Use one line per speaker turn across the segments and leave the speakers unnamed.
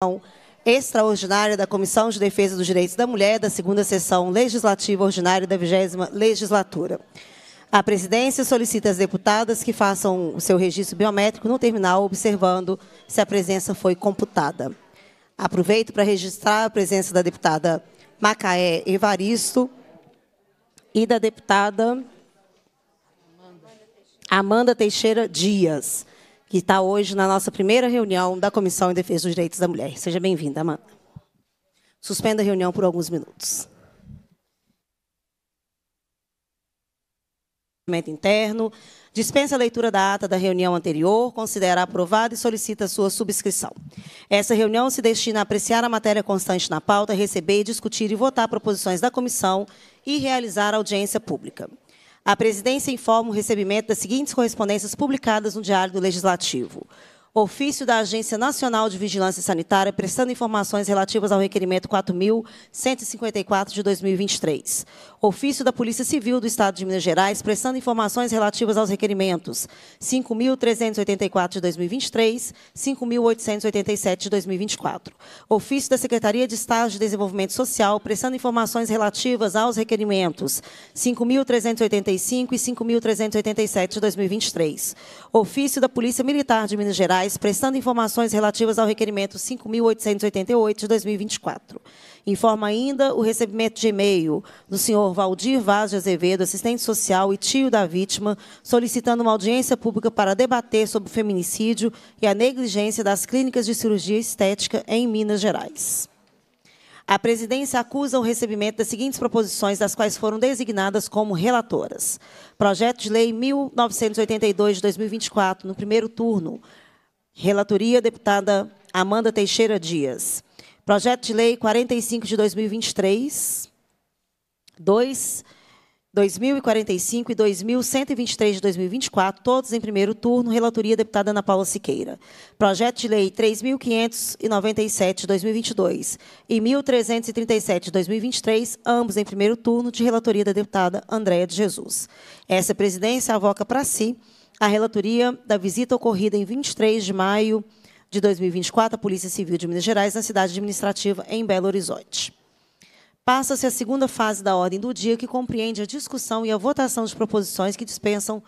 sessão extraordinária da Comissão de Defesa dos Direitos da Mulher da segunda sessão legislativa ordinária da 20 legislatura. A presidência solicita às deputadas que façam o seu registro biométrico no terminal, observando se a presença foi computada. Aproveito para registrar a presença da deputada Macaé Evaristo e da deputada Amanda Teixeira Dias que está hoje na nossa primeira reunião da Comissão em Defesa dos Direitos da Mulher. Seja bem-vinda, Amanda. Suspenda a reunião por alguns minutos. interno, dispensa a leitura da ata da reunião anterior, considera aprovada e solicita sua subscrição. Essa reunião se destina a apreciar a matéria constante na pauta, receber, discutir e votar proposições da comissão e realizar audiência pública. A presidência informa o recebimento das seguintes correspondências publicadas no Diário do Legislativo ofício da Agência Nacional de Vigilância Sanitária, prestando informações relativas ao requerimento 4.154 de 2023. Ofício da Polícia Civil do Estado de Minas Gerais, prestando informações relativas aos requerimentos 5.384 de 2023, 5.887 de 2024. Ofício da Secretaria de Estado de Desenvolvimento Social, prestando informações relativas aos requerimentos 5.385 e 5.387 de 2023. Ofício da Polícia Militar de Minas Gerais, Gerais, prestando informações relativas ao requerimento 5.888 de 2024. Informa ainda o recebimento de e-mail do senhor Valdir Vaz de Azevedo, assistente social e tio da vítima, solicitando uma audiência pública para debater sobre o feminicídio e a negligência das clínicas de cirurgia estética em Minas Gerais. A presidência acusa o recebimento das seguintes proposições, das quais foram designadas como relatoras. Projeto de Lei 1982 de 2024, no primeiro turno, Relatoria, deputada Amanda Teixeira Dias. Projeto de Lei 45 de 2023, 2, 2045 e 2123 de 2024, todos em primeiro turno. Relatoria, deputada Ana Paula Siqueira. Projeto de Lei 3.597 de 2022 e 1.337 de 2023, ambos em primeiro turno, de relatoria da deputada Andréa de Jesus. Essa presidência avoca para si a relatoria da visita ocorrida em 23 de maio de 2024 à Polícia Civil de Minas Gerais na cidade administrativa em Belo Horizonte. Passa-se a segunda fase da ordem do dia, que compreende a discussão e a votação de proposições que dispensam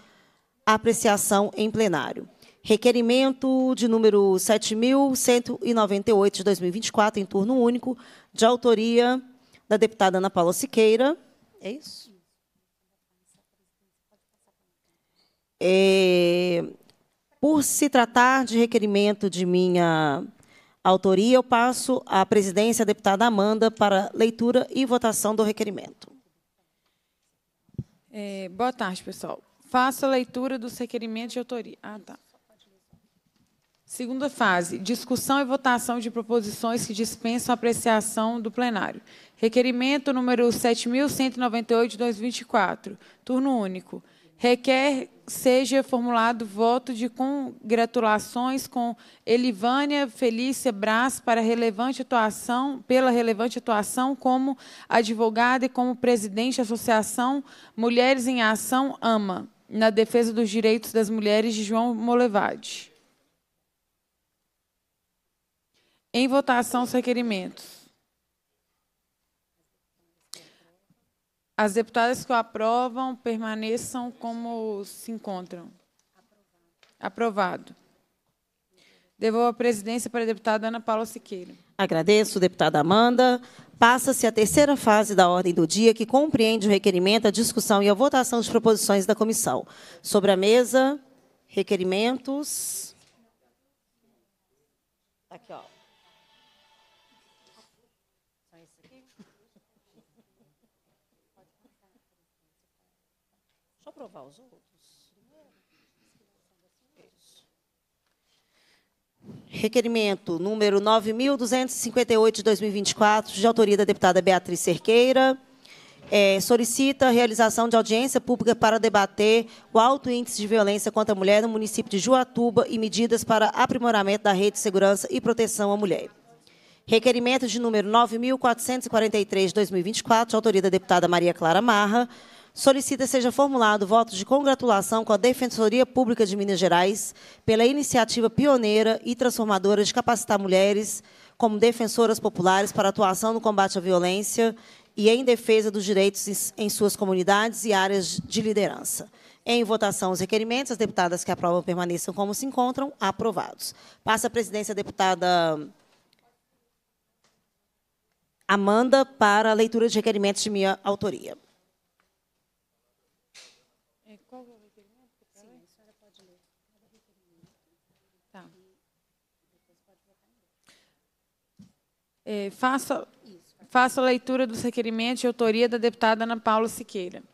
a apreciação em plenário. Requerimento de número 7.198 de 2024, em turno único, de autoria da deputada Ana Paula Siqueira. É isso? É, por se tratar de requerimento de minha autoria, eu passo à presidência a deputada Amanda para leitura e votação do requerimento.
É, boa tarde, pessoal. Faço a leitura dos requerimentos de autoria. Ah, tá. Segunda fase, discussão e votação de proposições que dispensam apreciação do plenário. Requerimento número 7.198 2024, turno único requer seja formulado voto de congratulações com Elivânia Felícia Braz para relevante atuação, pela relevante atuação como advogada e como presidente da Associação Mulheres em Ação AMA, na defesa dos direitos das mulheres de João Molevade. Em votação os requerimentos. As deputadas que o aprovam permaneçam como se encontram. Aprovado. Devolvo a presidência para a deputada Ana Paula Siqueira.
Agradeço, deputada Amanda. Passa-se a terceira fase da ordem do dia, que compreende o requerimento, a discussão e a votação de proposições da comissão. Sobre a mesa, requerimentos. Tá aqui, ó. aprovar os outros. Requerimento número 9.258 de 2024, de autoria da deputada Beatriz Cerqueira. É, solicita a realização de audiência pública para debater o alto índice de violência contra a mulher no município de Juatuba e medidas para aprimoramento da rede de segurança e proteção à mulher. Requerimento de número 9.443, 2024, de autoria da deputada Maria Clara Marra, solicita seja formulado voto de congratulação com a Defensoria Pública de Minas Gerais pela iniciativa pioneira e transformadora de capacitar mulheres como defensoras populares para atuação no combate à violência e em defesa dos direitos em suas comunidades e áreas de liderança. Em votação, os requerimentos. As deputadas que aprovam permaneçam como se encontram. Aprovados. Passa a presidência a deputada Amanda para a leitura de requerimentos de minha autoria.
É, faço, faço a leitura dos requerimentos de autoria da deputada Ana Paula Siqueira.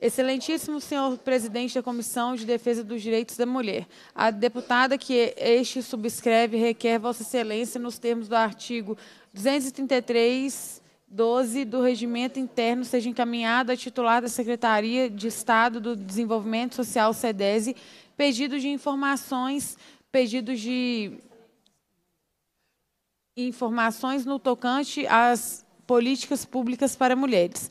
Excelentíssimo senhor presidente da Comissão de Defesa dos Direitos da Mulher, a deputada que este subscreve requer Vossa Excelência nos termos do artigo 233 12 do Regimento Interno seja encaminhado a titular da Secretaria de Estado do Desenvolvimento Social, SEDESI, pedido de informações, pedidos de informações no tocante às políticas públicas para mulheres.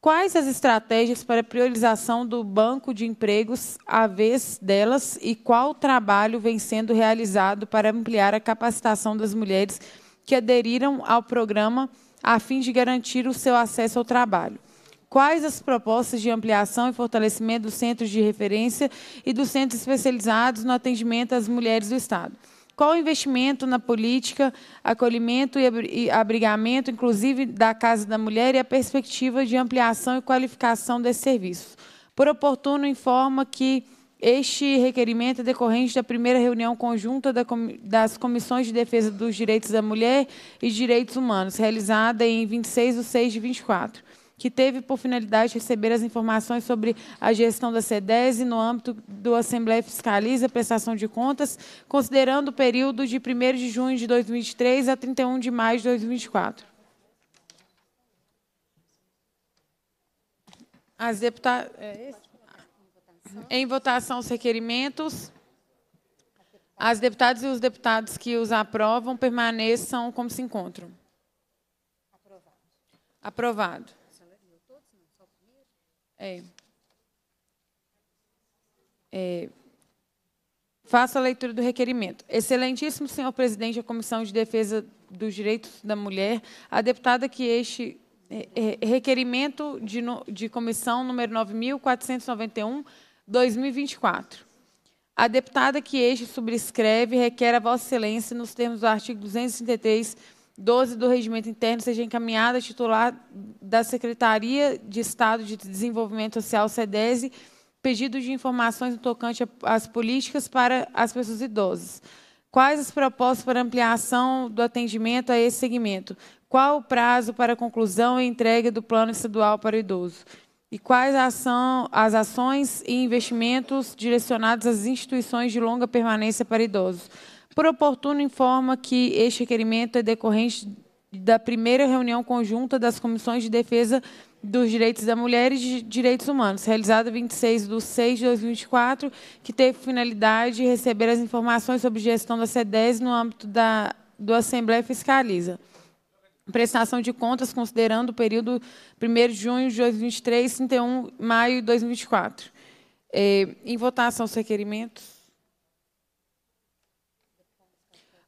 Quais as estratégias para priorização do banco de empregos à vez delas e qual trabalho vem sendo realizado para ampliar a capacitação das mulheres que aderiram ao programa a fim de garantir o seu acesso ao trabalho? Quais as propostas de ampliação e fortalecimento dos centros de referência e dos centros especializados no atendimento às mulheres do Estado? Qual o investimento na política, acolhimento e abrigamento, inclusive da Casa da Mulher, e a perspectiva de ampliação e qualificação desses serviços? Por oportuno, informa que este requerimento é decorrente da primeira reunião conjunta das Comissões de Defesa dos Direitos da Mulher e Direitos Humanos, realizada em 26 de 6 de 24 que teve por finalidade receber as informações sobre a gestão da SEDESE no âmbito do Assembleia Fiscaliza Prestação de Contas, considerando o período de 1 de junho de 2023 a 31 de maio de 2024. As deputadas... É em votação os requerimentos. As deputadas e os deputados que os aprovam permaneçam como se encontram. Aprovado. Aprovado. É. É. Faço a leitura do requerimento. Excelentíssimo senhor presidente da Comissão de Defesa dos Direitos da Mulher, a deputada que este é, é, requerimento de, de comissão número 9.491, 2024. A deputada que este subscreve requer a Vossa Excelência, nos termos do artigo 233 12 do Regimento Interno seja encaminhada a titular da Secretaria de Estado de Desenvolvimento Social, SEDESE, pedido de informações no tocante às políticas para as pessoas idosas. Quais as propostas para ampliação do atendimento a esse segmento? Qual o prazo para conclusão e entrega do Plano Estadual para o Idoso? E quais as ações e investimentos direcionados às instituições de longa permanência para idosos? Por oportuno, informa que este requerimento é decorrente da primeira reunião conjunta das Comissões de Defesa dos Direitos da Mulher e de Direitos Humanos, realizada 26 de 6 de 2024, que teve finalidade de receber as informações sobre gestão da CEDES no âmbito da, do Assembleia Fiscaliza. Prestação de contas, considerando o período 1 de junho de 2023 31 de maio de 2024. É, eh, em votação, os requerimentos.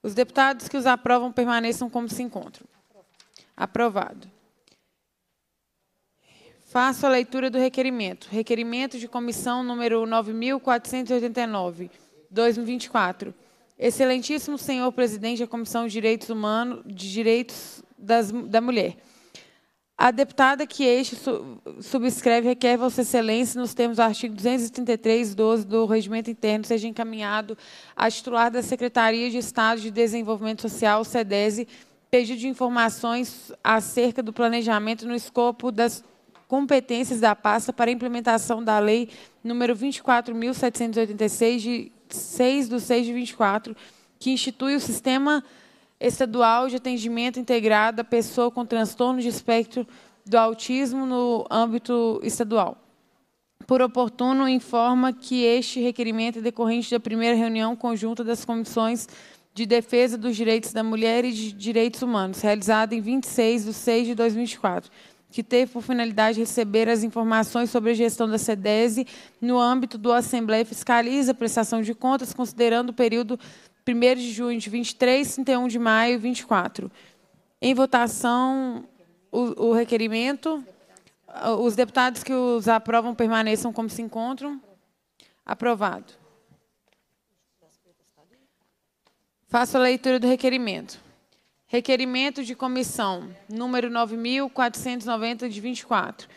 Os deputados que os aprovam permaneçam como se encontram. Aprovado. Faço a leitura do requerimento. Requerimento de comissão número 9489, 2024. Excelentíssimo senhor presidente da Comissão de Direitos Humanos, de Direitos das, da Mulher. A deputada que este subscreve requer Vossa Excelência, nos termos do artigo 233, 12 do Regimento Interno, seja encaminhado à titular da Secretaria de Estado de Desenvolvimento Social, SEDESE, pedido de informações acerca do planejamento no escopo das competências da pasta para a implementação da Lei número 24.786, de 6 de 6 de 24, que institui o Sistema estadual de atendimento integrado à pessoa com transtorno de espectro do autismo no âmbito estadual. Por oportuno, informa que este requerimento é decorrente da primeira reunião conjunta das comissões de defesa dos direitos da mulher e de direitos humanos, realizada em 26 de 6 de 2024, que teve por finalidade receber as informações sobre a gestão da SEDESI no âmbito do Assembleia Fiscaliza a prestação de contas, considerando o período 1 de junho de 23, 31 de maio e 24. Em votação, o, o requerimento. Os deputados que os aprovam permaneçam como se encontram. Aprovado. Faço a leitura do requerimento. Requerimento de comissão número 9.490 de 24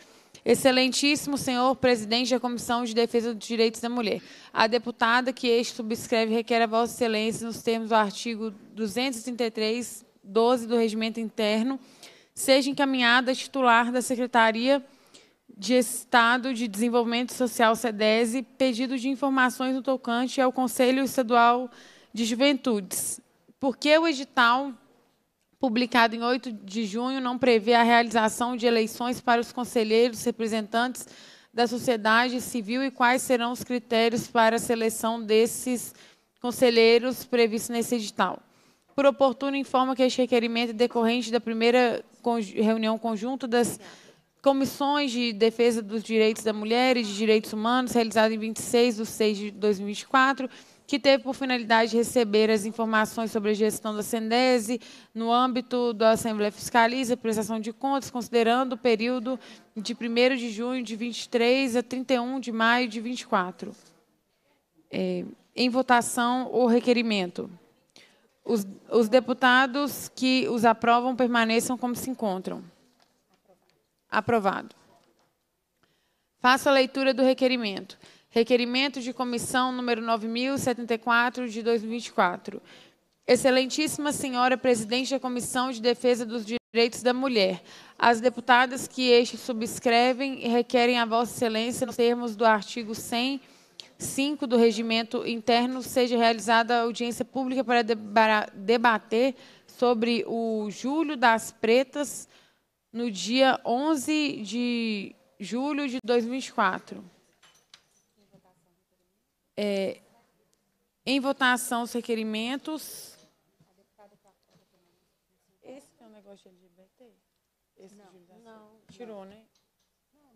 Excelentíssimo senhor presidente da Comissão de Defesa dos Direitos da Mulher, a deputada que este subscreve requer a Vossa Excelência, nos termos do artigo 233, 12 do Regimento Interno, seja encaminhada a titular da Secretaria de Estado de Desenvolvimento Social, SEDESI, pedido de informações no tocante ao Conselho Estadual de Juventudes. Porque o edital publicado em 8 de junho, não prevê a realização de eleições para os conselheiros representantes da sociedade civil e quais serão os critérios para a seleção desses conselheiros previstos nesse edital. Por oportuno, informa que este requerimento é decorrente da primeira reunião conjunta das comissões de defesa dos direitos da mulher e de direitos humanos, realizada em 26 de 6 de 2024, que teve por finalidade receber as informações sobre a gestão da Sendese no âmbito da Assembleia Fiscaliza, prestação de contas, considerando o período de 1 de junho de 23 a 31 de maio de 24. É, em votação o requerimento. Os, os deputados que os aprovam permaneçam como se encontram. Aprovado. Faça a leitura do requerimento. Requerimento de comissão número 9074 de 2024. Excelentíssima senhora presidente da Comissão de Defesa dos Direitos da Mulher, as deputadas que este subscrevem e requerem a vossa excelência nos termos do artigo 100 5 do regimento interno seja realizada audiência pública para debater sobre o Julho das Pretas no dia 11 de julho de 2024. É, em votação, os requerimentos. Esse é um negócio de LGBT? Esse não, de não, Tirou, né?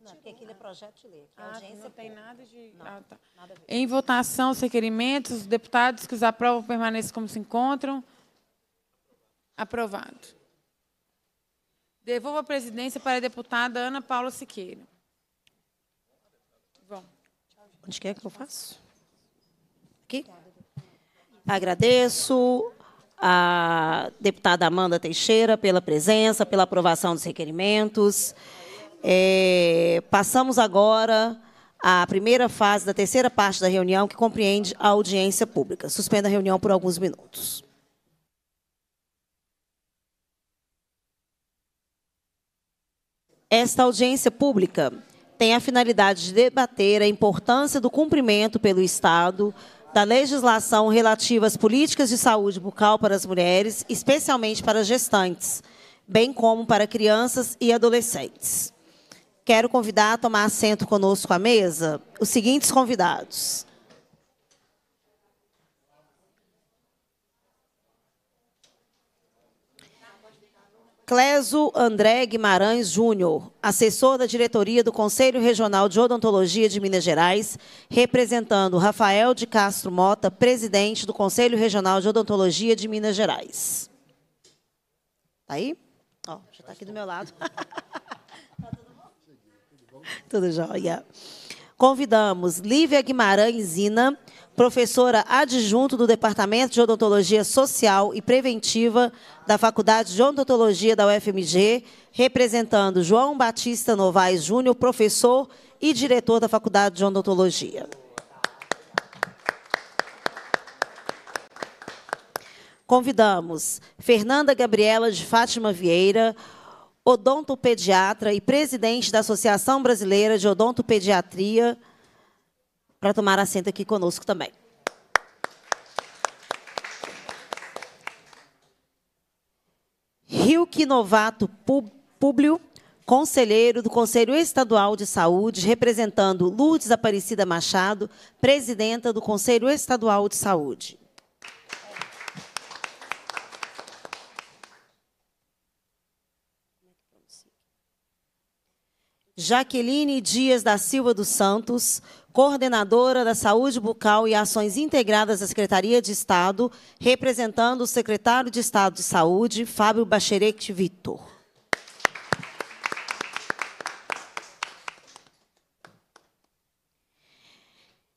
Não, porque aquilo é projeto de lei. É ah, não tem nada de. Não, ah, tá. nada em votação, os requerimentos, os deputados que os aprovam permaneçam como se encontram. Aprovado. Devolvo a presidência para a deputada Ana Paula Siqueira. Bom.
Onde quer é que eu faço? Aqui. Agradeço à deputada Amanda Teixeira pela presença, pela aprovação dos requerimentos. É, passamos agora à primeira fase da terceira parte da reunião, que compreende a audiência pública. Suspendo a reunião por alguns minutos. Esta audiência pública tem a finalidade de debater a importância do cumprimento pelo Estado da legislação relativa às políticas de saúde bucal para as mulheres, especialmente para gestantes, bem como para crianças e adolescentes. Quero convidar a tomar assento conosco à mesa os seguintes convidados. Cleso André Guimarães Júnior, assessor da diretoria do Conselho Regional de Odontologia de Minas Gerais, representando Rafael de Castro Mota, presidente do Conselho Regional de Odontologia de Minas Gerais. Está aí? Ó, já está aqui do meu lado. Tá tudo jóia. Convidamos Lívia Guimarães Ina, professora adjunto do Departamento de Odontologia Social e Preventiva da Faculdade de Odontologia da UFMG, representando João Batista Novaes Júnior, professor e diretor da Faculdade de Odontologia. Convidamos Fernanda Gabriela de Fátima Vieira, odontopediatra e presidente da Associação Brasileira de Odontopediatria, para tomar assento aqui conosco também. Rilke Novato Públio, conselheiro do Conselho Estadual de Saúde, representando Lourdes Aparecida Machado, presidenta do Conselho Estadual de Saúde. Jaqueline Dias da Silva dos Santos, coordenadora da Saúde Bucal e Ações Integradas da Secretaria de Estado, representando o secretário de Estado de Saúde, Fábio Bacherec Vitor.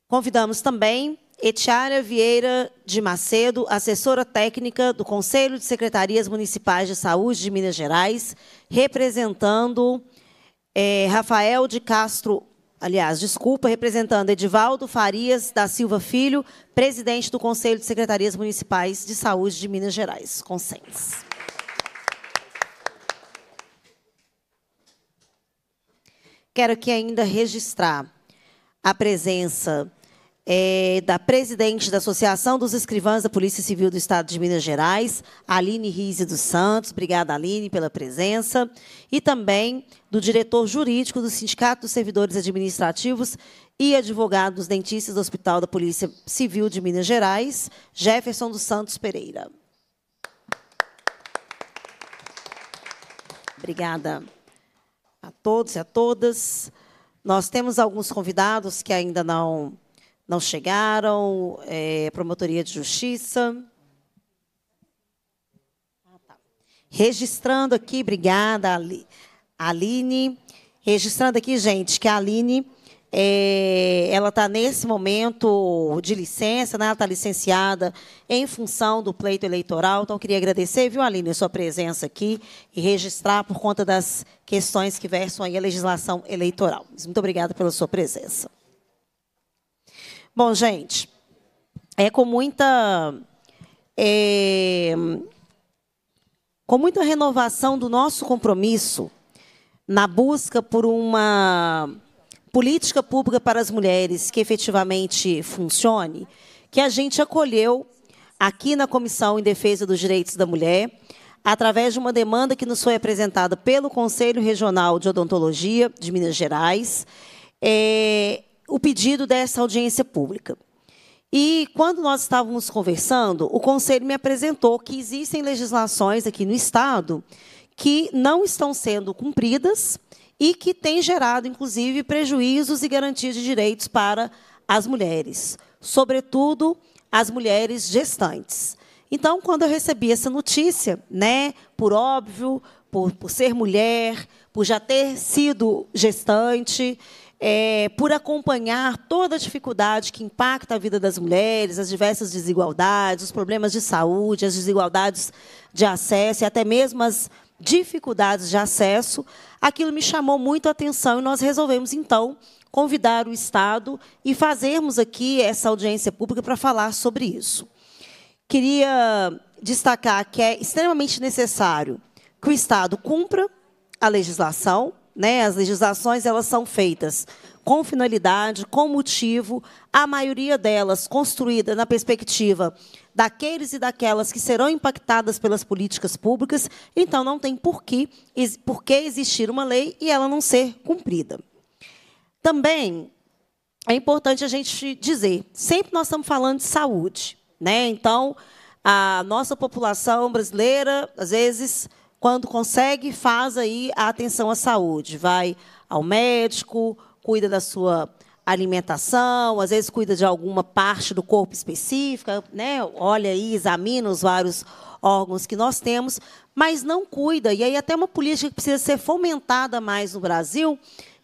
Convidamos também Etiara Vieira de Macedo, assessora técnica do Conselho de Secretarias Municipais de Saúde de Minas Gerais, representando é, Rafael de Castro, aliás, desculpa, representando Edivaldo Farias da Silva Filho, presidente do Conselho de Secretarias Municipais de Saúde de Minas Gerais. Consentes. Quero aqui ainda registrar a presença é, da presidente da Associação dos Escrivãs da Polícia Civil do Estado de Minas Gerais, Aline Rize dos Santos. Obrigada, Aline, pela presença. E também do diretor jurídico do Sindicato dos Servidores Administrativos e advogado dos dentistas do Hospital da Polícia Civil de Minas Gerais, Jefferson dos Santos Pereira. Obrigada a todos e a todas. Nós temos alguns convidados que ainda não não chegaram, é, Promotoria de Justiça. Ah, tá. Registrando aqui, obrigada, Aline. Registrando aqui, gente, que a Aline é, ela está nesse momento de licença, né? ela está licenciada em função do pleito eleitoral. Então, queria agradecer, viu, Aline, a sua presença aqui e registrar por conta das questões que versam aí a legislação eleitoral. Muito obrigada pela sua presença. Bom, gente, é com muita. É, com muita renovação do nosso compromisso na busca por uma política pública para as mulheres que efetivamente funcione, que a gente acolheu aqui na Comissão em Defesa dos Direitos da Mulher, através de uma demanda que nos foi apresentada pelo Conselho Regional de Odontologia de Minas Gerais, é, o pedido dessa audiência pública. E quando nós estávamos conversando, o conselho me apresentou que existem legislações aqui no estado que não estão sendo cumpridas e que têm gerado inclusive prejuízos e garantias de direitos para as mulheres, sobretudo as mulheres gestantes. Então, quando eu recebi essa notícia, né, por óbvio, por, por ser mulher, por já ter sido gestante, é, por acompanhar toda a dificuldade que impacta a vida das mulheres, as diversas desigualdades, os problemas de saúde, as desigualdades de acesso e até mesmo as dificuldades de acesso, aquilo me chamou muito a atenção e nós resolvemos, então, convidar o Estado e fazermos aqui essa audiência pública para falar sobre isso. Queria destacar que é extremamente necessário que o Estado cumpra a legislação, né, as legislações elas são feitas com finalidade, com motivo, a maioria delas construída na perspectiva daqueles e daquelas que serão impactadas pelas políticas públicas, então não tem por que, por que existir uma lei e ela não ser cumprida. Também é importante a gente dizer, sempre nós estamos falando de saúde, né? Então, a nossa população brasileira, às vezes, quando consegue, faz aí a atenção à saúde. Vai ao médico, cuida da sua alimentação, às vezes cuida de alguma parte do corpo específica, né? olha e examina os vários órgãos que nós temos, mas não cuida. E aí até uma política que precisa ser fomentada mais no Brasil,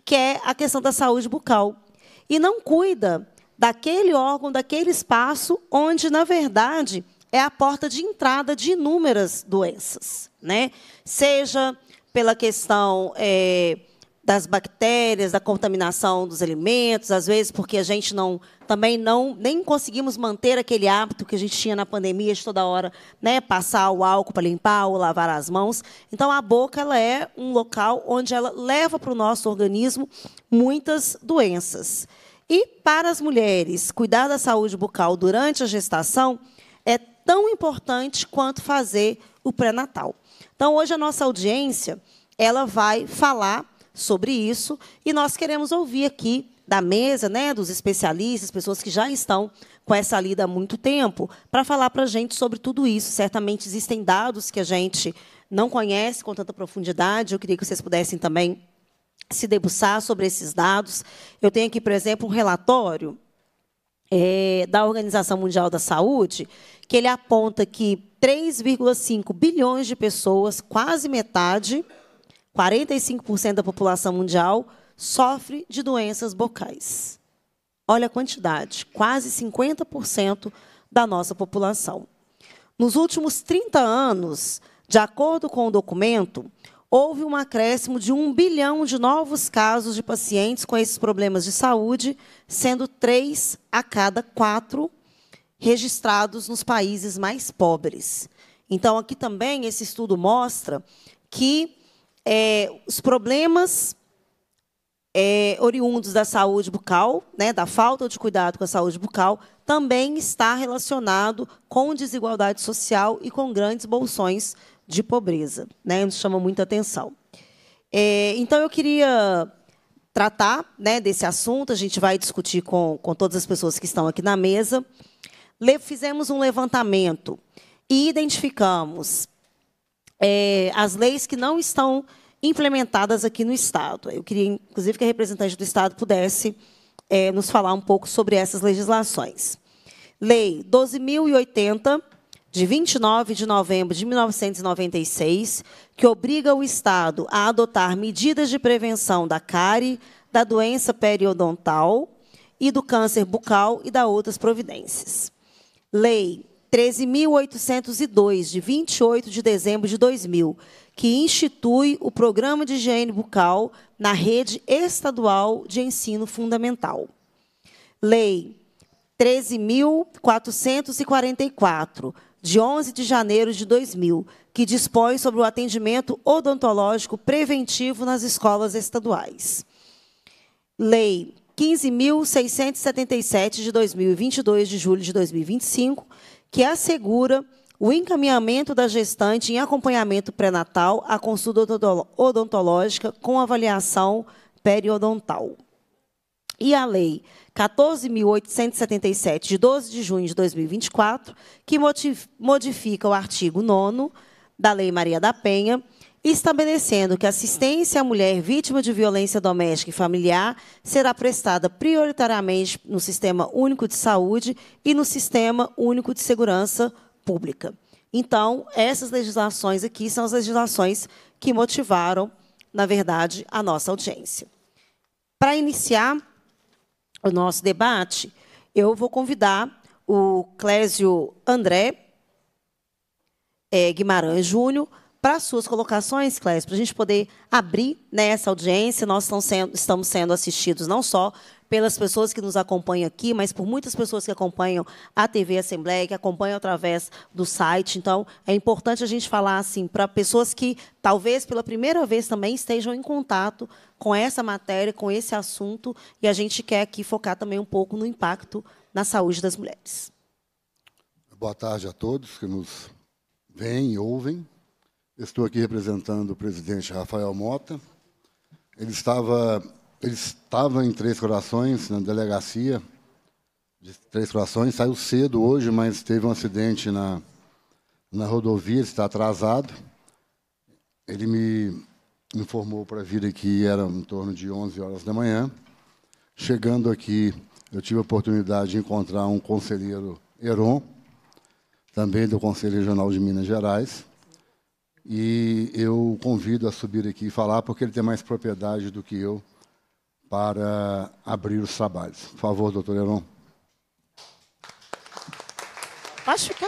que é a questão da saúde bucal. E não cuida daquele órgão, daquele espaço onde, na verdade, é a porta de entrada de inúmeras doenças né? Seja pela questão é, das bactérias, da contaminação dos alimentos, às vezes porque a gente não também não nem conseguimos manter aquele hábito que a gente tinha na pandemia de toda hora, né, passar o álcool para limpar ou lavar as mãos. Então a boca ela é um local onde ela leva para o nosso organismo muitas doenças. E para as mulheres, cuidar da saúde bucal durante a gestação é tão importante quanto fazer o pré-natal. Então, hoje a nossa audiência, ela vai falar sobre isso e nós queremos ouvir aqui da mesa, né, dos especialistas, pessoas que já estão com essa lida há muito tempo, para falar para a gente sobre tudo isso. Certamente existem dados que a gente não conhece com tanta profundidade. Eu queria que vocês pudessem também se debruçar sobre esses dados. Eu tenho aqui, por exemplo, um relatório é, da Organização Mundial da Saúde, que ele aponta que 3,5 bilhões de pessoas, quase metade, 45% da população mundial, sofre de doenças bucais. Olha a quantidade, quase 50% da nossa população. Nos últimos 30 anos, de acordo com o documento, houve um acréscimo de 1 bilhão de novos casos de pacientes com esses problemas de saúde, sendo 3 a cada 4 registrados nos países mais pobres. Então, aqui também esse estudo mostra que é, os problemas é, oriundos da saúde bucal, né, da falta de cuidado com a saúde bucal, também está relacionado com desigualdade social e com grandes bolsões de pobreza. Né, chama muita atenção. É, então, eu queria tratar né, desse assunto, a gente vai discutir com, com todas as pessoas que estão aqui na mesa fizemos um levantamento e identificamos é, as leis que não estão implementadas aqui no Estado. Eu queria, inclusive, que a representante do Estado pudesse é, nos falar um pouco sobre essas legislações. Lei 12.080, de 29 de novembro de 1996, que obriga o Estado a adotar medidas de prevenção da cárie, da doença periodontal e do câncer bucal e da outras providências. Lei 13.802, de 28 de dezembro de 2000, que institui o Programa de Higiene Bucal na Rede Estadual de Ensino Fundamental. Lei 13.444, de 11 de janeiro de 2000, que dispõe sobre o atendimento odontológico preventivo nas escolas estaduais. Lei 15.677 de 2022 de julho de 2025, que assegura o encaminhamento da gestante em acompanhamento pré-natal à consulta odontológica com avaliação periodontal. E a Lei 14.877, de 12 de junho de 2024, que modifica o artigo 9 da Lei Maria da Penha, estabelecendo que assistência à mulher vítima de violência doméstica e familiar será prestada prioritariamente no Sistema Único de Saúde e no Sistema Único de Segurança Pública. Então, essas legislações aqui são as legislações que motivaram, na verdade, a nossa audiência. Para iniciar o nosso debate, eu vou convidar o Clésio André eh, Guimarães Júnior para suas colocações, Clécio, para a gente poder abrir né, essa audiência. Nós estamos sendo assistidos não só pelas pessoas que nos acompanham aqui, mas por muitas pessoas que acompanham a TV Assembleia, que acompanham através do site. Então, é importante a gente falar assim para pessoas que talvez pela primeira vez também estejam em contato com essa matéria, com esse assunto, e a gente quer aqui focar também um pouco no impacto na saúde das mulheres.
Boa tarde a todos que nos veem e ouvem. Estou aqui representando o presidente Rafael Mota. Ele estava, ele estava em Três Corações, na delegacia de Três Corações. Saiu cedo hoje, mas teve um acidente na, na rodovia, ele está atrasado. Ele me informou para vir aqui, era em torno de 11 horas da manhã. Chegando aqui, eu tive a oportunidade de encontrar um conselheiro Heron, também do Conselho Regional de Minas Gerais. E eu convido a subir aqui e falar, porque ele tem mais propriedade do que eu para abrir os trabalhos. Por favor, doutor Heron.
Pode ficar.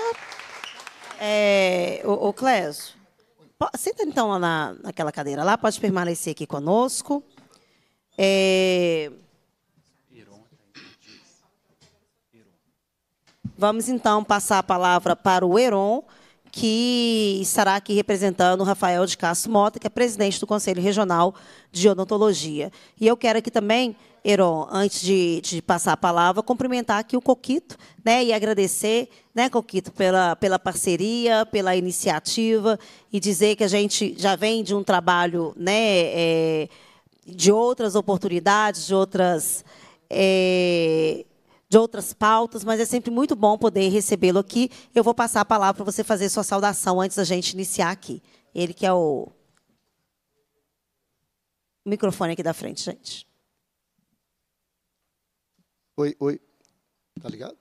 É, o, o Clésio, senta então lá na, naquela cadeira lá, pode permanecer aqui conosco. É... Vamos então passar a palavra para o Heron que estará aqui representando o Rafael de Castro Mota, que é presidente do Conselho Regional de Odontologia. E eu quero aqui também, Heron, antes de, de passar a palavra, cumprimentar aqui o Coquito né, e agradecer, né, Coquito, pela, pela parceria, pela iniciativa e dizer que a gente já vem de um trabalho né, é, de outras oportunidades, de outras. É, de outras pautas, mas é sempre muito bom poder recebê-lo aqui. Eu vou passar a palavra para você fazer sua saudação antes da gente iniciar aqui. Ele que é o, o microfone aqui da frente, gente.
Oi, oi. Tá ligado?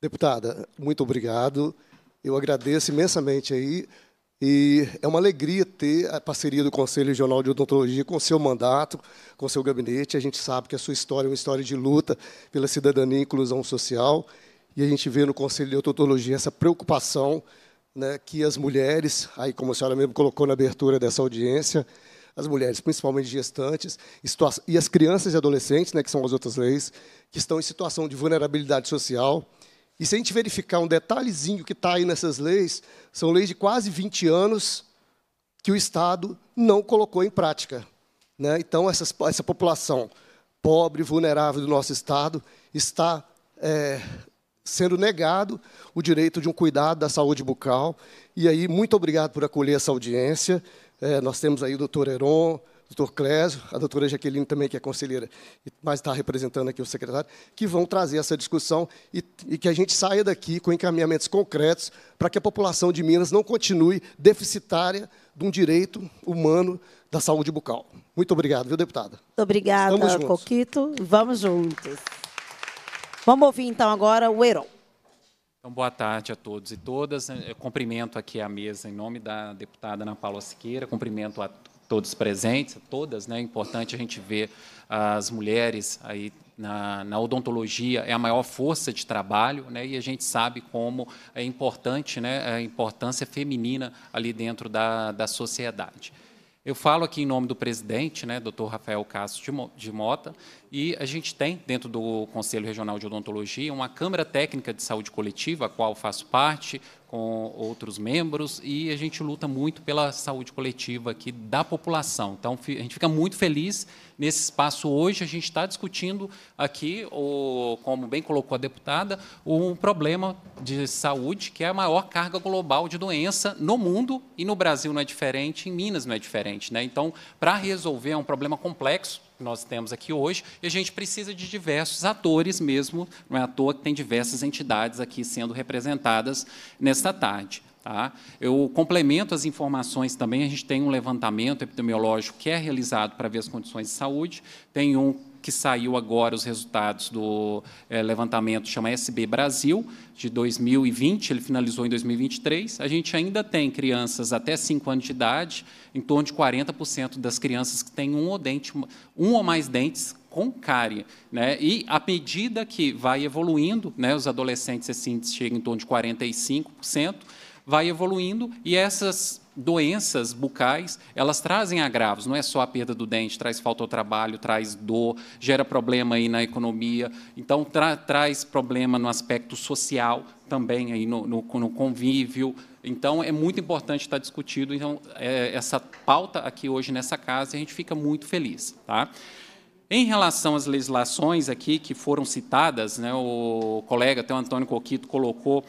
Deputada, muito obrigado. Eu agradeço imensamente aí e é uma alegria ter a parceria do Conselho Regional de Odontologia com o seu mandato, com o seu gabinete. A gente sabe que a sua história é uma história de luta pela cidadania e inclusão social. E a gente vê no Conselho de Odontologia essa preocupação né, que as mulheres, aí como a senhora mesmo colocou na abertura dessa audiência, as mulheres, principalmente gestantes, e as crianças e adolescentes, né, que são as outras leis, que estão em situação de vulnerabilidade social, e se a gente verificar um detalhezinho que está aí nessas leis, são leis de quase 20 anos que o Estado não colocou em prática. Né? Então, essas, essa população pobre, vulnerável do nosso Estado está é, sendo negado o direito de um cuidado da saúde bucal. E aí, muito obrigado por acolher essa audiência. É, nós temos aí o doutor Heron, doutor Clésio, a doutora Jaqueline também, que é conselheira, mas está representando aqui o secretário, que vão trazer essa discussão e, e que a gente saia daqui com encaminhamentos concretos para que a população de Minas não continue deficitária de um direito humano da saúde bucal. Muito obrigado, viu, deputada?
Muito obrigada, Estamos Coquito. Vamos juntos. Vamos ouvir, então, agora o Heron.
Então, boa tarde a todos e todas. Eu cumprimento aqui a mesa em nome da deputada Ana Paula Siqueira, cumprimento a todos presentes, todas, né? É importante a gente ver as mulheres aí na, na, odontologia é a maior força de trabalho, né, e a gente sabe como é importante né, a importância feminina ali dentro da, da sociedade. Eu falo aqui em nome do presidente, né, doutor Rafael Castro de Mota, e a gente tem, dentro do Conselho Regional de Odontologia, uma Câmara Técnica de Saúde Coletiva, a qual faço parte, com outros membros, e a gente luta muito pela saúde coletiva aqui da população. Então, a gente fica muito feliz nesse espaço hoje. A gente está discutindo aqui, o, como bem colocou a deputada, um problema de saúde que é a maior carga global de doença no mundo, e no Brasil não é diferente, em Minas não é diferente. Né? Então, para resolver, é um problema complexo nós temos aqui hoje, e a gente precisa de diversos atores mesmo, não é à toa que tem diversas entidades aqui sendo representadas nesta tarde. Tá? Eu complemento as informações também. A gente tem um levantamento epidemiológico que é realizado para ver as condições de saúde. Tem um que saiu agora os resultados do é, levantamento, chama SB Brasil, de 2020, ele finalizou em 2023. A gente ainda tem crianças até 5 anos de idade, em torno de 40% das crianças que têm um ou, dente, um ou mais dentes com cárie. Né? E, à medida que vai evoluindo, né, os adolescentes, esse índice chega em torno de 45%, vai evoluindo e essas doenças bucais, elas trazem agravos, não é só a perda do dente, traz falta ao trabalho, traz dor, gera problema aí na economia, então tra traz problema no aspecto social também aí no, no, no, convívio. Então é muito importante estar discutido. Então é, essa pauta aqui hoje nessa casa a gente fica muito feliz, tá? Em relação às legislações aqui que foram citadas, né, o colega até o Antônio Coquito colocou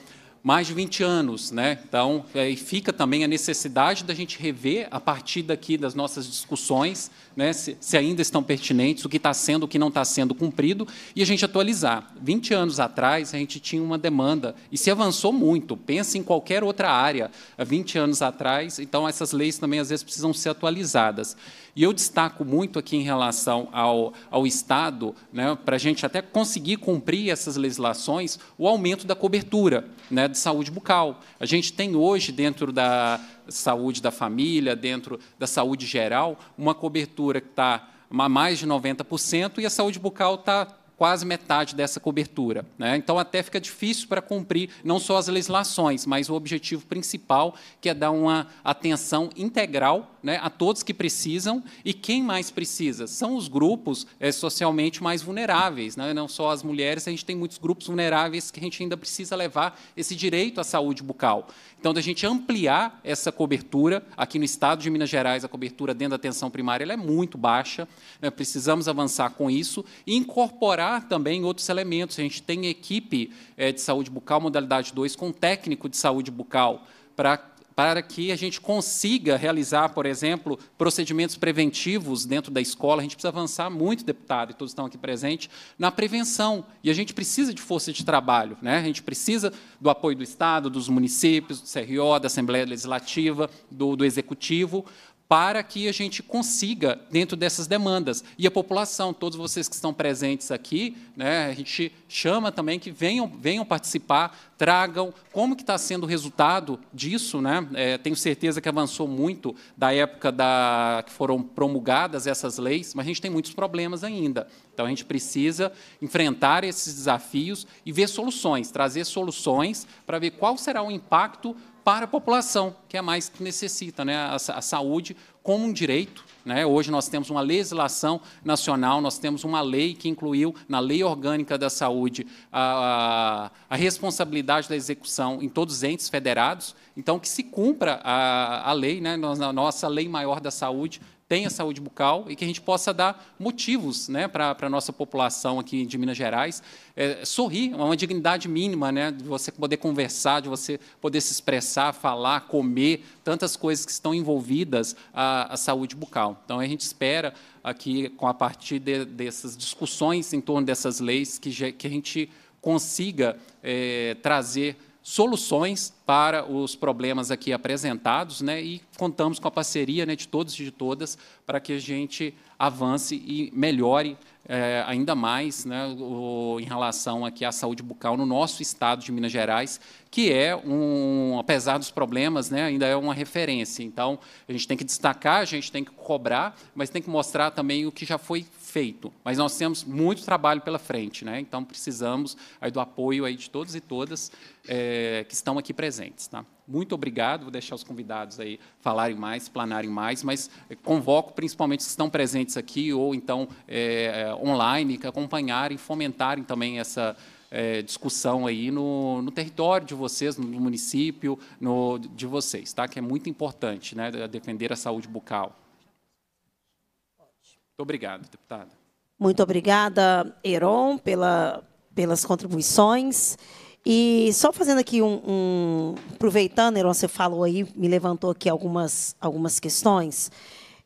mais de 20 anos. Né? Então, é, fica também a necessidade da gente rever, a partir daqui das nossas discussões, né, se, se, ainda estão pertinentes, o que está sendo, o que não está sendo cumprido, e a gente atualizar. 20 anos atrás, a gente tinha uma demanda, e se avançou muito, pensa em qualquer outra área, há 20 anos atrás, então essas leis também, às vezes, precisam ser atualizadas. E eu destaco muito aqui em relação ao, ao Estado, né, para a gente até conseguir cumprir essas legislações, o aumento da cobertura né, de saúde bucal. A gente tem hoje, dentro da, saúde da família, dentro da saúde geral, uma cobertura que está a mais de 90% e a saúde bucal está quase metade dessa cobertura. Né? Então, até fica difícil para cumprir não só as legislações, mas o objetivo principal, que é dar uma atenção integral né, a todos que precisam. E quem mais precisa? São os grupos é, socialmente mais vulneráveis, né? não só as mulheres, a gente tem muitos grupos vulneráveis que a gente ainda precisa levar esse direito à saúde bucal. Então, da gente ampliar essa cobertura, aqui no estado de Minas Gerais, a cobertura dentro da atenção primária ela é muito baixa, né? precisamos avançar com isso e incorporar também outros elementos. A gente tem equipe é, de saúde bucal, modalidade 2, com técnico de saúde bucal, para para que a gente consiga realizar, por exemplo, procedimentos preventivos dentro da escola. A gente precisa avançar muito, deputado, e todos estão aqui presentes, na prevenção. E a gente precisa de força de trabalho. Né? A gente precisa do apoio do Estado, dos municípios, do CRO, da Assembleia Legislativa, do, do Executivo, para que a gente consiga, dentro dessas demandas, e a população, todos vocês que estão presentes aqui, né, a gente chama também que venham, venham participar, tragam como que está sendo o resultado disso. Né? É, tenho certeza que avançou muito da época da, que foram promulgadas essas leis, mas a gente tem muitos problemas ainda. Então, a gente precisa enfrentar esses desafios e ver soluções, trazer soluções para ver qual será o impacto para a população, que é mais que necessita, né? a, a saúde como um direito. Né? Hoje nós temos uma legislação nacional, nós temos uma lei que incluiu na Lei Orgânica da Saúde a, a, a responsabilidade da execução em todos os entes federados, então que se cumpra a, a lei, né? na nossa Lei Maior da Saúde, tenha saúde bucal e que a gente possa dar motivos né, para a nossa população aqui de Minas Gerais é, sorrir, é uma dignidade mínima, né, de você poder conversar, de você poder se expressar, falar, comer, tantas coisas que estão envolvidas à, à saúde bucal. Então, a gente espera aqui, com a partir de, dessas discussões em torno dessas leis, que, que a gente consiga é, trazer soluções para os problemas aqui apresentados, né, e contamos com a parceria né, de todos e de todas para que a gente avance e melhore é, ainda mais né, o, em relação aqui à saúde bucal no nosso estado de Minas Gerais, que é, um, apesar dos problemas, né, ainda é uma referência. Então, a gente tem que destacar, a gente tem que cobrar, mas tem que mostrar também o que já foi feito, mas nós temos muito trabalho pela frente, né? então precisamos aí do apoio aí de todos e todas é, que estão aqui presentes. Tá? Muito obrigado, vou deixar os convidados aí falarem mais, planarem mais, mas convoco principalmente os que estão presentes aqui ou então é, online, que acompanharem, fomentarem também essa, é, discussão aí no, no, território de vocês, no município no, de vocês, tá? que é muito importante, né, defender a saúde bucal. Muito obrigado, deputada.
Muito obrigada, Heron, pela, pelas contribuições. E só fazendo aqui um, um, aproveitando, Heron, você falou aí, me levantou aqui algumas, algumas questões.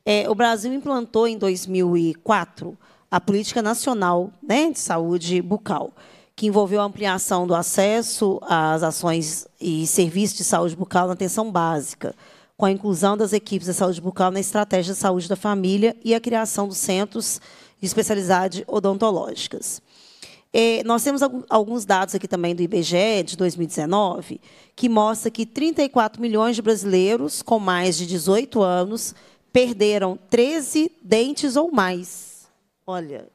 É, o Brasil implantou em 2004 a Política Nacional né, de Saúde Bucal, que envolveu a ampliação do acesso às ações e serviços de saúde bucal na atenção básica com a inclusão das equipes de saúde bucal na estratégia de saúde da família e a criação dos centros de especialidade odontológicas. É, nós temos alguns dados aqui também do IBGE de 2019 que mostra que 34 milhões de brasileiros com mais de 18 anos perderam 13 dentes ou mais. Olha,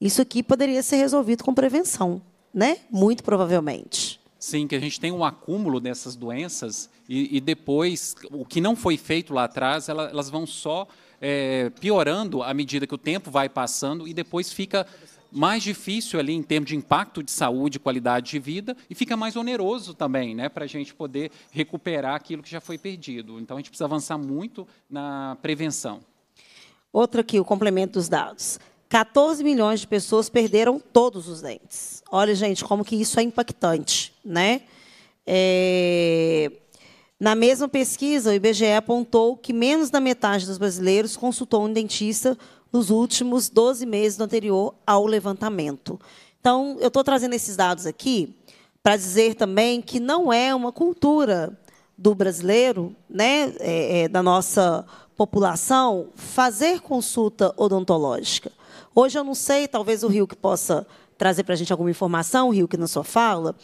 isso aqui poderia ser resolvido com prevenção, né? Muito provavelmente.
Sim, que a gente tem um acúmulo dessas doenças e, e depois o que não foi feito lá atrás, ela, elas vão só é, piorando à medida que o tempo vai passando e depois fica mais difícil ali em termos de impacto de saúde, qualidade de vida e fica mais oneroso também, né, para a gente poder recuperar aquilo que já foi perdido. Então a gente precisa avançar muito na prevenção.
Outro aqui, o complemento dos dados. 14 milhões de pessoas perderam todos os dentes. Olha, gente, como que isso é impactante, né? É... Na mesma pesquisa, o IBGE apontou que menos da metade dos brasileiros consultou um dentista nos últimos 12 meses do anterior ao levantamento. Então, eu estou trazendo esses dados aqui para dizer também que não é uma cultura do brasileiro, né, é, é, da nossa população, fazer consulta odontológica. Hoje eu não sei, talvez o Rio que possa trazer para a gente alguma informação, o Rio que na sua fala,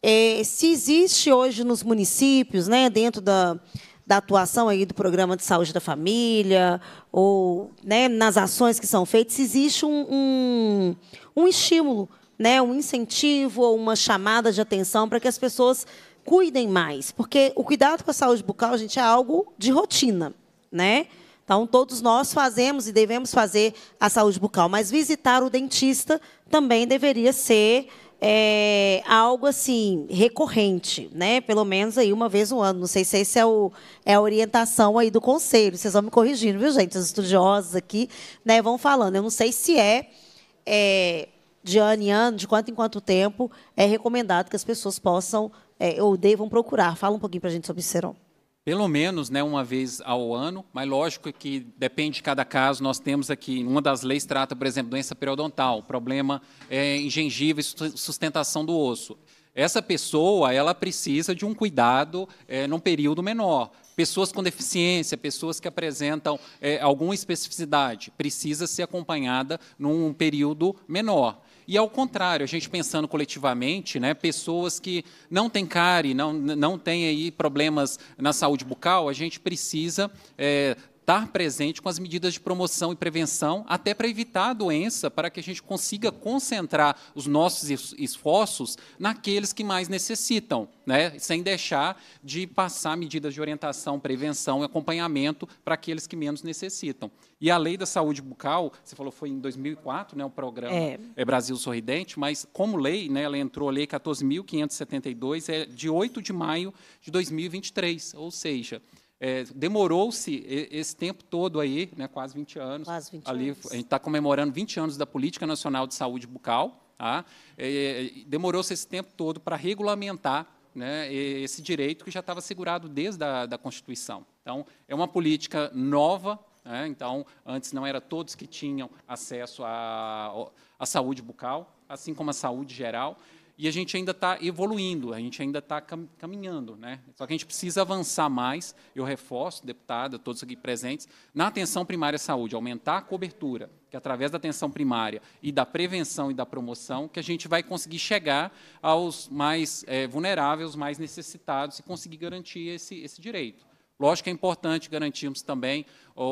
é, se existe hoje nos municípios, né, dentro da, da atuação aí do programa de saúde da família, ou né, nas ações que são feitas, se existe um, um, um estímulo, né, um incentivo ou uma chamada de atenção para que as pessoas cuidem mais. Porque o cuidado com a saúde bucal, gente, é algo de rotina. Né? Então, todos nós fazemos e devemos fazer a saúde bucal, mas visitar o dentista também deveria ser é, algo assim recorrente, né? Pelo menos aí uma vez no ano. Não sei se essa é, o, é a orientação aí do conselho. Vocês vão me corrigindo, viu, gente? Os estudiosos aqui, né, vão falando. Eu não sei se é, é de ano em ano, de quanto em quanto tempo é recomendado que as pessoas possam é, ou devam procurar. Fala um pouquinho para a gente sobre isso,
pelo menos né, uma vez ao ano, mas lógico que depende de cada caso. Nós temos aqui, uma das leis trata, por exemplo, doença periodontal, problema é, em gengiva e sustentação do osso. Essa pessoa ela precisa de um cuidado é, num período menor. Pessoas com deficiência, pessoas que apresentam é, alguma especificidade, precisa ser acompanhada num período menor. E ao contrário, a gente pensando coletivamente, né, pessoas que não têm cárie, não, não têm aí problemas na saúde bucal, a gente precisa é, estar presente com as medidas de promoção e prevenção, até para evitar a doença, para que a gente consiga concentrar os nossos esforços naqueles que mais necessitam, né? sem deixar de passar medidas de orientação, prevenção e acompanhamento para aqueles que menos necessitam. E a Lei da Saúde Bucal, você falou foi em 2004, né, o programa é. é. Brasil Sorridente, mas como lei, né, ela entrou, a Lei 14.572, é de 8 de maio de 2023, ou seja, é, Demorou-se esse tempo todo aí, né, quase 20 anos. Quase 20 ali, anos. A gente está comemorando 20 anos da Política Nacional de Saúde Bucal. Tá? É, Demorou-se esse tempo todo para regulamentar né, esse direito que já estava segurado desde a da Constituição. Então, é uma política nova, né? então, antes não era todos que tinham acesso à, à saúde bucal, assim como à saúde geral e a gente ainda está evoluindo, a gente ainda está caminhando. Né? Só que a gente precisa avançar mais, eu reforço, deputada, todos aqui presentes, na atenção primária à saúde, aumentar a cobertura, que é através da atenção primária e da prevenção e da promoção, que a gente vai conseguir chegar aos mais é, vulneráveis, mais necessitados e conseguir garantir esse, esse direito. Lógico que é importante garantirmos também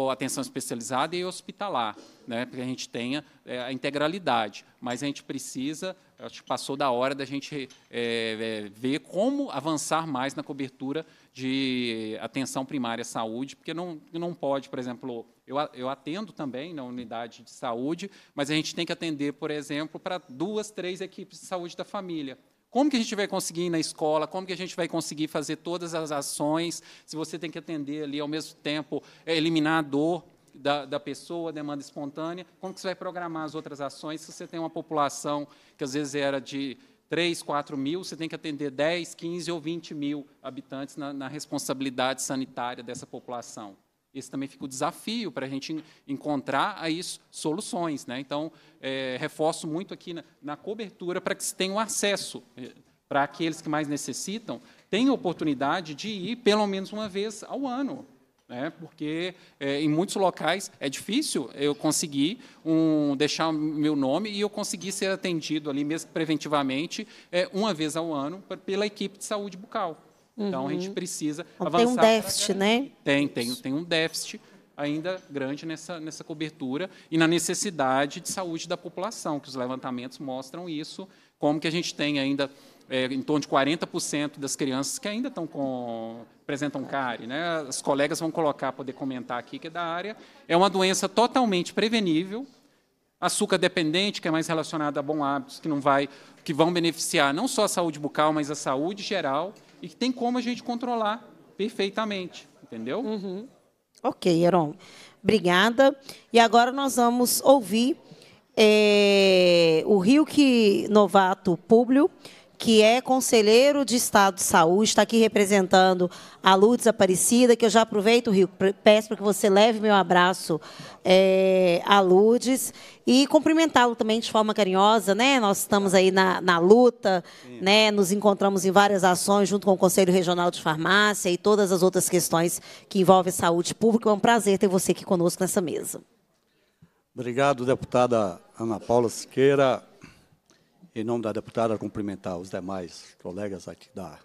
a atenção especializada e hospitalar, né, para que a gente tenha é, a integralidade. Mas a gente precisa, acho que passou da hora da gente é, é, ver como avançar mais na cobertura de atenção primária à saúde, porque não, não pode, por exemplo, eu, eu atendo também na unidade de saúde, mas a gente tem que atender, por exemplo, para duas, três equipes de saúde da família. Como que a gente vai conseguir ir na escola? Como que a gente vai conseguir fazer todas as ações? Se você tem que atender ali ao mesmo tempo, é, eliminar a dor da, da pessoa, demanda espontânea, como que você vai programar as outras ações se você tem uma população que às vezes era de 3, 4 mil, você tem que atender 10, 15 ou 20 mil habitantes na, na responsabilidade sanitária dessa população esse também fica o desafio para a gente encontrar aí soluções. Né? Então, é, reforço muito aqui na, na cobertura para que se tenha um acesso, é, para aqueles que mais necessitam, tenham oportunidade de ir pelo menos uma vez ao ano. Né? Porque é, em muitos locais é difícil eu conseguir um, deixar meu nome e eu conseguir ser atendido ali, mesmo preventivamente, é, uma vez ao ano, pela equipe de saúde bucal. Uhum. Então, a gente uhum. precisa então, avançar. Tem um déficit, né? Tem, tem, tem um déficit ainda grande nessa, nessa cobertura e na necessidade de saúde da população, que os levantamentos mostram isso, como que a gente tem ainda é, em torno de 40% das crianças que ainda estão com apresentam cari, né? As colegas vão colocar, poder comentar aqui que é da área. É uma doença totalmente prevenível. Açúcar dependente, que é mais relacionada a bons hábitos, que não vai, que vão beneficiar não só a saúde bucal, mas a saúde geral e que tem como a gente controlar perfeitamente, entendeu? Uhum.
Ok, Heron. Obrigada. E agora nós vamos ouvir é, o Rio que Novato Públio que é conselheiro de Estado de Saúde, está aqui representando a Lourdes Aparecida, que eu já aproveito, Rio, peço para que você leve meu abraço é, a Lourdes e cumprimentá-lo também de forma carinhosa, né? Nós estamos aí na, na luta, né? Nos encontramos em várias ações junto com o Conselho Regional de Farmácia e todas as outras questões que envolvem saúde pública. É um prazer ter você aqui conosco nessa mesa.
Obrigado, deputada Ana Paula Siqueira em nome da deputada, cumprimentar os demais colegas aqui da,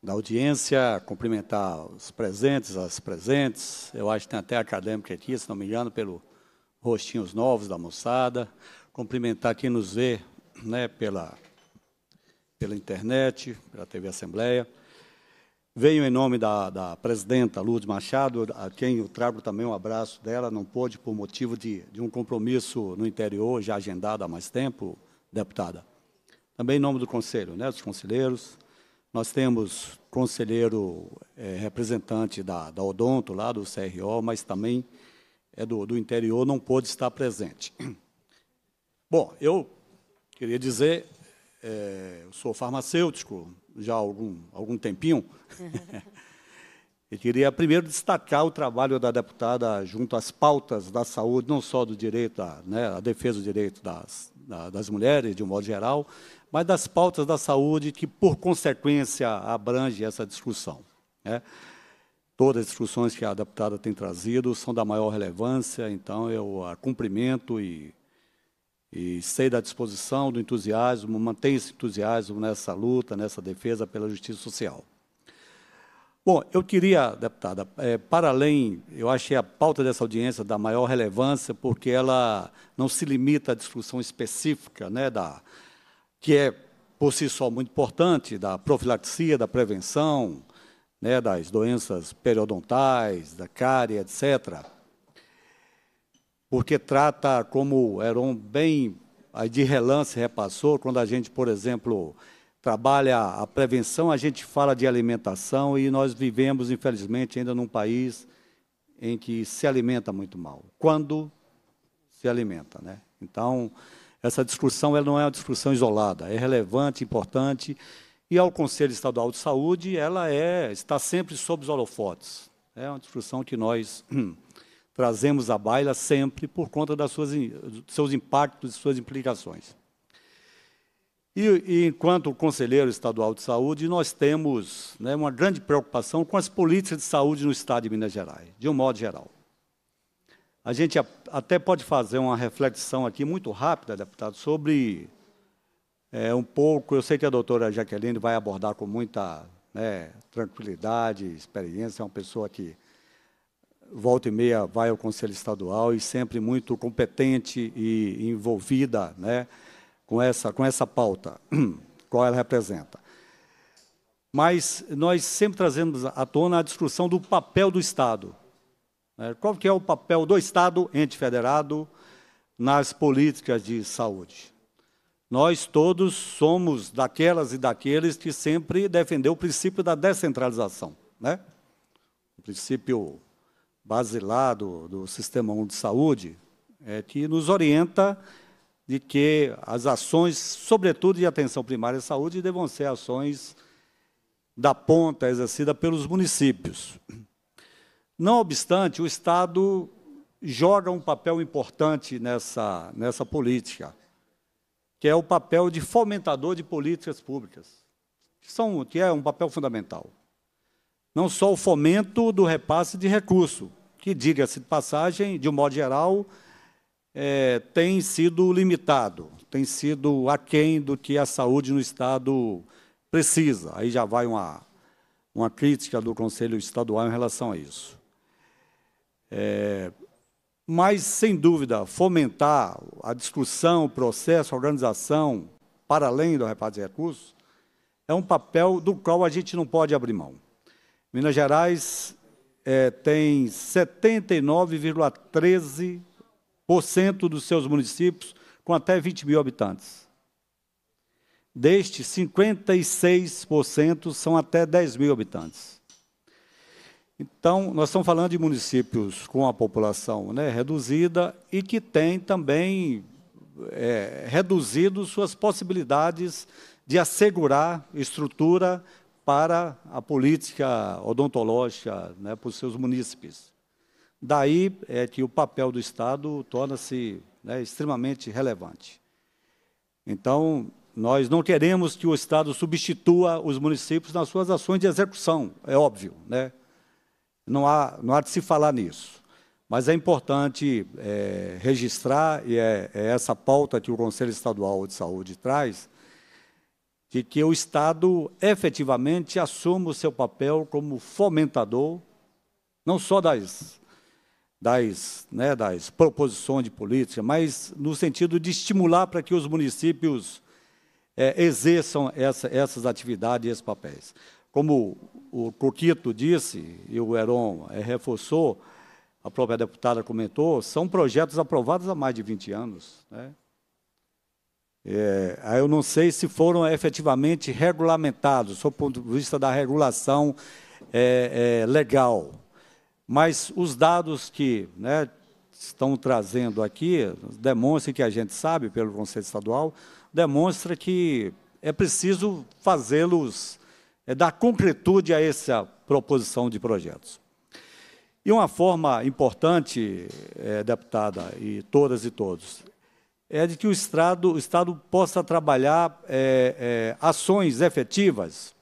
da audiência, cumprimentar os presentes, as presentes. Eu acho que tem até acadêmica aqui, se não me engano, pelo rostinhos novos da moçada. Cumprimentar quem nos vê né, pela, pela internet, pela TV Assembleia. Venho em nome da, da presidenta Lourdes Machado, a quem eu trago também um abraço dela, não pôde por motivo de, de um compromisso no interior, já agendado há mais tempo, deputada. Também em nome do conselho, né, dos conselheiros, nós temos conselheiro é, representante da, da Odonto, lá do CRO, mas também é do, do interior, não pôde estar presente. Bom, eu queria dizer, é, eu sou farmacêutico já há algum, algum tempinho, e queria primeiro destacar o trabalho da deputada junto às pautas da saúde, não só do direito, a, né, a defesa do direito das, das mulheres, de um modo geral, mas das pautas da saúde que, por consequência, abrange essa discussão. Né? Todas as discussões que a deputada tem trazido são da maior relevância, então eu a cumprimento e, e sei da disposição, do entusiasmo, mantenho esse entusiasmo nessa luta, nessa defesa pela justiça social. Bom, eu queria, deputada, é, para além, eu achei a pauta dessa audiência da maior relevância, porque ela não se limita à discussão específica, né, da, que é por si só muito importante, da profilaxia, da prevenção, né, das doenças periodontais, da cárie, etc., porque trata, como Heron bem de relance repassou, quando a gente, por exemplo, trabalha a prevenção, a gente fala de alimentação e nós vivemos, infelizmente, ainda num país em que se alimenta muito mal. Quando se alimenta, né? Então, essa discussão ela não é uma discussão isolada, é relevante, importante, e ao Conselho Estadual de Saúde, ela é, está sempre sob os holofotes. É uma discussão que nós trazemos à baila sempre por conta das suas, dos seus impactos e suas implicações. E, e, enquanto conselheiro estadual de saúde, nós temos né, uma grande preocupação com as políticas de saúde no estado de Minas Gerais, de um modo geral. A gente até pode fazer uma reflexão aqui muito rápida, deputado, sobre é, um pouco. Eu sei que a doutora Jaqueline vai abordar com muita né, tranquilidade, experiência, é uma pessoa que volta e meia vai ao Conselho Estadual e sempre muito competente e envolvida né, com essa, com essa pauta, qual ela representa. Mas nós sempre trazemos à tona a discussão do papel do Estado. Né? Qual que é o papel do Estado, ente federado, nas políticas de saúde? Nós todos somos daquelas e daqueles que sempre defendeu o princípio da descentralização, né? O princípio basilar do, do sistema 1 de saúde é que nos orienta de que as ações, sobretudo de atenção primária à saúde, devam ser ações da ponta exercida pelos municípios. Não obstante, o Estado joga um papel importante nessa, nessa política, que é o papel de fomentador de políticas públicas, que, são, que é um papel fundamental. Não só o fomento do repasse de recurso, que, diga-se de passagem, de um modo geral, é, tem sido limitado, tem sido aquém do que a saúde no Estado precisa. Aí já vai uma, uma crítica do Conselho Estadual em relação a isso. É, mas, sem dúvida, fomentar a discussão, o processo, a organização, para além do reparto de recursos, é um papel do qual a gente não pode abrir mão. Minas Gerais é, tem 79,13% dos seus municípios com até 20 mil habitantes. Destes, 56% são até 10 mil habitantes. Então, nós estamos falando de municípios com a população né, reduzida e que têm também é, reduzido suas possibilidades de assegurar estrutura para a política odontológica né, para os seus munícipes. Daí é que o papel do Estado torna-se né, extremamente relevante. Então, nós não queremos que o Estado substitua os municípios nas suas ações de execução, é óbvio. Né? Não, há, não há de se falar nisso. Mas é importante é, registrar, e é, é essa pauta que o Conselho Estadual de Saúde traz, de que o Estado efetivamente assuma o seu papel como fomentador, não só das das, né, das proposições de política, mas no sentido de estimular para que os municípios é, exerçam essa, essas atividades e esses papéis. Como o Coquito disse, e o Heron é, reforçou, a própria deputada comentou, são projetos aprovados há mais de 20 anos. Né? É, eu não sei se foram efetivamente regulamentados, sob o ponto de vista da regulação é, é, legal. Mas os dados que né, estão trazendo aqui demonstram que a gente sabe, pelo Conselho Estadual, demonstra que é preciso fazê-los, é dar concretude a essa proposição de projetos. E uma forma importante, é, deputada, e todas e todos, é de que o Estado, o Estado possa trabalhar é, é, ações efetivas.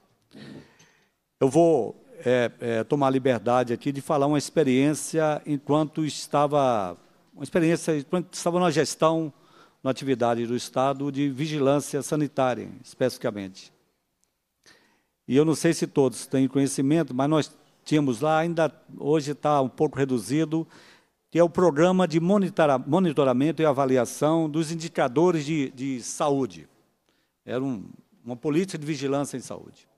Eu vou é, é, tomar liberdade aqui de falar uma experiência enquanto estava uma experiência enquanto estava na gestão, na atividade do Estado de vigilância sanitária, especificamente. E eu não sei se todos têm conhecimento, mas nós tínhamos lá, ainda hoje está um pouco reduzido, que é o programa de monitoramento e avaliação dos indicadores de, de saúde. Era um, uma política de vigilância em saúde.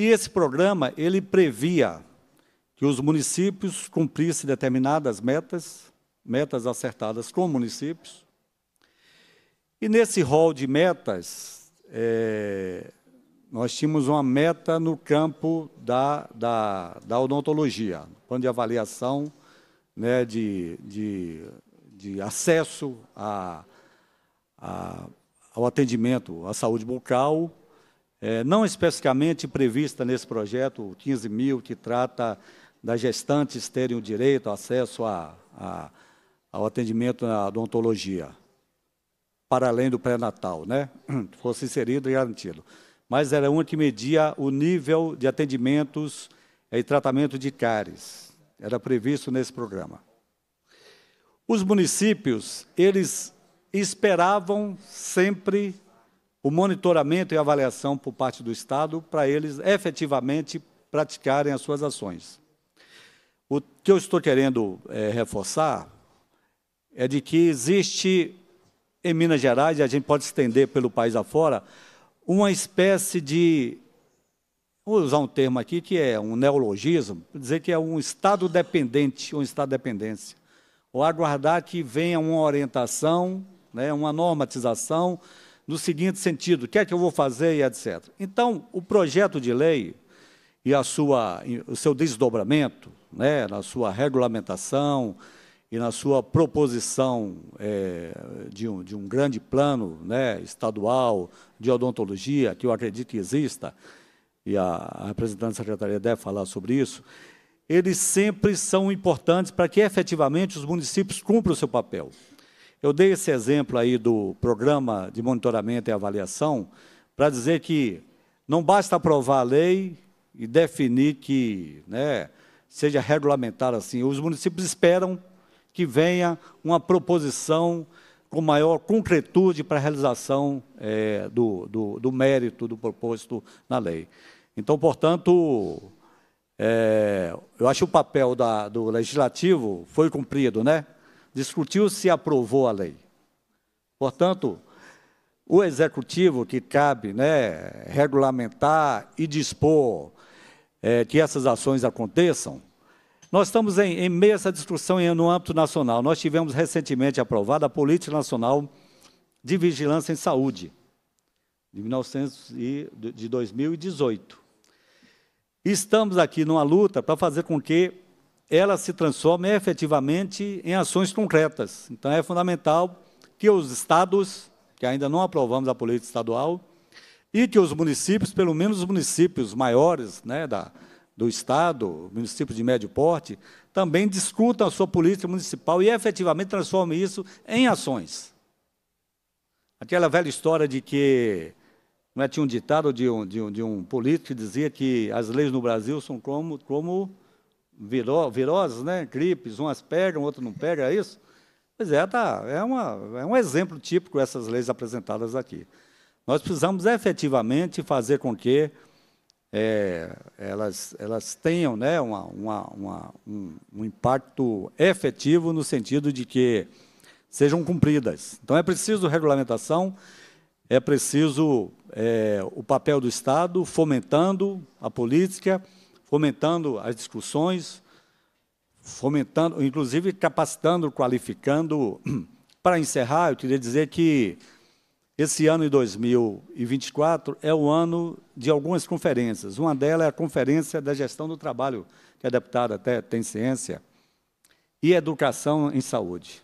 E esse programa, ele previa que os municípios cumprissem determinadas metas, metas acertadas com municípios. E nesse rol de metas, é, nós tínhamos uma meta no campo da, da, da odontologia, plano de avaliação né, de, de, de acesso a, a, ao atendimento à saúde bucal é, não especificamente prevista nesse projeto 15 mil, que trata das gestantes terem o direito, acesso a, a, ao atendimento na odontologia, para além do pré-natal, né? fosse inserido e garantido. Mas era uma que media o nível de atendimentos é, e tratamento de cáries. Era previsto nesse programa. Os municípios, eles esperavam sempre o monitoramento e avaliação por parte do Estado para eles efetivamente praticarem as suas ações. O que eu estou querendo é, reforçar é de que existe em Minas Gerais, e a gente pode estender pelo país afora, uma espécie de, vou usar um termo aqui que é um neologismo, dizer que é um Estado dependente, um Estado de dependência, ou aguardar que venha uma orientação, né, uma normatização no seguinte sentido: o que é que eu vou fazer e etc. Então, o projeto de lei e a sua, o seu desdobramento, né, na sua regulamentação e na sua proposição é, de, um, de um grande plano né, estadual de odontologia, que eu acredito que exista, e a, a representante da secretaria deve falar sobre isso, eles sempre são importantes para que efetivamente os municípios cumpram o seu papel. Eu dei esse exemplo aí do programa de monitoramento e avaliação para dizer que não basta aprovar a lei e definir que né, seja regulamentar assim. Os municípios esperam que venha uma proposição com maior concretude para a realização é, do, do, do, mérito, do propósito na lei. Então, portanto, é, eu acho que o papel da, do legislativo foi cumprido, né? discutiu se aprovou a lei. Portanto, o executivo que cabe né, regulamentar e dispor é, que essas ações aconteçam, nós estamos em, em meio a essa discussão em, no âmbito nacional. Nós tivemos recentemente aprovada a Política Nacional de Vigilância em Saúde, de, 1900 e, de 2018. Estamos aqui numa luta para fazer com que ela se transforma efetivamente em ações concretas. Então, é fundamental que os estados, que ainda não aprovamos a política estadual, e que os municípios, pelo menos os municípios maiores né, da, do Estado, municípios de médio porte, também discutam a sua política municipal e efetivamente transformem isso em ações. Aquela velha história de que não é, tinha um ditado de um, de, um, de um político que dizia que as leis no Brasil são como, como viroses, né? gripes, umas pegam, outras não pegam, é isso? Pois é, tá, é, uma, é um exemplo típico essas leis apresentadas aqui. Nós precisamos efetivamente fazer com que é, elas, elas tenham né, uma, uma, uma, um, um, impacto efetivo no sentido de que sejam cumpridas. Então, é preciso regulamentação, é preciso é, o papel do Estado fomentando a política, fomentando as discussões, fomentando, inclusive capacitando, qualificando. Para encerrar, eu queria dizer que esse ano de 2024 é o ano de algumas conferências. Uma delas é a Conferência da Gestão do Trabalho, que a é deputada até tem ciência, e Educação em Saúde.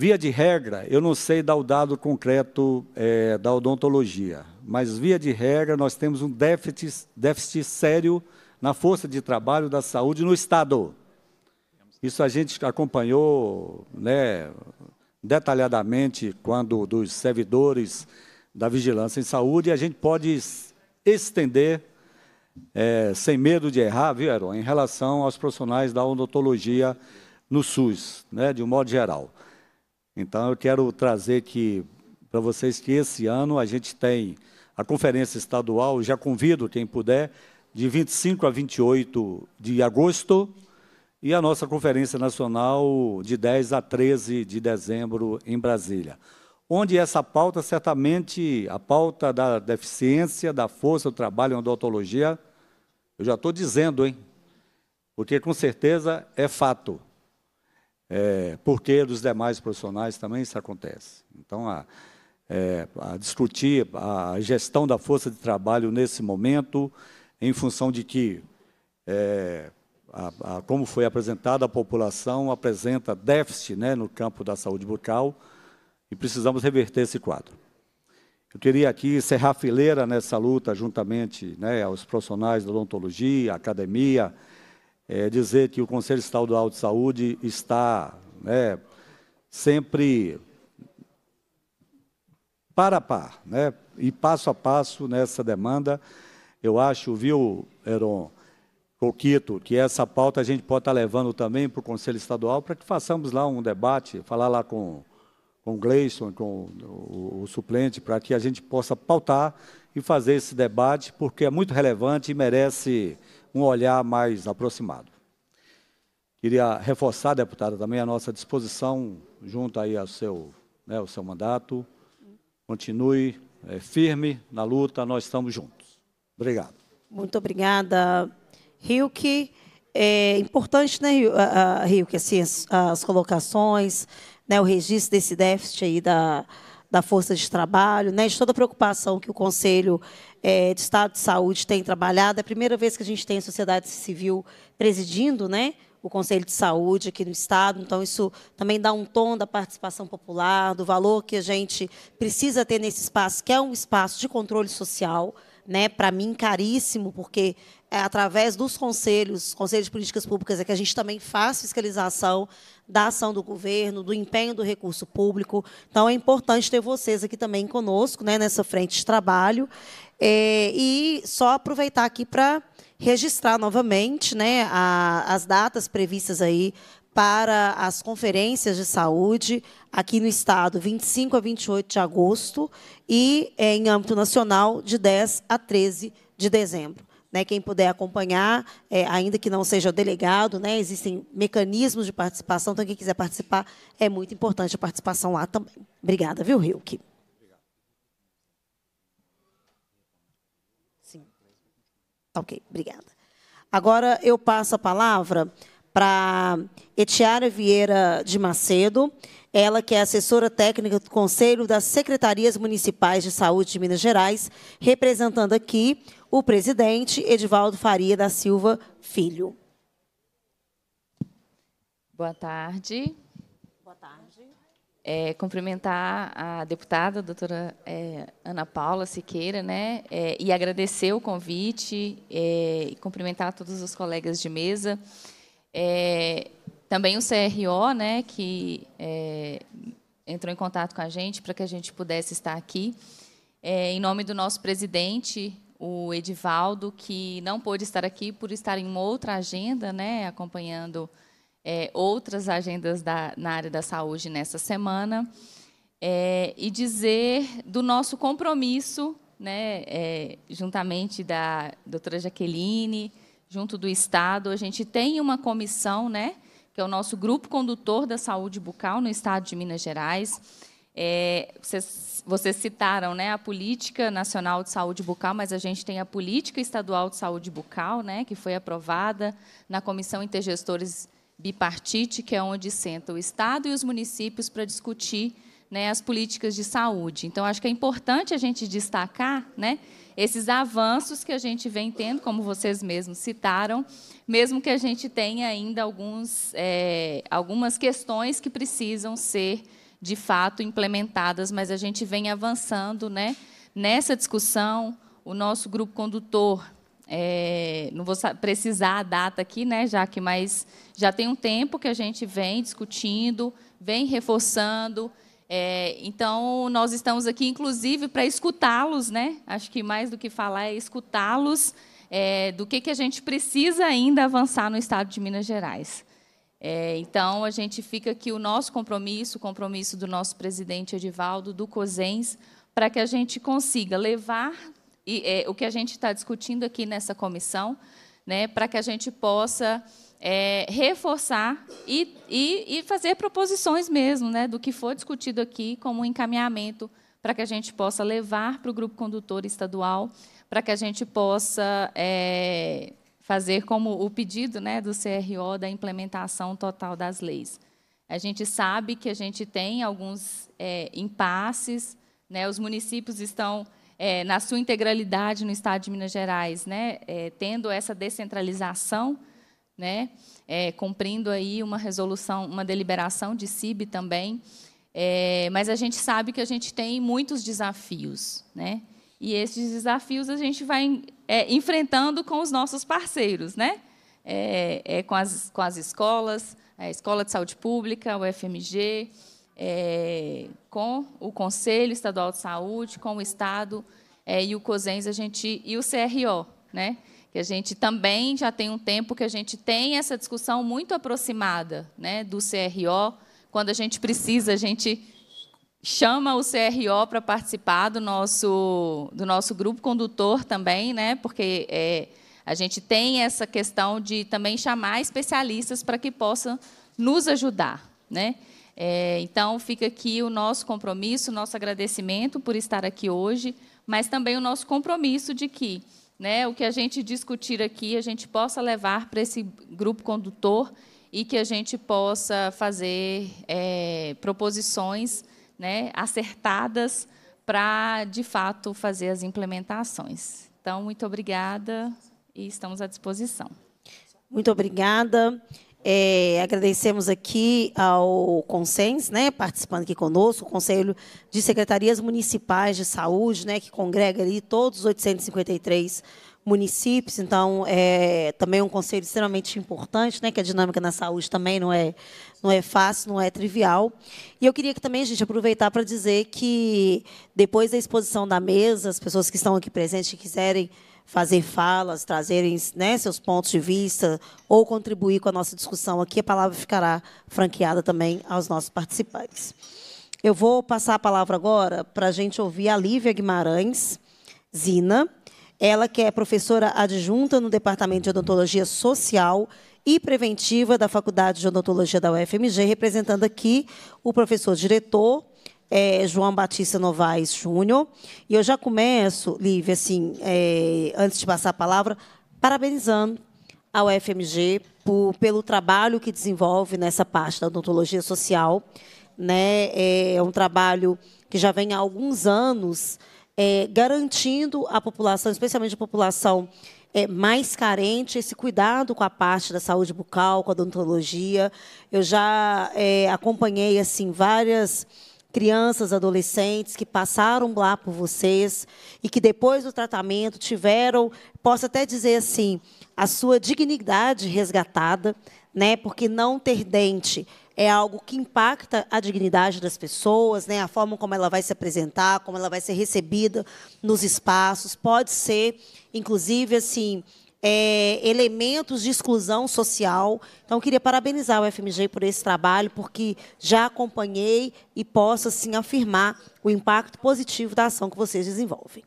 Via de regra, eu não sei dar o dado concreto é, da odontologia, mas via de regra nós temos um déficit, déficit sério na força de trabalho da saúde no Estado. Isso a gente acompanhou né, detalhadamente quando dos servidores da vigilância em saúde, e a gente pode estender, é, sem medo de errar, viu, Heron, em relação aos profissionais da odontologia no SUS, né, de um modo geral. Então eu quero trazer que para vocês que esse ano a gente tem a conferência estadual, já convido quem puder, de 25 a 28 de agosto, e a nossa conferência nacional de 10 a 13 de dezembro em Brasília. Onde essa pauta, certamente, a pauta da deficiência, da força do trabalho em odontologia, eu já estou dizendo, hein? Porque com certeza é fato é, porque dos demais profissionais também isso acontece. Então, a, é, a discutir a gestão da força de trabalho nesse momento, em função de que, é, a, a, como foi apresentado a população apresenta déficit né, no campo da saúde bucal e precisamos reverter esse quadro. Eu queria aqui cerrar fileira nessa luta, juntamente né, aos profissionais da odontologia, academia, academia, é, dizer que o Conselho Estadual de Saúde está né, sempre para a par, né, e passo a passo nessa demanda. Eu acho, viu, Heron, Coquito, que essa pauta a gente pode estar tá levando também para o Conselho Estadual para que façamos lá um debate, falar lá com, com o Gleison, com o, o, o suplente, para que a gente possa pautar e fazer esse debate, porque é muito relevante e merece um olhar mais aproximado. Queria reforçar, deputada, também a nossa disposição, junto aí ao seu, né, ao seu mandato. Continue é, firme na luta, nós estamos juntos. Obrigado.
Muito obrigada, Rilke. É importante, né, Rilke, assim, as, as colocações, né, o registro desse déficit aí da, da força de trabalho, né, de toda a preocupação que o Conselho é, de Estado de Saúde tem trabalhado. É a primeira vez que a gente tem a sociedade civil presidindo né, o Conselho de Saúde aqui no Estado, então isso também dá um tom da participação popular, do valor que a gente precisa ter nesse espaço, que é um espaço de controle social, né, para mim caríssimo, porque é, através dos conselhos, conselhos de políticas públicas, é que a gente também faz fiscalização da ação do governo, do empenho do recurso público. Então, é importante ter vocês aqui também conosco, né, nessa frente de trabalho. É, e só aproveitar aqui para registrar novamente né, a, as datas previstas aí para as conferências de saúde aqui no Estado, 25 a 28 de agosto, e é, em âmbito nacional, de 10 a 13 de dezembro. Né, quem puder acompanhar, é, ainda que não seja o delegado, né, existem mecanismos de participação, então quem quiser participar, é muito importante a participação lá também. Obrigada, viu, Rilke? Sim. Ok, obrigada. Agora eu passo a palavra para Etiara Vieira de Macedo, ela que é assessora técnica do Conselho das Secretarias Municipais de Saúde de Minas Gerais, representando aqui o presidente Edivaldo Faria da Silva Filho.
Boa tarde. Boa tarde. É, cumprimentar a deputada, a doutora é, Ana Paula Siqueira, né, é, e agradecer o convite, é, e cumprimentar todos os colegas de mesa. É, também o CRO, né, que é, entrou em contato com a gente para que a gente pudesse estar aqui. em nome do nosso presidente, o Edivaldo, que não pôde estar aqui por estar em outra agenda, né, acompanhando é, outras agendas da, na área da saúde nessa semana, é, e dizer do nosso compromisso, né, é, juntamente da doutora Jaqueline, junto do Estado, a gente tem uma comissão, né, que é o nosso grupo condutor da saúde bucal no Estado de Minas Gerais. É, vocês vocês citaram né, a Política Nacional de Saúde Bucal, mas a gente tem a Política Estadual de Saúde Bucal, né, que foi aprovada na Comissão Intergestores Bipartite, que é onde senta o Estado e os municípios para discutir né, as políticas de saúde. Então, acho que é importante a gente destacar né, esses avanços que a gente vem tendo, como vocês mesmos citaram, mesmo que a gente tenha ainda alguns, é, algumas questões que precisam ser de fato implementadas, mas a gente vem avançando né, nessa discussão. O nosso grupo condutor, é, não vou precisar a data aqui, né, Jaque, mas já tem um tempo que a gente vem discutindo, vem reforçando. É, então, nós estamos aqui, inclusive, para escutá-los, né? Acho que mais do que falar é escutá-los é, do que, que a gente precisa ainda avançar no estado de Minas Gerais. É, então, a gente fica aqui o nosso compromisso, o compromisso do nosso presidente Edivaldo, do COSENS, para que a gente consiga levar e, é, o que a gente está discutindo aqui nessa comissão, né, para que a gente possa é, reforçar e, e, e, fazer proposições mesmo né, do que for discutido aqui como um encaminhamento para que a gente possa levar para o grupo condutor estadual, para que a gente possa é, fazer como o pedido né, do CRO da implementação total das leis. A gente sabe que a gente tem alguns é, impasses, né, os municípios estão, é, na sua integralidade, no Estado de Minas Gerais, né, é, tendo essa descentralização, né, é, cumprindo aí uma resolução, uma deliberação de CIB também, é, mas a gente sabe que a gente tem muitos desafios. Né? E esses desafios a gente vai é, enfrentando com os nossos parceiros, né? É, é, com, as, com as escolas, a Escola de Saúde Pública, o FMG, é, com o Conselho Estadual de Saúde, com o Estado é, e o COSENS a gente, e o CRO, né? que a gente também já tem um tempo que a gente tem essa discussão muito aproximada né, do CRO. Quando a gente precisa, a gente chama o CRO para participar do nosso, do nosso grupo condutor também, né? porque é, a gente tem essa questão de também chamar especialistas para que possam nos ajudar. Né? É, então, fica aqui o nosso compromisso, o nosso agradecimento por estar aqui hoje, mas também o nosso compromisso de que né, o que a gente discutir aqui a gente possa levar para esse grupo condutor e que a gente possa fazer é, proposições né, acertadas para, de fato, fazer as implementações. Então, muito obrigada e estamos à disposição.
Muito obrigada. É, agradecemos aqui ao Consens, né, participando aqui conosco, o Conselho de Secretarias Municipais de Saúde, né, que congrega ali todos os 853 municípios, então é também é um conselho extremamente importante, né, que a dinâmica na saúde também não é, não é fácil, não é trivial. E eu queria que também a gente aproveitar para dizer que depois da exposição da mesa, as pessoas que estão aqui presentes que quiserem fazer falas, trazerem né, seus pontos de vista ou contribuir com a nossa discussão aqui, a palavra ficará franqueada também aos nossos participantes. Eu vou passar a palavra agora para a gente ouvir a Lívia Guimarães Zina, ela que é professora adjunta no Departamento de Odontologia Social e Preventiva da Faculdade de Odontologia da UFMG, representando aqui o professor diretor é, João Batista Novaes Júnior. E eu já começo, Lívia, assim, é, antes de passar a palavra, parabenizando a UFMG por, pelo trabalho que desenvolve nessa parte da odontologia social. Né? É, é um trabalho que já vem há alguns anos é, garantindo à população, especialmente a população é, mais carente, esse cuidado com a parte da saúde bucal, com a odontologia. Eu já é, acompanhei assim várias crianças, adolescentes que passaram lá por vocês e que depois do tratamento tiveram, posso até dizer assim, a sua dignidade resgatada, né? Porque não ter dente é algo que impacta a dignidade das pessoas, né? a forma como ela vai se apresentar, como ela vai ser recebida nos espaços. Pode ser, inclusive, assim, é, elementos de exclusão social. Então, queria parabenizar o FMG por esse trabalho, porque já acompanhei e posso, assim, afirmar o impacto positivo da ação que vocês desenvolvem.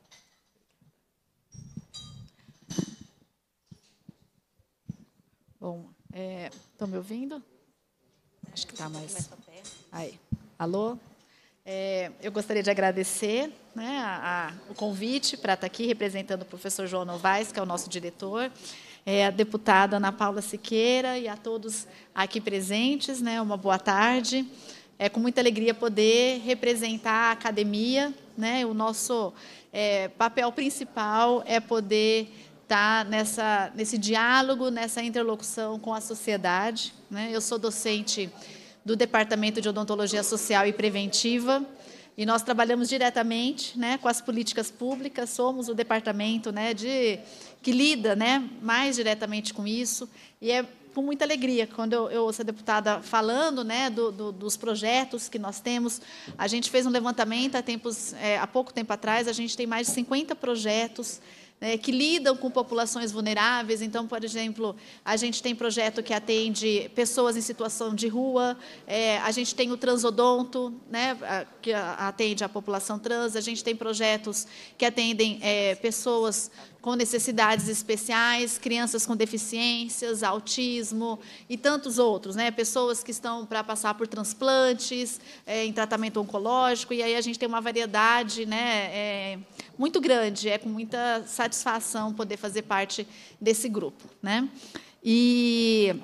Bom,
estão é, me ouvindo? Acho que está mais. Aí. Alô? É, eu gostaria de agradecer né, a, a, o convite para estar tá aqui representando o professor João Novaes, que é o nosso diretor, é, a deputada Ana Paula Siqueira e a todos aqui presentes. Né, uma boa tarde. É com muita alegria poder representar a academia. Né, o nosso é, papel principal é poder tá? nessa, nesse diálogo, nessa interlocução com a sociedade. Né? Eu sou docente do Departamento de Odontologia Social e Preventiva e nós trabalhamos diretamente né, com as políticas públicas, somos o departamento né, de, que lida né, mais diretamente com isso e é com muita alegria quando eu, eu ouço a deputada falando né, do, do, dos projetos que nós temos. A gente fez um levantamento há, tempos, é, há pouco tempo atrás, a gente tem mais de 50 projetos né, que lidam com populações vulneráveis. Então, por exemplo, a gente tem projeto que atende pessoas em situação de rua, é, a gente tem o transodonto, né, que atende a população trans, a gente tem projetos que atendem é, pessoas com necessidades especiais, crianças com deficiências, autismo e tantos outros, né? Pessoas que estão para passar por transplantes, é, em tratamento oncológico, e aí a gente tem uma variedade, né? É, muito grande. É com muita satisfação poder fazer parte desse grupo, né? E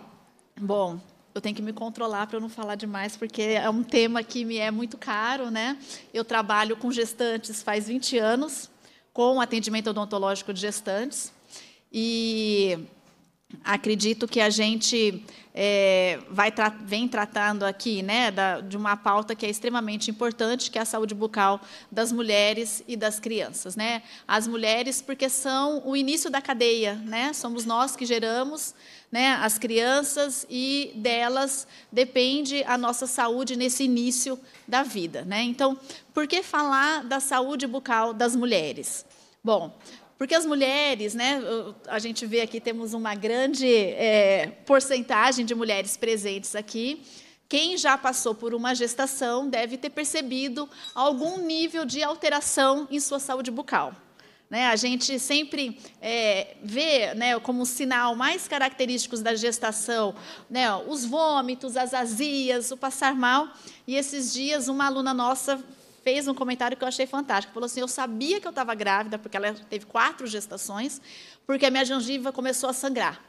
bom, eu tenho que me controlar para eu não falar demais, porque é um tema que me é muito caro, né? Eu trabalho com gestantes faz 20 anos com atendimento odontológico de gestantes. E acredito que a gente é, vai tra vem tratando aqui né, da, de uma pauta que é extremamente importante, que é a saúde bucal das mulheres e das crianças. Né? As mulheres, porque são o início da cadeia, né? somos nós que geramos né, as crianças e delas depende a nossa saúde nesse início da vida. Né? Então, por que falar da saúde bucal das mulheres? Bom, porque as mulheres, né, a gente vê aqui, temos uma grande é, porcentagem de mulheres presentes aqui. Quem já passou por uma gestação deve ter percebido algum nível de alteração em sua saúde bucal. Né, a gente sempre é, vê né, como sinal mais característicos da gestação né, os vômitos, as azias, o passar mal. E esses dias, uma aluna nossa fez um comentário que eu achei fantástico. Falou assim: Eu sabia que eu estava grávida, porque ela teve quatro gestações, porque a minha gengiva começou a sangrar.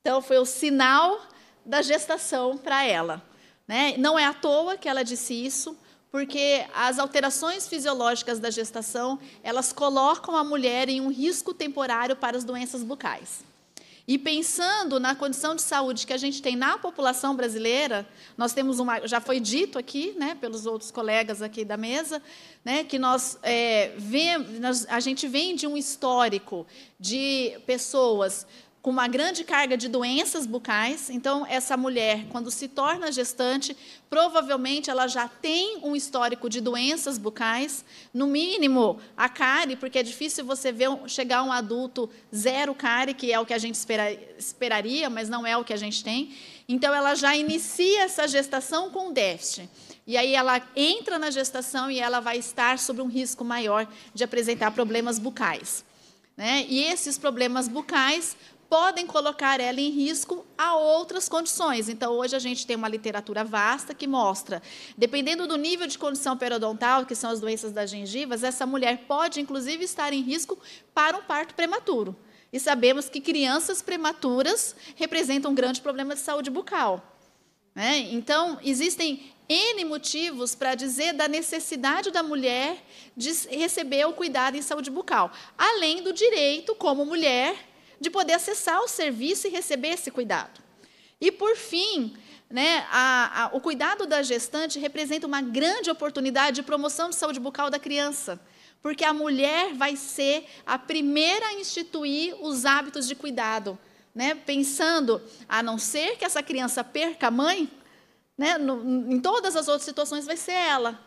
Então, foi o sinal da gestação para ela. Né? Não é à toa que ela disse isso porque as alterações fisiológicas da gestação, elas colocam a mulher em um risco temporário para as doenças bucais. E pensando na condição de saúde que a gente tem na população brasileira, nós temos uma, já foi dito aqui, né, pelos outros colegas aqui da mesa, né, que nós, é, vem, nós, a gente vem de um histórico de pessoas com uma grande carga de doenças bucais. Então, essa mulher, quando se torna gestante, provavelmente ela já tem um histórico de doenças bucais, no mínimo a cárie, porque é difícil você ver chegar um adulto zero cárie, que é o que a gente espera, esperaria, mas não é o que a gente tem. Então, ela já inicia essa gestação com déficit. E aí ela entra na gestação e ela vai estar sob um risco maior de apresentar problemas bucais. Né? E esses problemas bucais podem colocar ela em risco a outras condições. Então, hoje a gente tem uma literatura vasta que mostra, dependendo do nível de condição periodontal, que são as doenças das gengivas, essa mulher pode, inclusive, estar em risco para um parto prematuro. E sabemos que crianças prematuras representam um grande problema de saúde bucal. Né? Então, existem N motivos para dizer da necessidade da mulher de receber o cuidado em saúde bucal, além do direito, como mulher, de poder acessar o serviço e receber esse cuidado. E, por fim, né, a, a, o cuidado da gestante representa uma grande oportunidade de promoção de saúde bucal da criança, porque a mulher vai ser a primeira a instituir os hábitos de cuidado. Né, pensando, a não ser que essa criança perca a mãe, né, no, em todas as outras situações vai ser ela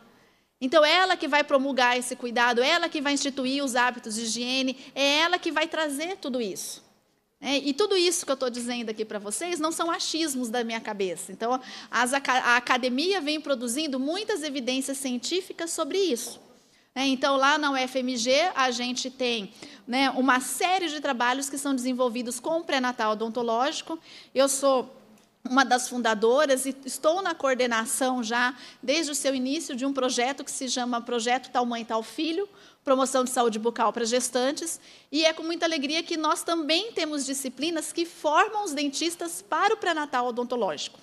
então, é ela que vai promulgar esse cuidado, é ela que vai instituir os hábitos de higiene, é ela que vai trazer tudo isso. É, e tudo isso que eu estou dizendo aqui para vocês não são achismos da minha cabeça. Então, as, a academia vem produzindo muitas evidências científicas sobre isso. É, então, lá na UFMG, a gente tem né, uma série de trabalhos que são desenvolvidos com o pré-natal odontológico. Eu sou uma das fundadoras e estou na coordenação já desde o seu início de um projeto que se chama Projeto Tal Mãe Tal Filho, promoção de saúde bucal para gestantes, e é com muita alegria que nós também temos disciplinas que formam os dentistas para o pré-natal odontológico.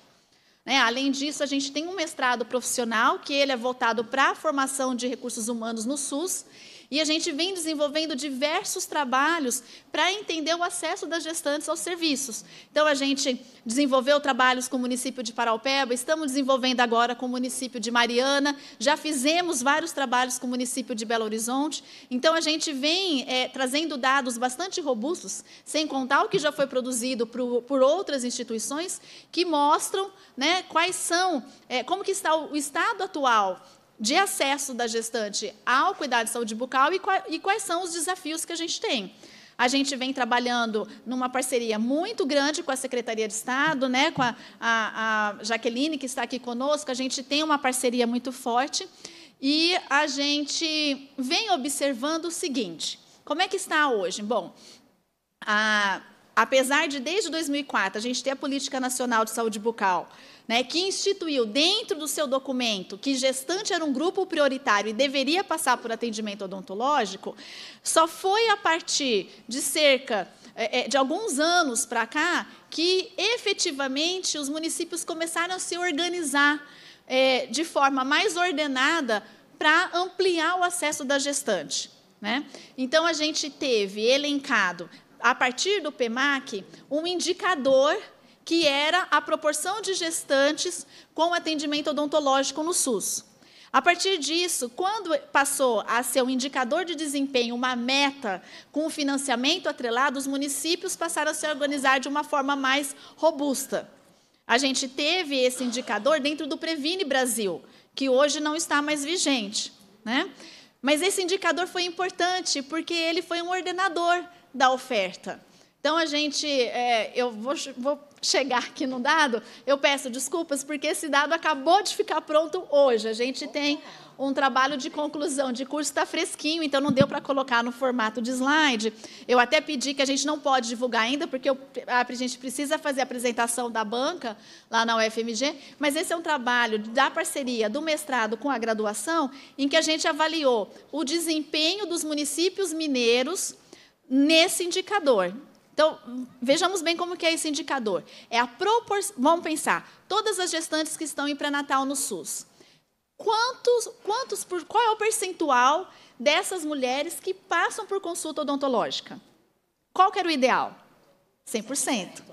Né? Além disso, a gente tem um mestrado profissional que ele é voltado para a formação de recursos humanos no SUS e a gente vem desenvolvendo diversos trabalhos para entender o acesso das gestantes aos serviços. Então, a gente desenvolveu trabalhos com o município de Paraupeba, estamos desenvolvendo agora com o município de Mariana, já fizemos vários trabalhos com o município de Belo Horizonte. Então, a gente vem é, trazendo dados bastante robustos, sem contar o que já foi produzido por, por outras instituições, que mostram né, quais são, é, como que está o estado atual de acesso da gestante ao cuidado de saúde bucal e, quais, e quais são os desafios que a gente tem. A gente vem trabalhando numa parceria muito grande com a Secretaria de Estado, né, com a, a, a Jaqueline, que está aqui conosco. A gente tem uma parceria muito forte e a gente vem observando o seguinte: como é que está hoje? Bom, a, apesar de desde 2004 a gente ter a Política Nacional de Saúde Bucal né, que instituiu dentro do seu documento que gestante era um grupo prioritário e deveria passar por atendimento odontológico, só foi a partir de cerca é, é, de alguns anos para cá que efetivamente os municípios começaram a se organizar é, de forma mais ordenada para ampliar o acesso da gestante. Né? Então, a gente teve elencado, a partir do PEMAC, um indicador que era a proporção de gestantes com atendimento odontológico no SUS. A partir disso, quando passou a ser um indicador de desempenho, uma meta com o financiamento atrelado, os municípios passaram a se organizar de uma forma mais robusta. A gente teve esse indicador dentro do Previne Brasil, que hoje não está mais vigente. Né? Mas esse indicador foi importante porque ele foi um ordenador da oferta. Então a gente, é, eu vou, vou, chegar aqui no dado, eu peço desculpas porque esse dado acabou de ficar pronto hoje. A gente tem um trabalho de conclusão de curso está fresquinho, então não deu para colocar no formato de slide. Eu até pedi que a gente não pode divulgar ainda, porque a gente precisa fazer a apresentação da banca lá na UFMG, mas esse é um trabalho da parceria do mestrado com a graduação, em que a gente avaliou o desempenho dos municípios mineiros nesse indicador. Então, vejamos bem como que é esse indicador. É a proporção, vamos pensar, todas as gestantes que estão em pré-natal no SUS. Quantos, quantos por, qual é o percentual dessas mulheres que passam por consulta odontológica? Qual que era o ideal? 100%.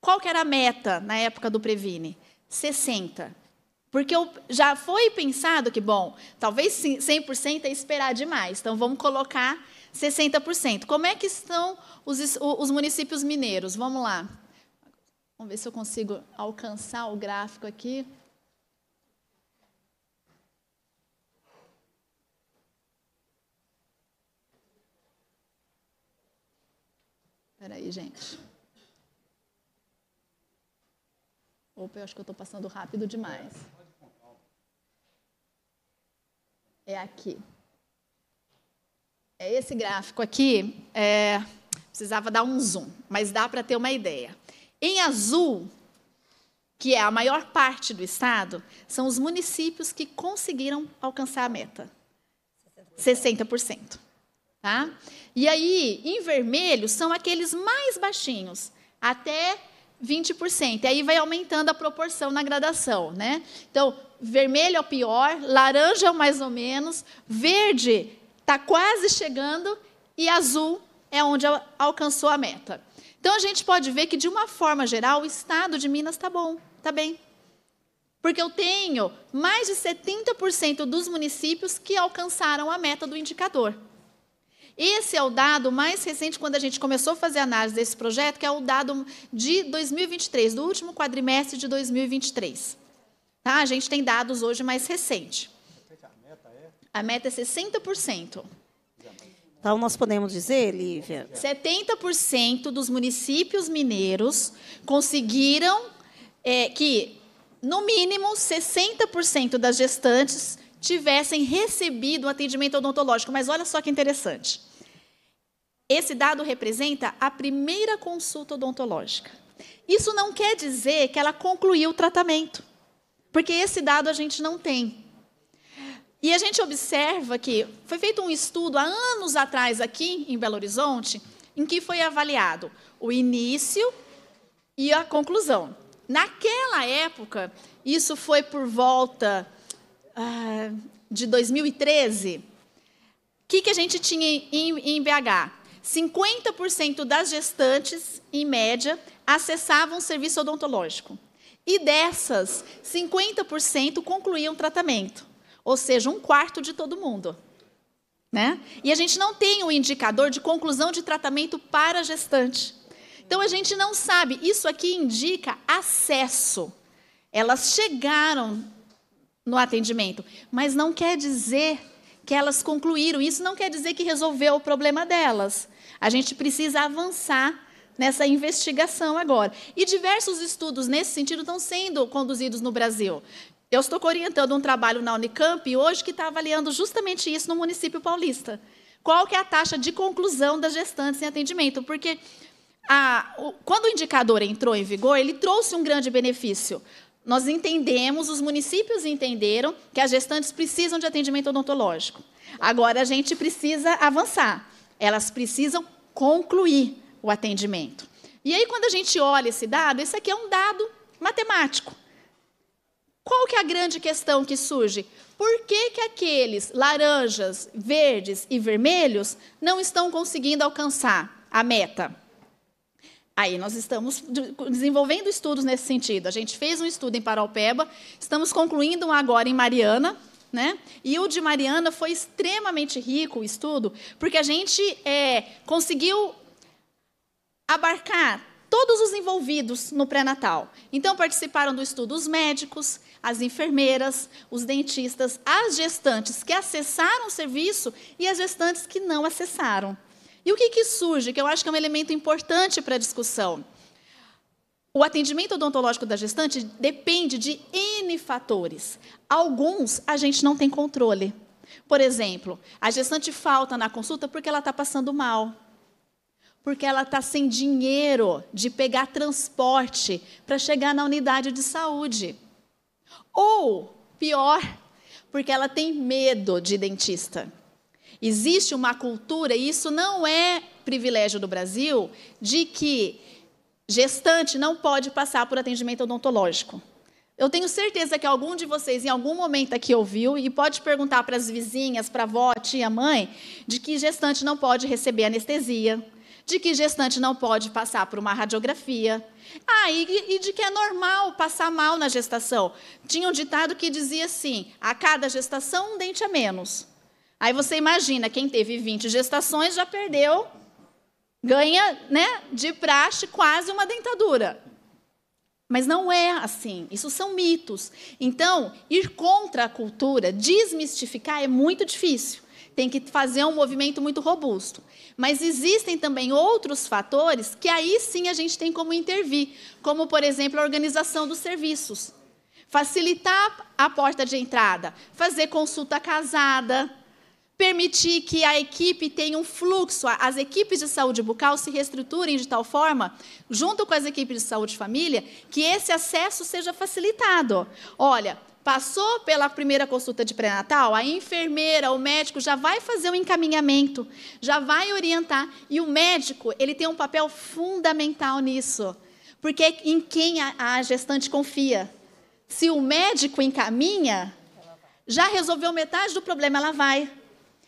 Qual que era a meta na época do Previne? 60. Porque já foi pensado que, bom, talvez 100% é esperar demais, então vamos colocar 60%. Como é que estão os, os municípios mineiros? Vamos lá. Vamos ver se eu consigo alcançar o gráfico aqui. Espera aí, gente. Opa, eu acho que eu estou passando rápido demais. É aqui. É esse gráfico aqui, é, precisava dar um zoom, mas dá para ter uma ideia. Em azul, que é a maior parte do estado, são os municípios que conseguiram alcançar a meta. 60%. 60%. Tá? E aí, em vermelho, são aqueles mais baixinhos, até 20%. E aí vai aumentando a proporção na gradação. Né? Então, vermelho é o pior, laranja é o mais ou menos, verde está quase chegando e azul é onde alcançou a meta. Então a gente pode ver que, de uma forma geral, o estado de Minas está bom, está bem. Porque eu tenho mais de 70% dos municípios que alcançaram a meta do indicador. Esse é o dado mais recente quando a gente começou a fazer análise desse projeto, que é o dado de 2023, do último quadrimestre de 2023. Tá? A gente tem dados hoje mais recente. A meta é 60%.
Então, nós podemos dizer, Lívia?
70% dos municípios mineiros conseguiram é, que, no mínimo, 60% das gestantes tivessem recebido um atendimento odontológico. Mas olha só que interessante. Esse dado representa a primeira consulta odontológica. Isso não quer dizer que ela concluiu o tratamento, porque esse dado a gente não tem. E a gente observa que foi feito um estudo há anos atrás aqui em Belo Horizonte, em que foi avaliado o início e a conclusão. Naquela época, isso foi por volta ah, de 2013. O que, que a gente tinha em, em BH? 50% das gestantes, em média, acessavam o serviço odontológico. E dessas, 50% concluíam tratamento ou seja, um quarto de todo mundo. Né? E a gente não tem um indicador de conclusão de tratamento para gestante. Então a gente não sabe, isso aqui indica acesso. Elas chegaram no atendimento, mas não quer dizer que elas concluíram. Isso não quer dizer que resolveu o problema delas. A gente precisa avançar nessa investigação agora. E diversos estudos nesse sentido estão sendo conduzidos no Brasil. Eu estou orientando um trabalho na Unicamp hoje que está avaliando justamente isso no município paulista. Qual que é a taxa de conclusão das gestantes em atendimento? Porque a, o, quando o indicador entrou em vigor, ele trouxe um grande benefício. Nós entendemos, os municípios entenderam que as gestantes precisam de atendimento odontológico. Agora a gente precisa avançar. Elas precisam concluir o atendimento. E aí, quando a gente olha esse dado, esse aqui é um dado matemático. Qual que é a grande questão que surge? Por que, que aqueles laranjas, verdes e vermelhos não estão conseguindo alcançar a meta? Aí nós estamos desenvolvendo estudos nesse sentido. A gente fez um estudo em Paraupeba, estamos concluindo um agora em Mariana, né? E o de Mariana foi extremamente rico o estudo, porque a gente é, conseguiu abarcar todos os envolvidos no pré-natal. Então, participaram do estudo os médicos, as enfermeiras, os dentistas, as gestantes que acessaram o serviço e as gestantes que não acessaram. E o que, que surge, que eu acho que é um elemento importante para a discussão? O atendimento odontológico da gestante depende de N fatores. Alguns a gente não tem controle. Por exemplo, a gestante falta na consulta porque ela está passando mal porque ela está sem dinheiro de pegar transporte para chegar na unidade de saúde. Ou, pior, porque ela tem medo de dentista. Existe uma cultura, e isso não é privilégio do Brasil, de que gestante não pode passar por atendimento odontológico. Eu tenho certeza que algum de vocês, em algum momento aqui, ouviu e pode perguntar para as vizinhas, para a avó, tia, mãe, de que gestante não pode receber anestesia, de que gestante não pode passar por uma radiografia, ah, e, e, de que é normal passar mal na gestação. Tinha um ditado que dizia assim: a cada gestação, um dente a menos. Aí você imagina, quem teve 20 gestações já perdeu, ganha né, de praxe quase uma dentadura. Mas não é assim, isso são mitos. Então, ir contra a cultura, desmistificar é muito difícil tem que fazer um movimento muito robusto. Mas existem também outros fatores que aí sim a gente tem como intervir, como, por exemplo, a organização dos serviços. Facilitar a porta de entrada, fazer consulta casada, permitir que a equipe tenha um fluxo, as equipes de saúde bucal se reestruturem de tal forma, junto com as equipes de saúde família, que esse acesso seja facilitado. Olha, Passou pela primeira consulta de pré-natal, a enfermeira, o médico já vai fazer o encaminhamento, já vai orientar. E o médico, ele tem um papel fundamental nisso. Porque é em quem a, a gestante confia. Se o médico encaminha, já resolveu metade do problema, ela vai.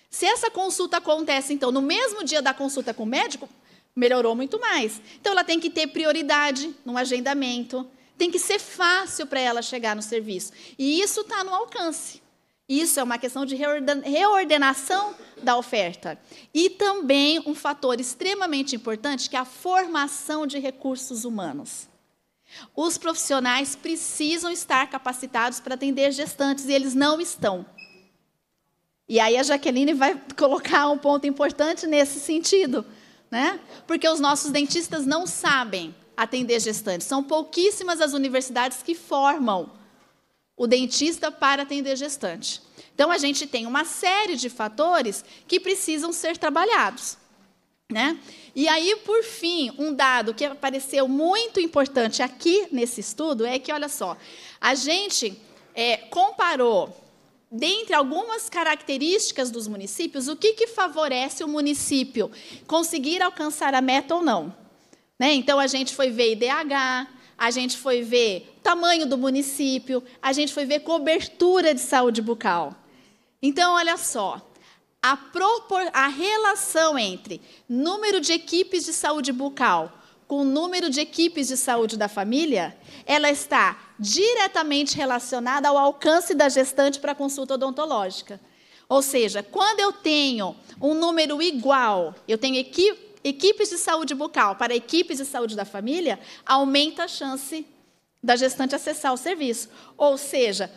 Se essa consulta acontece, então, no mesmo dia da consulta com o médico, melhorou muito mais. Então, ela tem que ter prioridade no agendamento, tem que ser fácil para ela chegar no serviço. E isso está no alcance. Isso é uma questão de reordenação da oferta. E também um fator extremamente importante, que é a formação de recursos humanos. Os profissionais precisam estar capacitados para atender gestantes e eles não estão. E aí a Jaqueline vai colocar um ponto importante nesse sentido, né? Porque os nossos dentistas não sabem atender gestantes. São pouquíssimas as universidades que formam o dentista para atender gestante. Então, a gente tem uma série de fatores que precisam ser trabalhados. Né? E aí, por fim, um dado que apareceu muito importante aqui nesse estudo é que, olha só, a gente é, comparou, dentre algumas características dos municípios, o que, que favorece o município conseguir alcançar a meta ou não. Né? Então a gente foi ver IDH, a gente foi ver tamanho do município, a gente foi ver cobertura de saúde bucal. Então, olha só, a, propor... a relação entre número de equipes de saúde bucal com número de equipes de saúde da família, ela está diretamente relacionada ao alcance da gestante para consulta odontológica. Ou seja, quando eu tenho um número igual, eu tenho equipe equipes de saúde bucal para equipes de saúde da família, aumenta a chance da gestante acessar o serviço. Ou seja,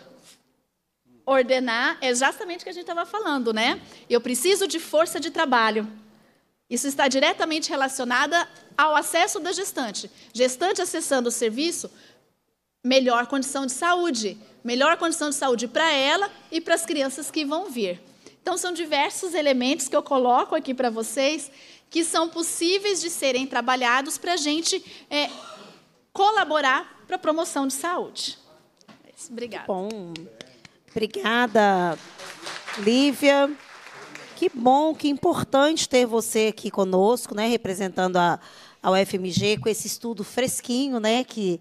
ordenar é exatamente o que a gente estava falando, né? Eu preciso de força de trabalho. Isso está diretamente relacionada ao acesso da gestante. Gestante acessando o serviço, melhor condição de saúde, melhor condição de saúde para ela e para as crianças que vão vir. Então, são diversos elementos que eu coloco aqui para vocês que são possíveis de serem trabalhados para a gente é, colaborar para a promoção de saúde. É obrigada.
Bom. Obrigada, Lívia. Que bom, que importante ter você aqui conosco, né, representando a, a UFMG com esse estudo fresquinho, né, que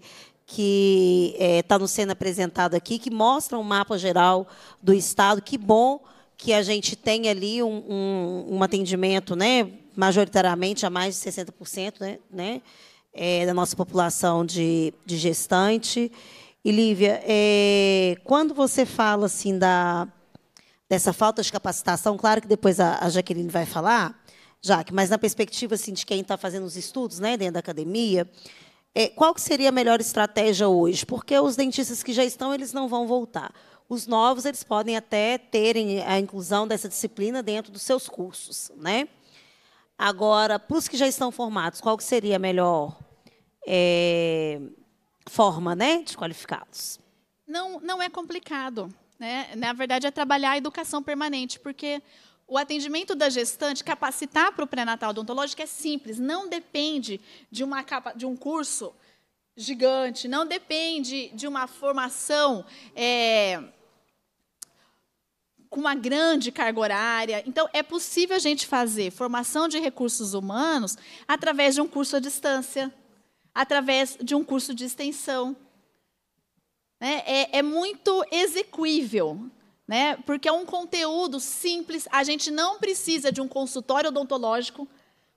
que está é, tá nos sendo apresentado aqui, que mostra um mapa geral do estado. Que bom que a gente tem ali um, um, um atendimento, né, majoritariamente a mais de 60% né, né, é, da nossa população de, de gestante. E, Lívia, é, quando você fala assim da, dessa falta de capacitação, claro que depois a, a Jaqueline vai falar, Jaque, mas na perspectiva assim, de quem está fazendo os estudos né, dentro da academia, é, qual que seria a melhor estratégia hoje? Porque os dentistas que já estão, eles não vão voltar. Os novos, eles podem até terem a inclusão dessa disciplina dentro dos seus cursos, né? Agora, para os que já estão formados, qual que seria a melhor é, forma né, de qualificá-los?
Não, não é complicado. Né? Na verdade, é trabalhar a educação permanente, porque o atendimento da gestante, capacitar para o pré-natal odontológico é simples, não depende de, uma capa, de um curso gigante, não depende de uma formação. É, com uma grande carga horária. Então, é possível a gente fazer formação de recursos humanos através de um curso à distância, através de um curso de extensão. Né? É, é muito execuível, né? porque é um conteúdo simples, a gente não precisa de um consultório odontológico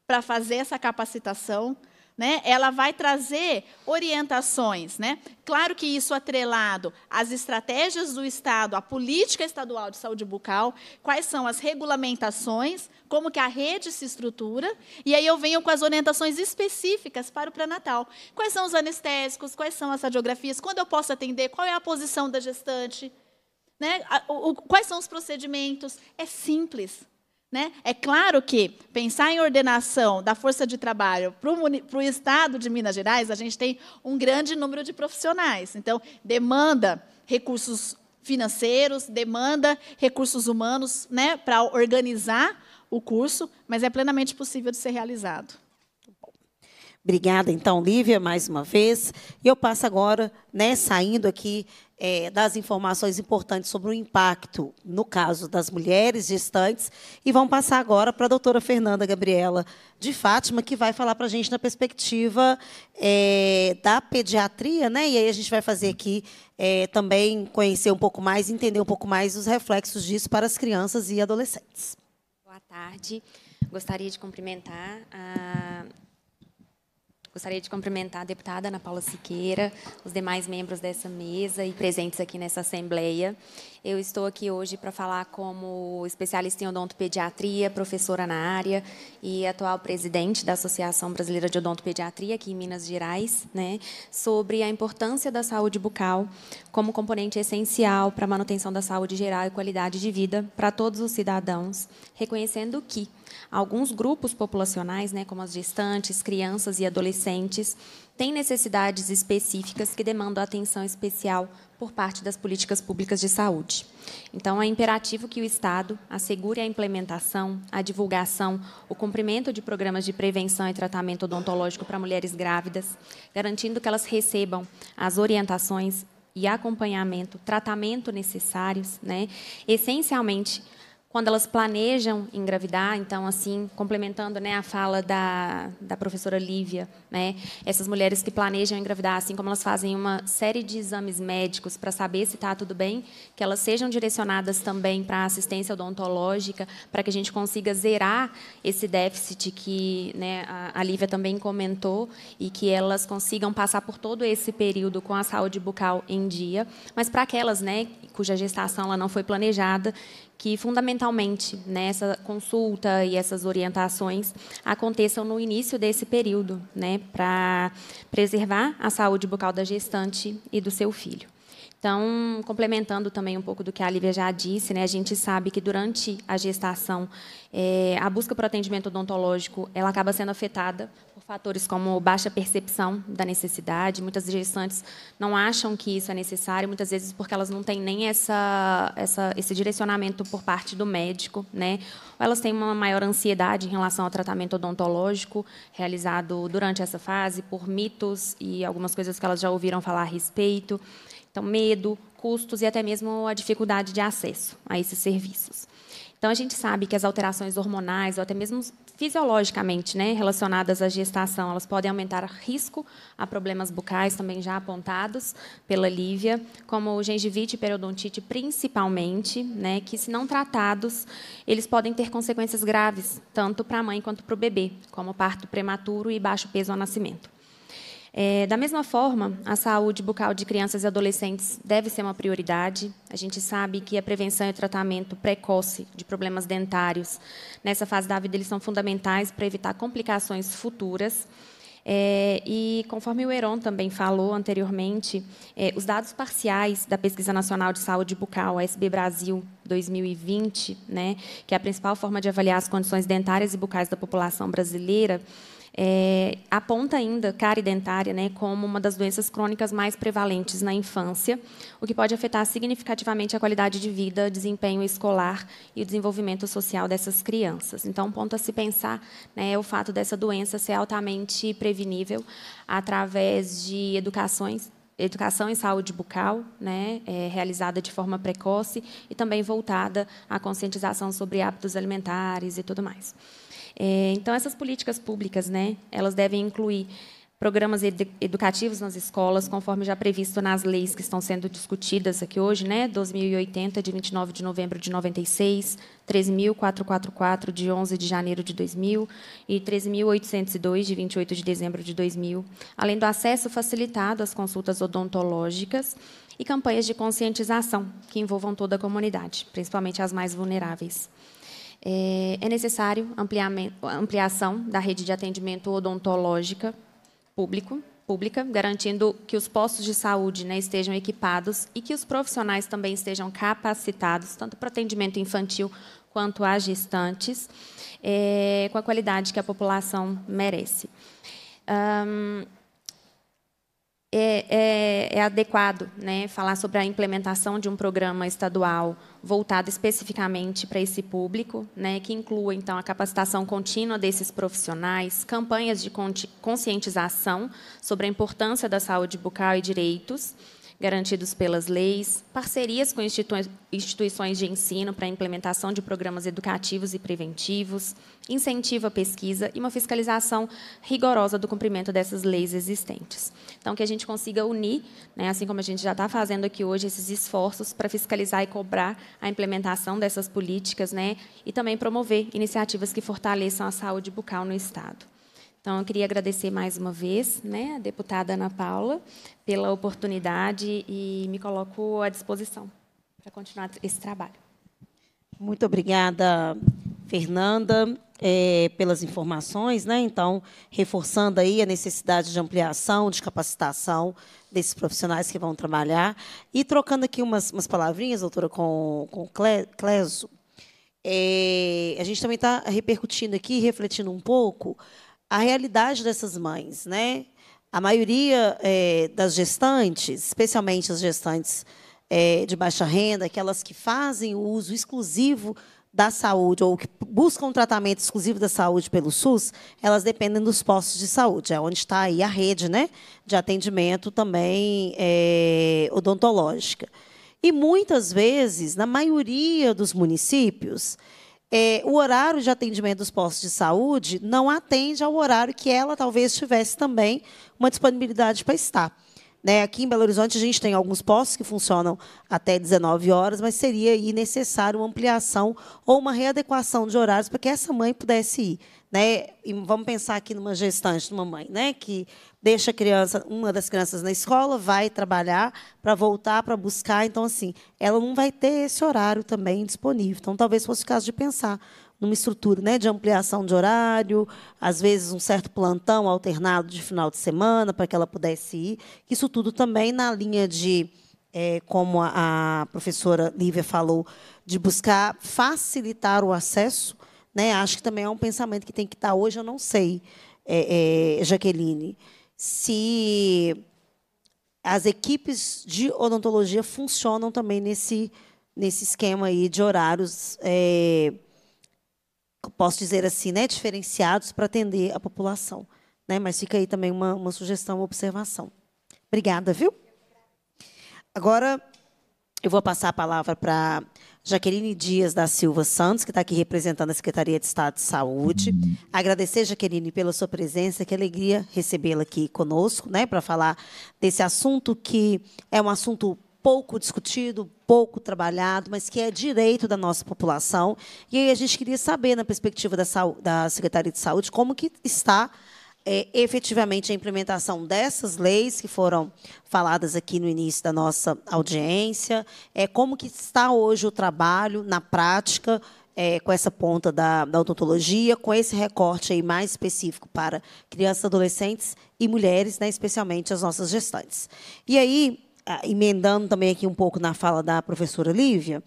para fazer essa capacitação. Né? Ela vai trazer orientações, né? Claro que isso atrelado às estratégias do Estado, à política estadual de saúde bucal, quais são as regulamentações, como que a rede se estrutura, e aí eu venho com as orientações específicas para o pré-natal. Quais são os anestésicos, quais são as radiografias, quando eu posso atender, qual é a posição da gestante, né? quais são os procedimentos? É simples. Né? É claro que pensar em ordenação da força de trabalho para o estado de Minas Gerais, a gente tem um grande número de profissionais. Então, demanda recursos financeiros, demanda recursos humanos né, para organizar o curso, mas é plenamente possível de ser realizado.
Obrigada, então, Lívia, mais uma vez. E eu passo agora, né, saindo aqui é, das informações importantes sobre o impacto, no caso das mulheres gestantes, e vão passar agora para a doutora Fernanda Gabriela de Fátima, que vai falar para a gente na perspectiva é, da pediatria, né? E aí a gente vai fazer aqui é, também conhecer um pouco mais, entender um pouco mais os reflexos disso para as crianças e adolescentes.
Boa tarde. Gostaria de cumprimentar a Gostaria de cumprimentar a deputada Ana Paula Siqueira, os demais membros dessa mesa e presentes aqui nessa Assembleia, eu estou aqui hoje para falar como especialista em odontopediatria, professora na área e atual presidente da Associação Brasileira de Odontopediatria aqui em Minas Gerais, né, sobre a importância da saúde bucal como componente essencial para a manutenção da saúde geral e qualidade de vida para todos os cidadãos, reconhecendo que alguns grupos populacionais, né, como as gestantes, crianças e adolescentes, têm necessidades específicas que demandam atenção especial por parte das políticas públicas de saúde. Então, é imperativo que o Estado assegure a implementação, a divulgação, o cumprimento de programas de prevenção e tratamento odontológico para mulheres grávidas, garantindo que elas recebam as orientações e acompanhamento, tratamento necessários, né? essencialmente quando elas planejam engravidar, então assim, complementando né, a fala da, da professora Lívia, né, essas mulheres que planejam engravidar, assim como elas fazem uma série de exames médicos para saber se está tudo bem, que elas sejam direcionadas também para assistência odontológica, para que a gente consiga zerar esse déficit que né, a, a Lívia também comentou e que elas consigam passar por todo esse período com a saúde bucal em dia, mas para aquelas né, cuja gestação ela não foi planejada, que fundamentalmente né, essa consulta e essas orientações aconteçam no início desse período, né, para preservar a saúde bucal da gestante e do seu filho. Então, complementando também um pouco do que a Lívia já disse, né, a gente sabe que durante a gestação, é, a busca por atendimento odontológico ela acaba sendo afetada por fatores como baixa percepção da necessidade. Muitas gestantes não acham que isso é necessário, muitas vezes porque elas não têm nem essa, essa, esse direcionamento por parte do médico, né? Ou elas têm uma maior ansiedade em relação ao tratamento odontológico realizado durante essa fase por mitos e algumas coisas que elas já ouviram falar a respeito. Então, medo, custos e até mesmo a dificuldade de acesso a esses serviços. Então, a gente sabe que as alterações hormonais, ou até mesmo fisiologicamente, né, relacionadas à gestação, elas podem aumentar risco a problemas bucais, também já apontados pela Lívia, como gengivite e periodontite, principalmente, né, que, se não tratados, eles podem ter consequências graves, tanto para a mãe quanto para o bebê, como parto prematuro e baixo peso ao nascimento. É, da mesma forma, a saúde bucal de crianças e adolescentes deve ser uma prioridade. A gente sabe que a prevenção e o tratamento precoce de problemas dentários nessa fase da vida eles são fundamentais para evitar complicações futuras. É, e conforme o Heron também falou anteriormente, é, os dados parciais da Pesquisa Nacional de Saúde Bucal, a SB Brasil 2020, né, que é a principal forma de avaliar as condições dentárias e bucais da população brasileira, é, aponta ainda cárie dentária né, como uma das doenças crônicas mais prevalentes na infância, o que pode afetar significativamente a qualidade de vida, desempenho escolar e o desenvolvimento social dessas crianças. Então, um ponto a se pensar né, é o fato dessa doença ser altamente prevenível através de educações educação em saúde bucal, né, é, realizada de forma precoce e também voltada à conscientização sobre hábitos alimentares e tudo mais. É, então, essas políticas públicas, né, elas devem incluir programas educativos nas escolas, conforme já previsto nas leis que estão sendo discutidas aqui hoje, né? 2080 de 29 de novembro de 96, 13444 de 11 de janeiro de 2000 e 13802 de 28 de dezembro de 2000, além do acesso facilitado às consultas odontológicas e campanhas de conscientização que envolvam toda a comunidade, principalmente as mais vulneráveis. É, é necessário ampliação da rede de atendimento odontológica público, pública, garantindo que os postos de saúde né, estejam equipados e que os profissionais também estejam capacitados, tanto para atendimento infantil quanto a gestantes, é, com a qualidade que a população merece. Um, é, é, é, adequado né, falar sobre a implementação de um programa estadual voltado especificamente para esse público, né, que inclua, então, a capacitação contínua desses profissionais, campanhas de conscientização sobre a importância da saúde bucal e direitos, garantidos pelas leis, parcerias com instituições de ensino para a implementação de programas educativos e preventivos, incentivo à pesquisa e uma fiscalização rigorosa do cumprimento dessas leis existentes. Então, que a gente consiga unir, né, assim como a gente já está fazendo aqui hoje, esses esforços para fiscalizar e cobrar a implementação dessas políticas né, e também promover iniciativas que fortaleçam a saúde bucal no Estado. Então, eu queria agradecer mais uma vez né, a deputada Ana Paula pela oportunidade e me coloco à disposição para continuar esse trabalho.
Muito obrigada, Fernanda, é, pelas informações. Né? Então, reforçando aí a necessidade de ampliação, de capacitação desses profissionais que vão trabalhar. E trocando aqui umas, umas palavrinhas, doutora, com, com o Cleso. é, eh, a gente também está repercutindo aqui, refletindo um pouco a realidade dessas mães, né? A maioria é, das gestantes, especialmente as gestantes é, de baixa renda, aquelas que fazem o uso exclusivo da saúde ou que buscam um tratamento exclusivo da saúde pelo SUS, elas dependem dos postos de saúde, é onde está aí a rede né, de atendimento também é, odontológica. E muitas vezes, na maioria dos municípios, é, o horário de atendimento dos postos de saúde não atende ao horário que ela talvez tivesse também uma disponibilidade para estar. Né, aqui em Belo Horizonte a gente tem alguns postos que funcionam até 19 horas, mas seria aí necessário uma ampliação ou uma readequação de horários para que essa mãe pudesse ir. Né? E vamos pensar aqui numa gestante, numa mãe, né? que deixa a criança, uma das crianças na escola, vai trabalhar para voltar para buscar. Então, assim, ela não vai ter esse horário também disponível. Então, talvez fosse o caso de pensar numa estrutura né, de ampliação de horário, às vezes um certo plantão alternado de final de semana para que ela pudesse ir. Isso tudo também na linha de, é, como a, a professora Lívia falou, de buscar facilitar o acesso. Né? Acho que também é um pensamento que tem que estar tá hoje, eu não sei, é, é, Jaqueline se as equipes de odontologia funcionam também nesse, nesse esquema aí de horários, é, posso dizer assim, né, diferenciados para atender a população. Né? Mas fica aí também uma, uma sugestão, uma observação. Obrigada, viu? Agora, eu vou passar a palavra para Jaqueline Dias da Silva Santos, que está aqui representando a Secretaria de Estado de Saúde. Agradecer, Jaqueline, pela sua presença, que alegria recebê-la aqui conosco, né, para falar desse assunto que é um assunto pouco discutido, pouco trabalhado, mas que é direito da nossa população. E aí a gente queria saber, na perspectiva da, da Secretaria de Saúde, como que está é, efetivamente a implementação dessas leis que foram faladas aqui no início da nossa audiência, é, como que está hoje o trabalho na prática é, com essa ponta da, da odontologia, com esse recorte aí mais específico para crianças, adolescentes e mulheres, né, especialmente as nossas gestantes. E aí, ah, emendando também aqui um pouco na fala da professora Lívia,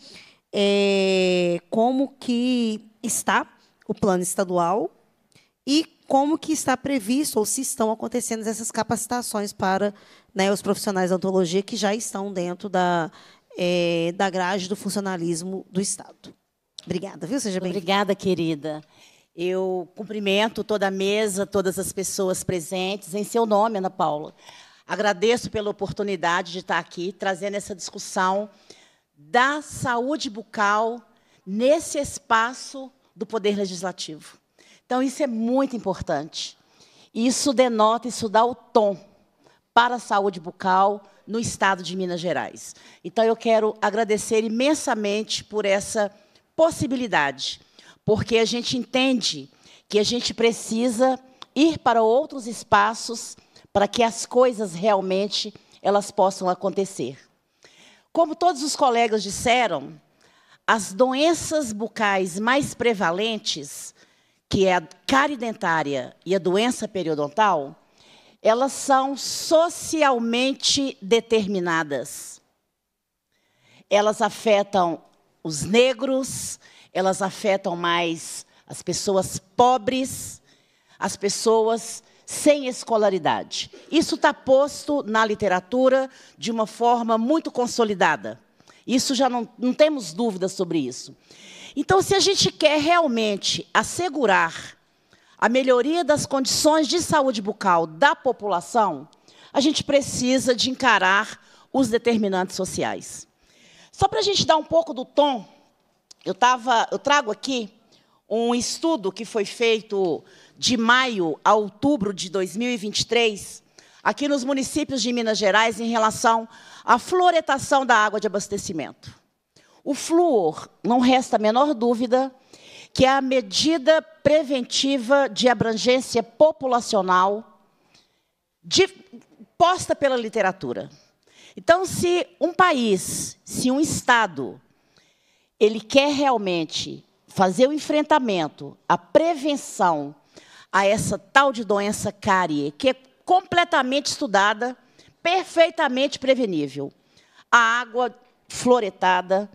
é, como que está o plano estadual e como que está previsto ou se estão acontecendo essas capacitações para né, os profissionais da odontologia que já estão dentro da,
é, da grade do funcionalismo do Estado. Obrigada, viu? Seja bem-vinda. Obrigada, querida. Eu cumprimento toda a mesa, todas as pessoas presentes, em seu nome, Ana Paula. Agradeço pela oportunidade de estar aqui trazendo essa discussão da saúde bucal nesse espaço do Poder Legislativo. Então, isso é muito importante. Isso denota, isso dá o tom para a saúde bucal no estado de Minas Gerais. Então, eu quero agradecer imensamente por essa possibilidade, porque a gente entende que a gente precisa ir para outros espaços para que as coisas realmente elas possam acontecer. Como todos os colegas disseram, as doenças bucais mais prevalentes que é a cárie dentária e a doença periodontal, elas são socialmente determinadas. Elas afetam os negros, elas afetam mais as pessoas pobres, as pessoas sem escolaridade. Isso está posto na literatura de uma forma muito consolidada. Isso já não, não temos dúvidas sobre isso. Então, se a gente quer realmente assegurar a melhoria das condições de saúde bucal da população, a gente precisa de encarar os determinantes sociais. Só para a gente dar um pouco do tom, eu, tava, eu trago aqui um estudo que foi feito de maio a outubro de 2023, aqui nos municípios de Minas Gerais, em relação à floretação da água de abastecimento. O flúor, não resta a menor dúvida, que é a medida preventiva de abrangência populacional de, posta pela literatura. Então, se um país, se um Estado, ele quer realmente fazer o enfrentamento, a prevenção a essa tal de doença cárie, que é completamente estudada, perfeitamente prevenível. A água floretada,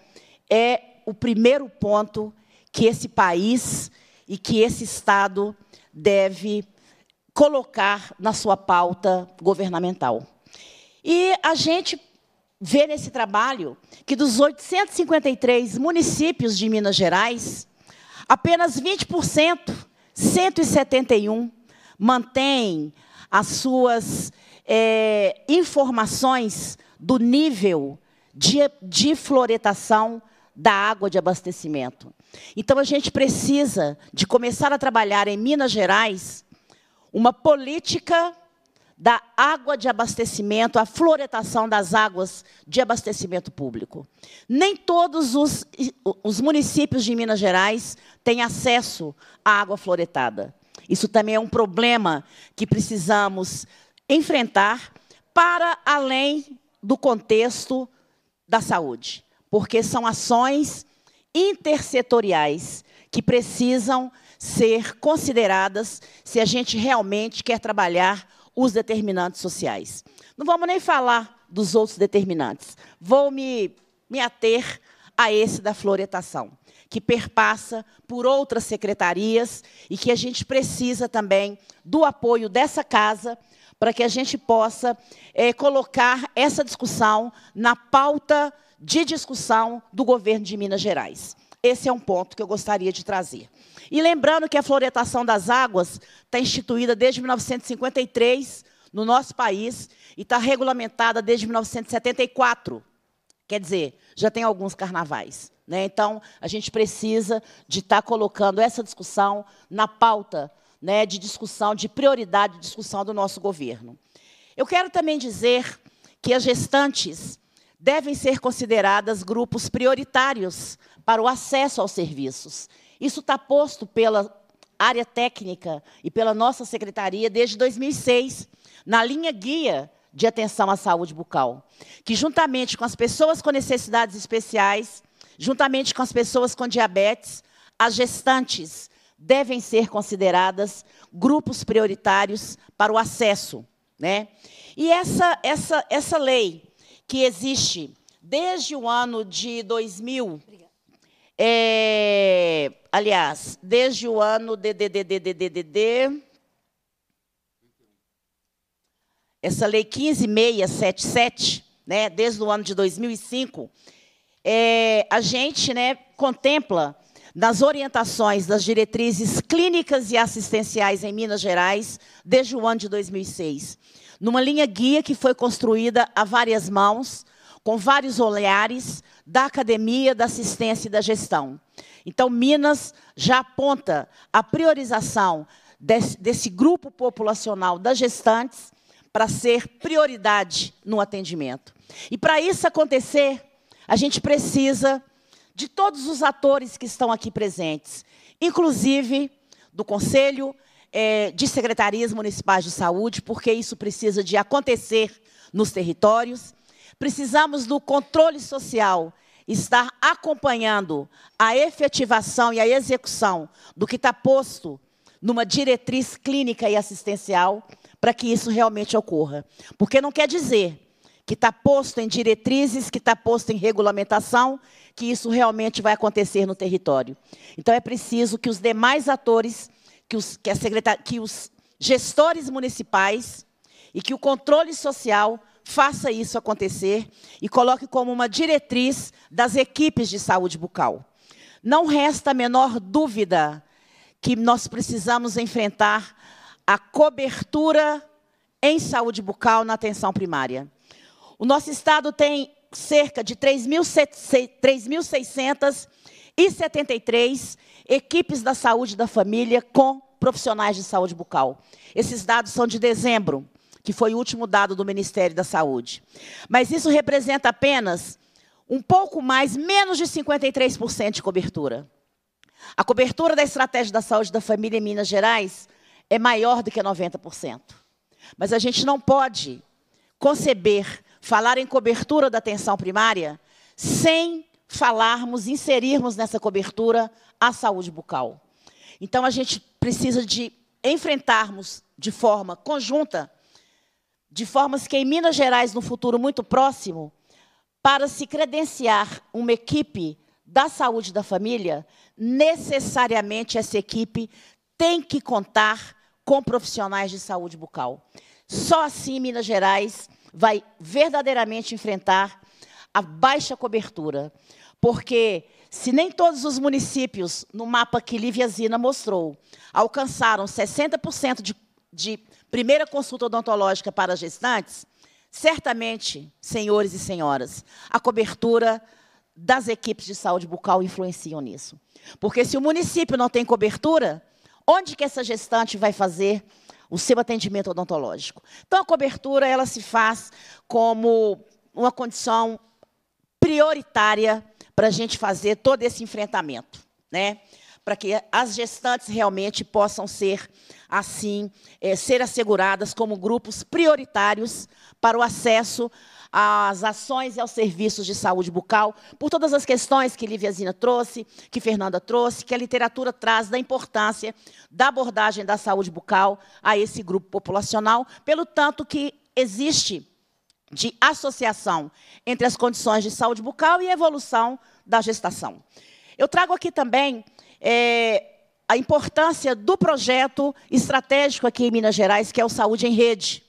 é o primeiro ponto que esse país e que esse Estado deve colocar na sua pauta governamental. E a gente vê nesse trabalho que dos 853 municípios de Minas Gerais, apenas 20%, 171, mantém as suas é, informações do nível de, de floretação da água de abastecimento. Então a gente precisa de começar a trabalhar em Minas Gerais uma política da água de abastecimento, a floretação das águas de abastecimento público. Nem todos os, os, municípios de Minas Gerais têm acesso à água floretada. Isso também é um problema que precisamos enfrentar para além do contexto da saúde porque são ações intersetoriais que precisam ser consideradas se a gente realmente quer trabalhar os determinantes sociais. Não vamos nem falar dos outros determinantes. Vou me, me ater a esse da floretação, que perpassa por outras secretarias e que a gente precisa também do apoio dessa casa para que a gente possa é, colocar essa discussão na pauta de discussão do governo de Minas Gerais. Esse é um ponto que eu gostaria de trazer. E lembrando que a floretação das águas está instituída desde 1953 no nosso país e está regulamentada desde 1974. Quer dizer, já tem alguns carnavais. Né? Então, a gente precisa de estar tá colocando essa discussão na pauta né, de discussão, de prioridade de discussão do nosso governo. Eu quero também dizer que as gestantes devem ser consideradas grupos prioritários para o acesso aos serviços. Isso está posto pela área técnica e pela nossa secretaria desde 2006, na linha guia de atenção à saúde bucal, que juntamente com as pessoas com necessidades especiais, juntamente com as pessoas com diabetes, as gestantes devem ser consideradas grupos prioritários para o acesso, né? E essa essa essa lei que existe desde o ano de 2000. É, aliás, desde o ano de, de, de, de, de, de, de essa lei 15677, né, desde o ano de 2005, é, a gente né, contempla nas orientações das diretrizes clínicas e assistenciais em Minas Gerais desde o ano de 2006 numa linha guia que foi construída a várias mãos, com vários olhares da academia, da assistência e da gestão. Então, Minas já aponta a priorização desse, desse grupo populacional das gestantes para ser prioridade no atendimento. E para isso acontecer, a gente precisa de todos os atores que estão aqui presentes, inclusive do Conselho é, de secretarias municipais de saúde, porque isso precisa de acontecer nos territórios. Precisamos do controle social estar acompanhando a efetivação e a execução do que está posto numa diretriz clínica e assistencial para que isso realmente ocorra. Porque não quer dizer que está posto em diretrizes, que está posto em regulamentação, que isso realmente vai acontecer no território. Então é preciso que os demais atores que os, que, que os gestores municipais e que o controle social faça isso acontecer e coloque como uma diretriz das equipes de saúde bucal. Não resta a menor dúvida que nós precisamos enfrentar a cobertura em saúde bucal na atenção primária. O nosso estado tem cerca de 3.600 e 73, equipes da saúde da família com profissionais de saúde bucal. Esses dados são de dezembro, que foi o último dado do Ministério da Saúde. Mas isso representa apenas um pouco mais, menos de 53% de cobertura. A cobertura da estratégia da saúde da família em Minas Gerais é maior do que 90%. Mas a gente não pode conceber, falar em cobertura da atenção primária sem falarmos, inserirmos nessa cobertura a saúde bucal. Então, a gente precisa de enfrentarmos de forma conjunta, de formas que em Minas Gerais, no futuro muito próximo, para se credenciar uma equipe da saúde da família, necessariamente essa equipe tem que contar com profissionais de saúde bucal. Só assim Minas Gerais vai verdadeiramente enfrentar a baixa cobertura. Porque se nem todos os municípios, no mapa que Lívia Zina mostrou, alcançaram 60% de, de primeira consulta odontológica para gestantes, certamente, senhores e senhoras, a cobertura das equipes de saúde bucal influenciam nisso. Porque se o município não tem cobertura, onde que essa gestante vai fazer o seu atendimento odontológico? Então, a cobertura ela se faz como uma condição prioritária para a gente fazer todo esse enfrentamento, né? para que as gestantes realmente possam ser, assim, é, ser asseguradas como grupos prioritários para o acesso às ações e aos serviços de saúde bucal, por todas as questões que Zina trouxe, que Fernanda trouxe, que a literatura traz da importância da abordagem da saúde bucal a esse grupo populacional, pelo tanto que existe de associação entre as condições de saúde bucal e a evolução da gestação. Eu trago aqui também é, a importância do projeto estratégico aqui em Minas Gerais, que é o Saúde em Rede,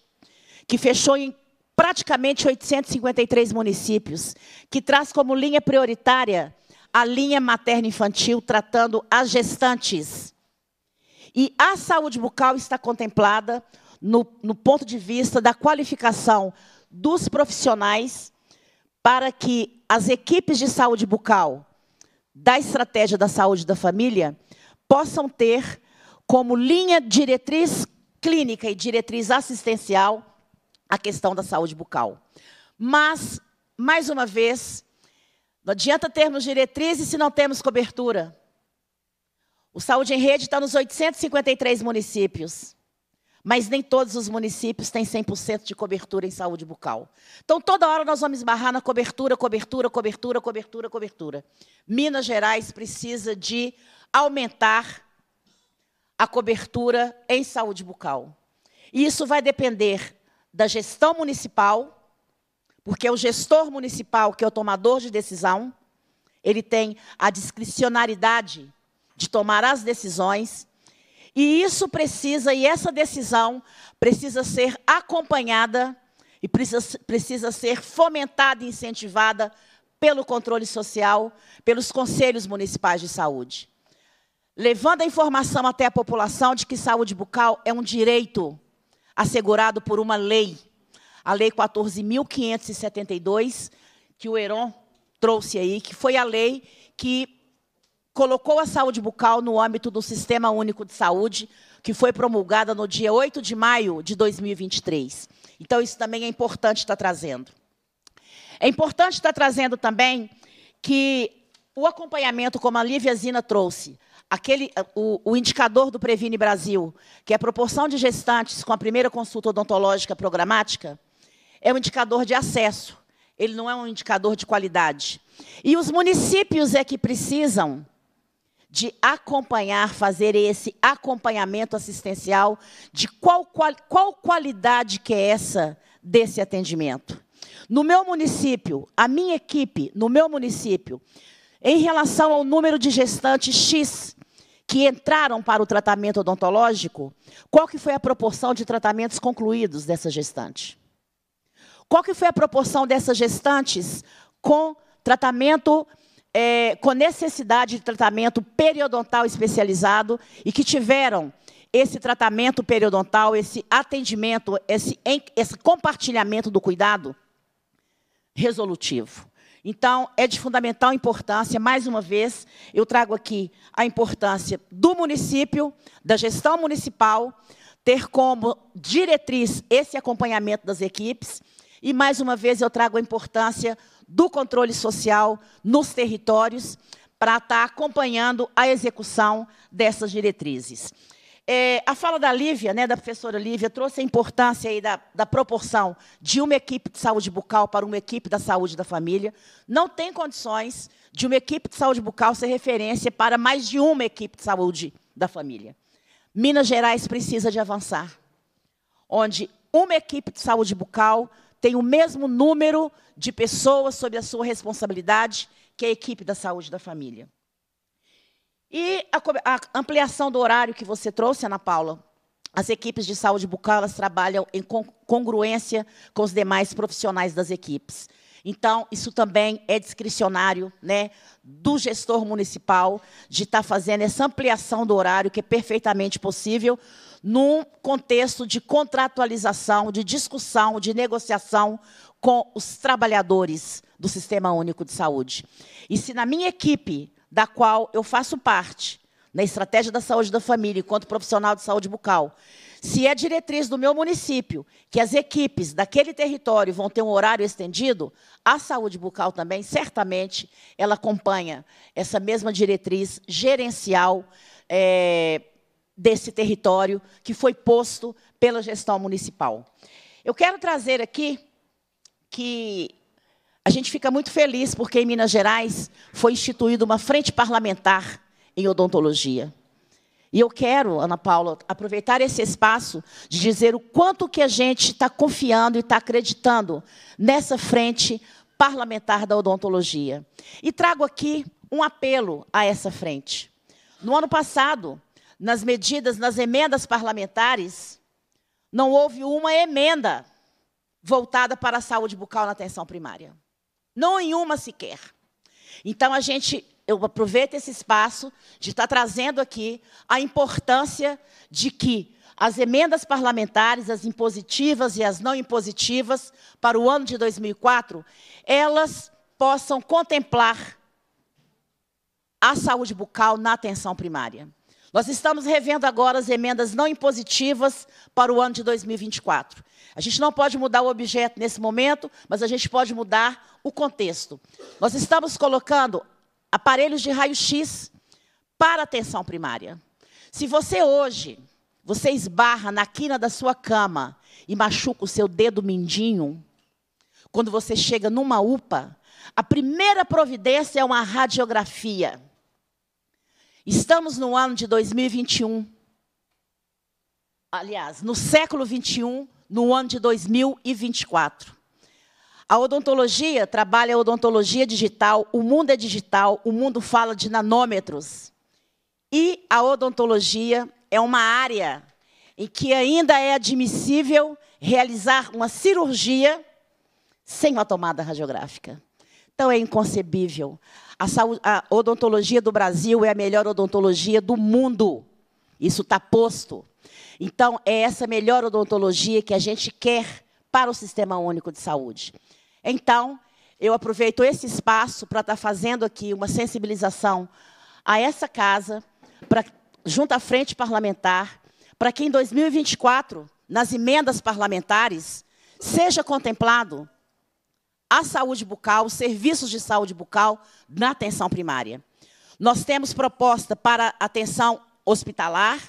que fechou em praticamente 853 municípios, que traz como linha prioritária a linha materno-infantil, tratando as gestantes. E a saúde bucal está contemplada no, no ponto de vista da qualificação dos profissionais para que as equipes de saúde bucal da estratégia da saúde da família possam ter como linha diretriz clínica e diretriz assistencial a questão da saúde bucal. Mas, mais uma vez, não adianta termos diretrizes se não temos cobertura. O Saúde em Rede está nos 853 municípios. Mas nem todos os municípios têm 100% de cobertura em saúde bucal. Então, toda hora nós vamos esbarrar na cobertura, cobertura, cobertura, cobertura, cobertura. Minas Gerais precisa de aumentar a cobertura em saúde bucal. E isso vai depender da gestão municipal, porque o gestor municipal, que é o tomador de decisão, ele tem a discricionariedade de tomar as decisões e isso precisa, e essa decisão precisa ser acompanhada e precisa, precisa ser fomentada e incentivada pelo controle social, pelos conselhos municipais de saúde. Levando a informação até a população de que saúde bucal é um direito assegurado por uma lei, a Lei 14.572, que o Heron trouxe aí, que foi a lei que colocou a saúde bucal no âmbito do Sistema Único de Saúde, que foi promulgada no dia 8 de maio de 2023. Então, isso também é importante estar tá trazendo. É importante estar tá trazendo também que o acompanhamento, como a Lívia Zina trouxe, aquele, o, o, indicador do Previne Brasil, que é a proporção de gestantes com a primeira consulta odontológica programática, é um indicador de acesso, ele não é um indicador de qualidade. E os municípios é que precisam de acompanhar, fazer esse acompanhamento assistencial de qual, qual, qual qualidade que é essa desse atendimento. No meu município, a minha equipe, no meu município, em relação ao número de gestantes X que entraram para o tratamento odontológico, qual que foi a proporção de tratamentos concluídos dessa gestante? Qual que foi a proporção dessas gestantes com tratamento é, com necessidade de tratamento periodontal especializado e que tiveram esse tratamento periodontal, esse atendimento, esse, esse compartilhamento do cuidado resolutivo. Então, é de fundamental importância, mais uma vez, eu trago aqui a importância do município, da gestão municipal, ter como diretriz esse acompanhamento das equipes. E, mais uma vez, eu trago a importância do controle social nos territórios para estar tá acompanhando a execução dessas diretrizes. É, a fala da Lívia, né, da professora Lívia, trouxe a importância aí da, da, proporção de uma equipe de saúde bucal para uma equipe da saúde da família. Não tem condições de uma equipe de saúde bucal ser referência para mais de uma equipe de saúde da família. Minas Gerais precisa de avançar, onde uma equipe de saúde bucal tem o mesmo número de pessoas sob a sua responsabilidade que a equipe da saúde da família. E a, a ampliação do horário que você trouxe, Ana Paula, as equipes de saúde bucal trabalham em congruência com os demais profissionais das equipes. Então, isso também é discricionário né, do gestor municipal de estar tá fazendo essa ampliação do horário, que é perfeitamente possível, num contexto de contratualização, de discussão, de negociação com os trabalhadores do Sistema Único de Saúde. E se na minha equipe, da qual eu faço parte, na estratégia da saúde da família, enquanto profissional de saúde bucal, se é diretriz do meu município que as equipes daquele território vão ter um horário estendido, a saúde bucal também, certamente, ela acompanha essa mesma diretriz gerencial é, desse território que foi posto pela gestão municipal. Eu quero trazer aqui que a gente fica muito feliz porque em Minas Gerais foi instituída uma frente parlamentar em odontologia. E eu quero, Ana Paula, aproveitar esse espaço de dizer o quanto que a gente está confiando e está acreditando nessa frente parlamentar da odontologia. E trago aqui um apelo a essa frente. No ano passado, nas medidas, nas emendas parlamentares, não houve uma emenda voltada para a saúde bucal na atenção primária. Não nenhuma sequer. Então, a gente, eu aproveito esse espaço de estar trazendo aqui a importância de que as emendas parlamentares, as impositivas e as não impositivas, para o ano de 2004, elas possam contemplar a saúde bucal na atenção primária. Nós estamos revendo agora as emendas não impositivas para o ano de 2024. A gente não pode mudar o objeto nesse momento, mas a gente pode mudar o contexto. Nós estamos colocando aparelhos de raio-x para atenção primária. Se você hoje, você esbarra na quina da sua cama e machuca o seu dedo mindinho, quando você chega numa UPA, a primeira providência é uma radiografia. Estamos no ano de 2021. Aliás, no século 21, no ano de 2024. A odontologia trabalha a odontologia digital, o mundo é digital, o mundo fala de nanômetros. E a odontologia é uma área em que ainda é admissível realizar uma cirurgia sem uma tomada radiográfica. Então é inconcebível. A, saúde, a odontologia do Brasil é a melhor odontologia do mundo. Isso está posto. Então, é essa melhor odontologia que a gente quer para o Sistema Único de Saúde. Então, eu aproveito esse espaço para estar tá fazendo aqui uma sensibilização a essa casa, junto à frente parlamentar, para que em 2024, nas emendas parlamentares, seja contemplado a saúde bucal, os serviços de saúde bucal na atenção primária. Nós temos proposta para atenção hospitalar,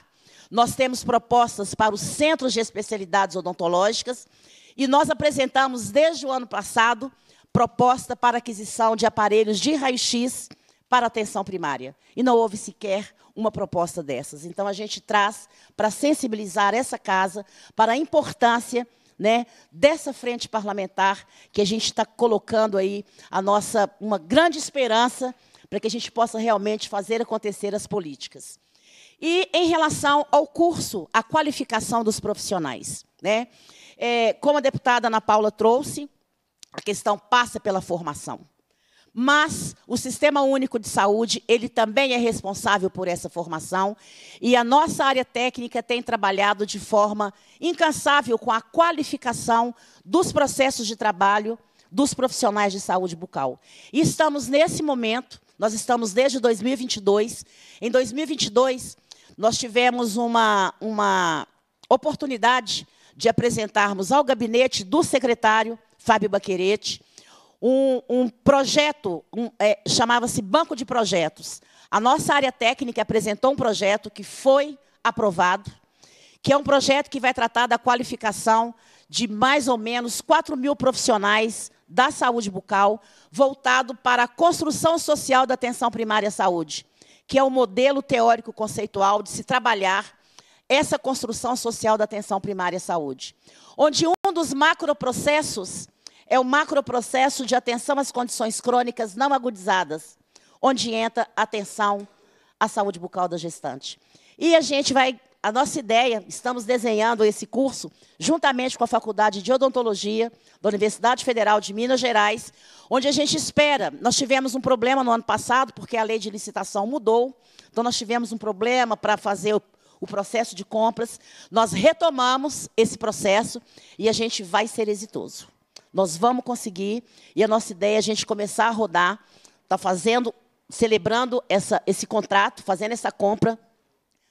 nós temos propostas para os centros de especialidades odontológicas e nós apresentamos desde o ano passado proposta para aquisição de aparelhos de raio-x para atenção primária. E não houve sequer uma proposta dessas. Então, a gente traz para sensibilizar essa casa para a importância né, dessa frente parlamentar que a gente está colocando aí a nossa uma grande esperança para que a gente possa realmente fazer acontecer as políticas. E em relação ao curso, à qualificação dos profissionais, né? É, como a deputada Ana Paula trouxe, a questão passa pela formação. Mas o Sistema Único de Saúde, ele também é responsável por essa formação e a nossa área técnica tem trabalhado de forma incansável com a qualificação dos processos de trabalho dos profissionais de saúde bucal. E estamos nesse momento, nós estamos desde 2022, em 2022 nós tivemos uma, uma oportunidade de apresentarmos ao gabinete do secretário Fábio Baquerete, um, um projeto, um, é, chamava-se Banco de Projetos. A nossa área técnica apresentou um projeto que foi aprovado, que é um projeto que vai tratar da qualificação de mais ou menos 4 mil profissionais da saúde bucal, voltado para a construção social da atenção primária à saúde, que é o um modelo teórico-conceitual de se trabalhar essa construção social da atenção primária à saúde, onde um dos macroprocessos é o macroprocesso de atenção às condições crônicas não agudizadas, onde entra atenção à saúde bucal da gestante. E a gente vai, a nossa ideia, estamos desenhando esse curso juntamente com a Faculdade de Odontologia da Universidade Federal de Minas Gerais, onde a gente espera. Nós tivemos um problema no ano passado, porque a lei de licitação mudou, então nós tivemos um problema para fazer o, o processo de compras. Nós retomamos esse processo e a gente vai ser exitoso. Nós vamos conseguir. E a nossa ideia é a gente começar a rodar, tá fazendo, celebrando essa, esse contrato, fazendo essa compra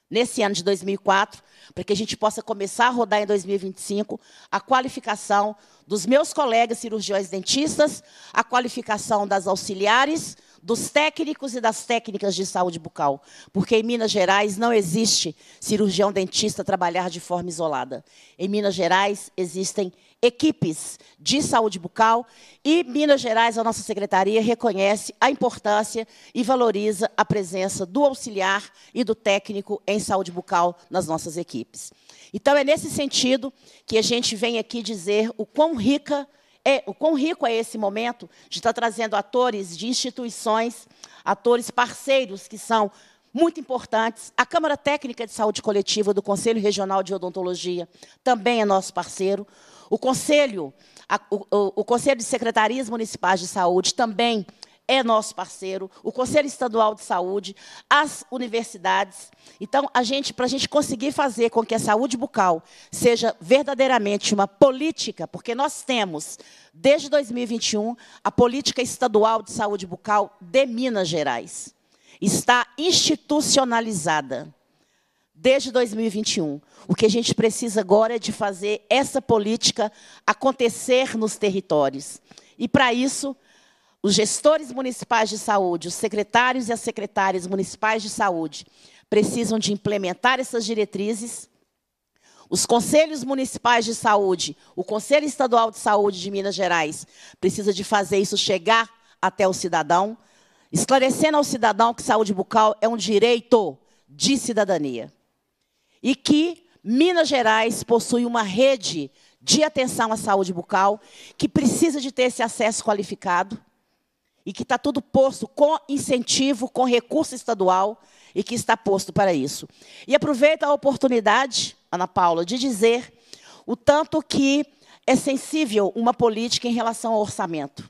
nesse ano de 2004, para que a gente possa começar a rodar em 2025 a qualificação dos meus colegas cirurgiões dentistas, a qualificação das auxiliares, dos técnicos e das técnicas de saúde bucal, porque em Minas Gerais não existe cirurgião dentista trabalhar de forma isolada. Em Minas Gerais existem equipes de saúde bucal e Minas Gerais, a nossa secretaria, reconhece a importância e valoriza a presença do auxiliar e do técnico em saúde bucal nas nossas equipes. Então, é nesse sentido que a gente vem aqui dizer o quão rica é, o quão rico é esse momento de estar tá trazendo atores de instituições, atores parceiros que são muito importantes. A Câmara Técnica de Saúde Coletiva do Conselho Regional de Odontologia também é nosso parceiro. O Conselho, a, o, o Conselho de Secretarias Municipais de Saúde também é é nosso parceiro, o Conselho Estadual de Saúde, as universidades. Então, a gente, para a gente conseguir fazer com que a saúde bucal seja verdadeiramente uma política, porque nós temos, desde 2021, a política estadual de saúde bucal de Minas Gerais. Está institucionalizada desde 2021. O que a gente precisa agora é de fazer essa política acontecer nos territórios. E, para isso, os gestores municipais de saúde, os secretários e as secretárias municipais de saúde precisam de implementar essas diretrizes. Os conselhos municipais de saúde, o Conselho Estadual de Saúde de Minas Gerais precisa de fazer isso chegar até o cidadão, esclarecendo ao cidadão que saúde bucal é um direito de cidadania. E que Minas Gerais possui uma rede de atenção à saúde bucal que precisa de ter esse acesso qualificado e que está tudo posto com incentivo, com recurso estadual e que está posto para isso. E aproveito a oportunidade, Ana Paula, de dizer o tanto que é sensível uma política em relação ao orçamento.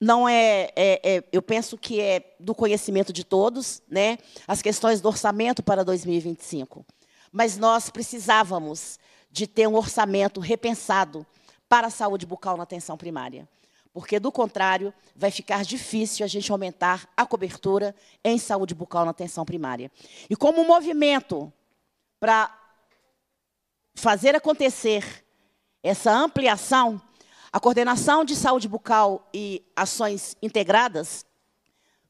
Não é, é, é eu penso que é do conhecimento de todos, né? As questões do orçamento para 2025. Mas nós precisávamos de ter um orçamento repensado para a saúde bucal na atenção primária porque, do contrário, vai ficar difícil a gente aumentar a cobertura em saúde bucal na atenção primária. E como movimento para fazer acontecer essa ampliação, a coordenação de saúde bucal e ações integradas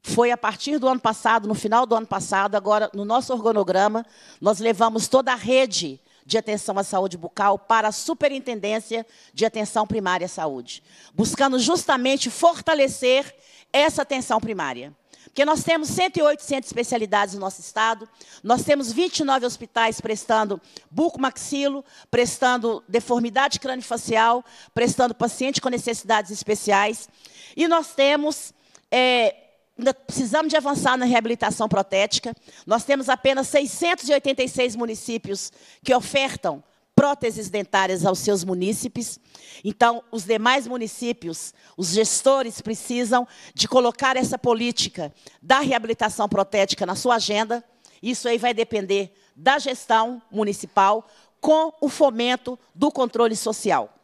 foi a partir do ano passado, no final do ano passado, agora no nosso organograma, nós levamos toda a rede de Atenção à Saúde Bucal para a Superintendência de Atenção Primária à Saúde, buscando justamente fortalecer essa atenção primária. Porque nós temos 108 centros especialidades no nosso estado, nós temos 29 hospitais prestando bucomaxilo, prestando deformidade craniofacial, prestando paciente com necessidades especiais, e nós temos é, ainda precisamos de avançar na reabilitação protética. Nós temos apenas 686 municípios que ofertam próteses dentárias aos seus munícipes. Então, os demais municípios, os gestores precisam de colocar essa política da reabilitação protética na sua agenda. Isso aí vai depender da gestão municipal com o fomento do controle social.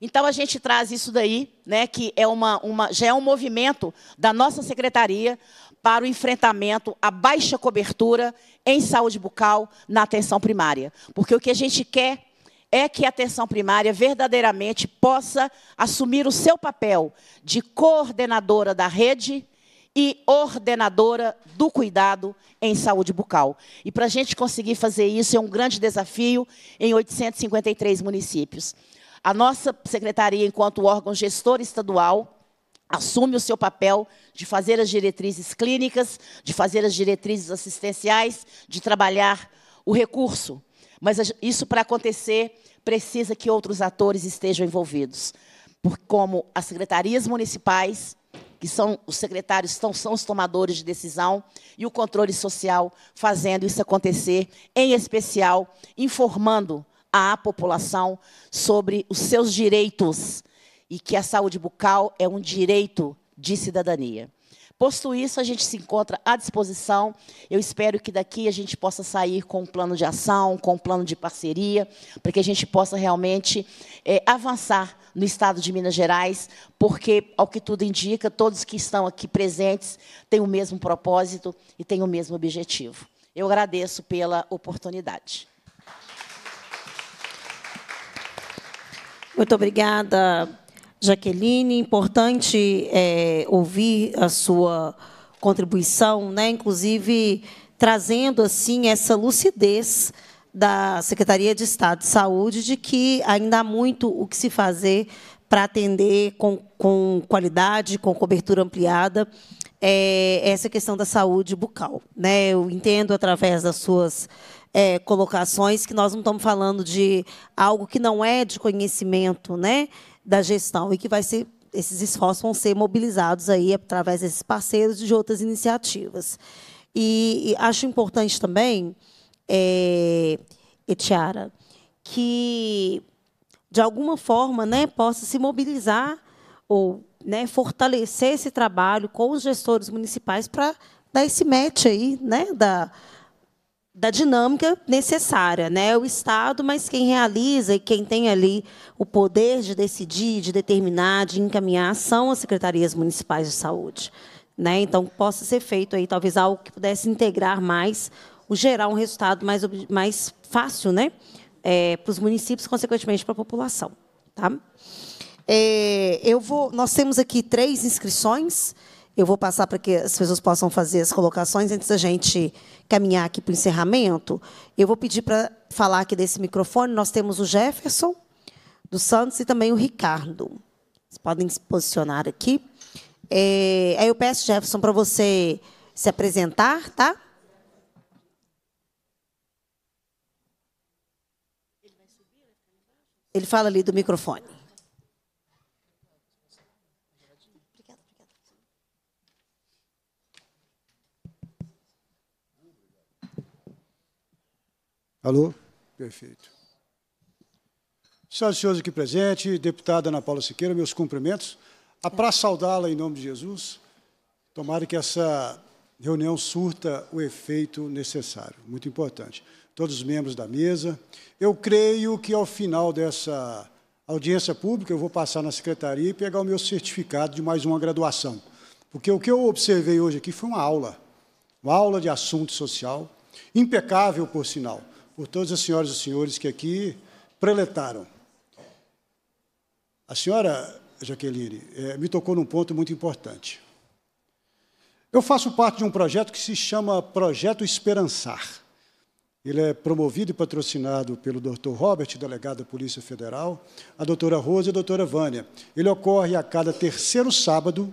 Então a gente traz isso daí, né, que é uma, uma, já é um movimento da nossa secretaria para o enfrentamento à baixa cobertura em saúde bucal na atenção primária, porque o que a gente quer é que a atenção primária verdadeiramente possa assumir o seu papel de coordenadora da rede e ordenadora do cuidado em saúde bucal. E para a gente conseguir fazer isso é um grande desafio em 853 municípios. A nossa secretaria, enquanto órgão gestor estadual, assume o seu papel de fazer as diretrizes clínicas, de fazer as diretrizes assistenciais, de trabalhar o recurso. Mas isso, para acontecer, precisa que outros atores estejam envolvidos, como as secretarias municipais, que são os secretários são, são os tomadores de decisão, e o controle social fazendo isso acontecer, em especial informando à população sobre os seus direitos e que a saúde bucal é um direito de cidadania. Posto isso, a gente se encontra à disposição. Eu espero que daqui a gente possa sair com um plano de ação, com um plano de parceria, para que a gente possa realmente é, avançar no estado de Minas Gerais, porque, ao que tudo indica, todos que estão aqui presentes têm o mesmo propósito e têm o mesmo objetivo. Eu agradeço pela oportunidade. Muito
obrigada, Jaqueline. Importante é, ouvir a sua contribuição, né? inclusive trazendo assim essa lucidez da Secretaria de Estado de Saúde de que ainda há muito o que se fazer para atender com, com qualidade, com cobertura ampliada, é, essa questão da saúde bucal. Né? Eu entendo através das suas é, colocações que nós não estamos falando de algo que não é de conhecimento né, da gestão e que vai ser esses esforços vão ser mobilizados aí através desses parceiros e de outras iniciativas. E, e acho importante também, é, Etiara, que de alguma forma né, possa se mobilizar ou né, fortalecer esse trabalho com os gestores municipais para dar esse match aí, né, da, da dinâmica necessária, né? O Estado, mas quem realiza e quem tem ali o poder de decidir, de determinar, de encaminhar são as secretarias municipais de saúde, né? Então possa ser feito aí talvez algo que pudesse integrar mais, o gerar um resultado mais mais fácil, né? É, para os municípios, consequentemente para a população, tá? É, eu vou. Nós temos aqui três inscrições. Eu vou passar para que as pessoas possam fazer as colocações antes da gente caminhar aqui para o encerramento. Eu vou pedir para falar aqui desse microfone. Nós temos o Jefferson dos Santos e também o Ricardo. Vocês podem se posicionar aqui. É, aí eu peço, Jefferson, para você se apresentar, tá? Ele fala ali do microfone.
Alô? Perfeito. Senhoras e senhores aqui presentes, deputada Ana Paula Siqueira, meus cumprimentos. A para saudá-la em nome de Jesus, tomara que essa reunião surta o efeito necessário, muito importante. Todos os membros da mesa. Eu creio que ao final dessa audiência pública, eu vou passar na secretaria e pegar o meu certificado de mais uma graduação. Porque o que eu observei hoje aqui foi uma aula, uma aula de assunto social, impecável, por sinal por todas as senhoras e senhores que aqui preletaram. A senhora Jaqueline é, me tocou num ponto muito importante. Eu faço parte de um projeto que se chama Projeto Esperançar. Ele é promovido e patrocinado pelo Dr. Robert, delegado da Polícia Federal, a doutora Rosa e a doutora Vânia. Ele ocorre a cada terceiro sábado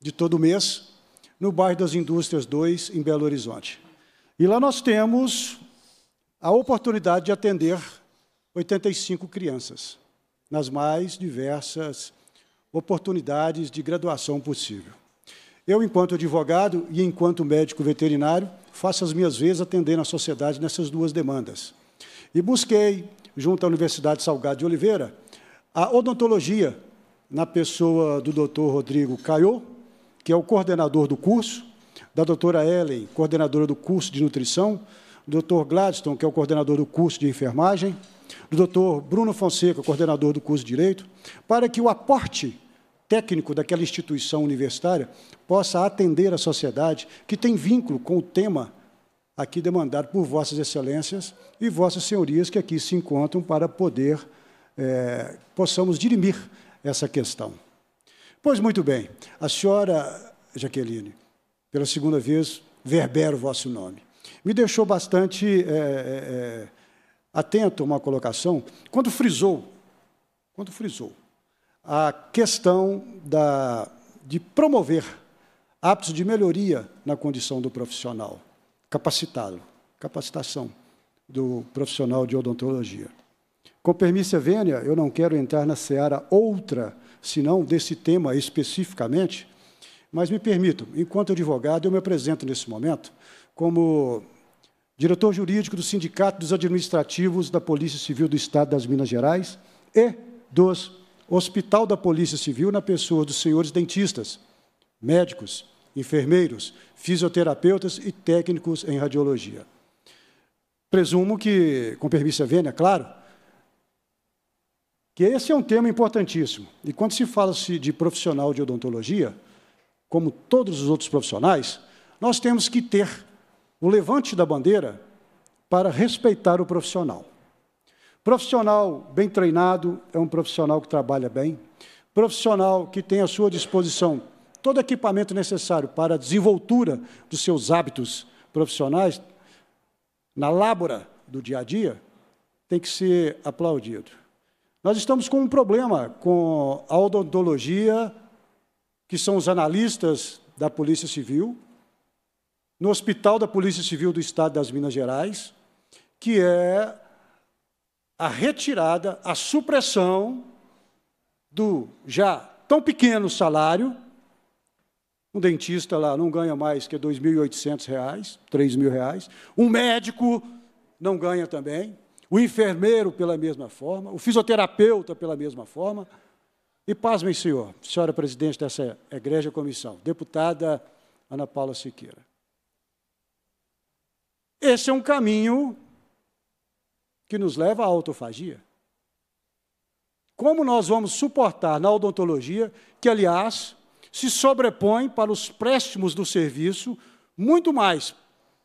de todo mês, no bairro das Indústrias 2, em Belo Horizonte. E lá nós temos a oportunidade de atender 85 crianças, nas mais diversas oportunidades de graduação possível. Eu, enquanto advogado e enquanto médico veterinário, faço as minhas vezes atendendo a sociedade nessas duas demandas. E busquei, junto à Universidade Salgado de Oliveira, a odontologia, na pessoa do doutor Rodrigo Caiô, que é o coordenador do curso, da doutora Ellen, coordenadora do curso de nutrição, do Dr. Gladstone, que é o coordenador do curso de enfermagem, do Dr. Bruno Fonseca, coordenador do curso de direito, para que o aporte técnico daquela instituição universitária possa atender a sociedade que tem vínculo com o tema aqui demandado por vossas excelências e vossas senhorias que aqui se encontram para poder é, possamos dirimir essa questão. Pois muito bem, a senhora Jaqueline, pela segunda vez, verbera o vosso nome me deixou bastante é, é, atento a uma colocação, quando frisou, quando frisou a questão da, de promover hábitos de melhoria na condição do profissional, capacitá-lo, capacitação do profissional de odontologia. Com permissão vênia, eu não quero entrar na seara outra, senão desse tema especificamente, mas me permito enquanto advogado, eu me apresento nesse momento como diretor jurídico do Sindicato dos Administrativos da Polícia Civil do Estado das Minas Gerais e dos Hospital da Polícia Civil na pessoa dos senhores dentistas, médicos, enfermeiros, fisioterapeutas e técnicos em radiologia. Presumo que, com permissão vênia, é claro, que esse é um tema importantíssimo. E quando se fala -se de profissional de odontologia, como todos os outros profissionais, nós temos que ter o levante da bandeira para respeitar o profissional. Profissional bem treinado é um profissional que trabalha bem, profissional que tem à sua disposição todo o equipamento necessário para a desenvoltura dos seus hábitos profissionais na lábora do dia a dia, tem que ser aplaudido. Nós estamos com um problema com a odontologia, que são os analistas da Polícia Civil, no Hospital da Polícia Civil do Estado das Minas Gerais, que é a retirada, a supressão do já tão pequeno salário. Um dentista lá não ganha mais que R$ 2.800, R$ 3.000. Um médico não ganha também. O enfermeiro, pela mesma forma. O fisioterapeuta, pela mesma forma. E pasmem, senhor, senhora presidente dessa egrégia comissão, deputada Ana Paula Siqueira. Esse é um caminho que nos leva à autofagia. Como nós vamos suportar na odontologia, que, aliás, se sobrepõe para os préstimos do serviço, muito mais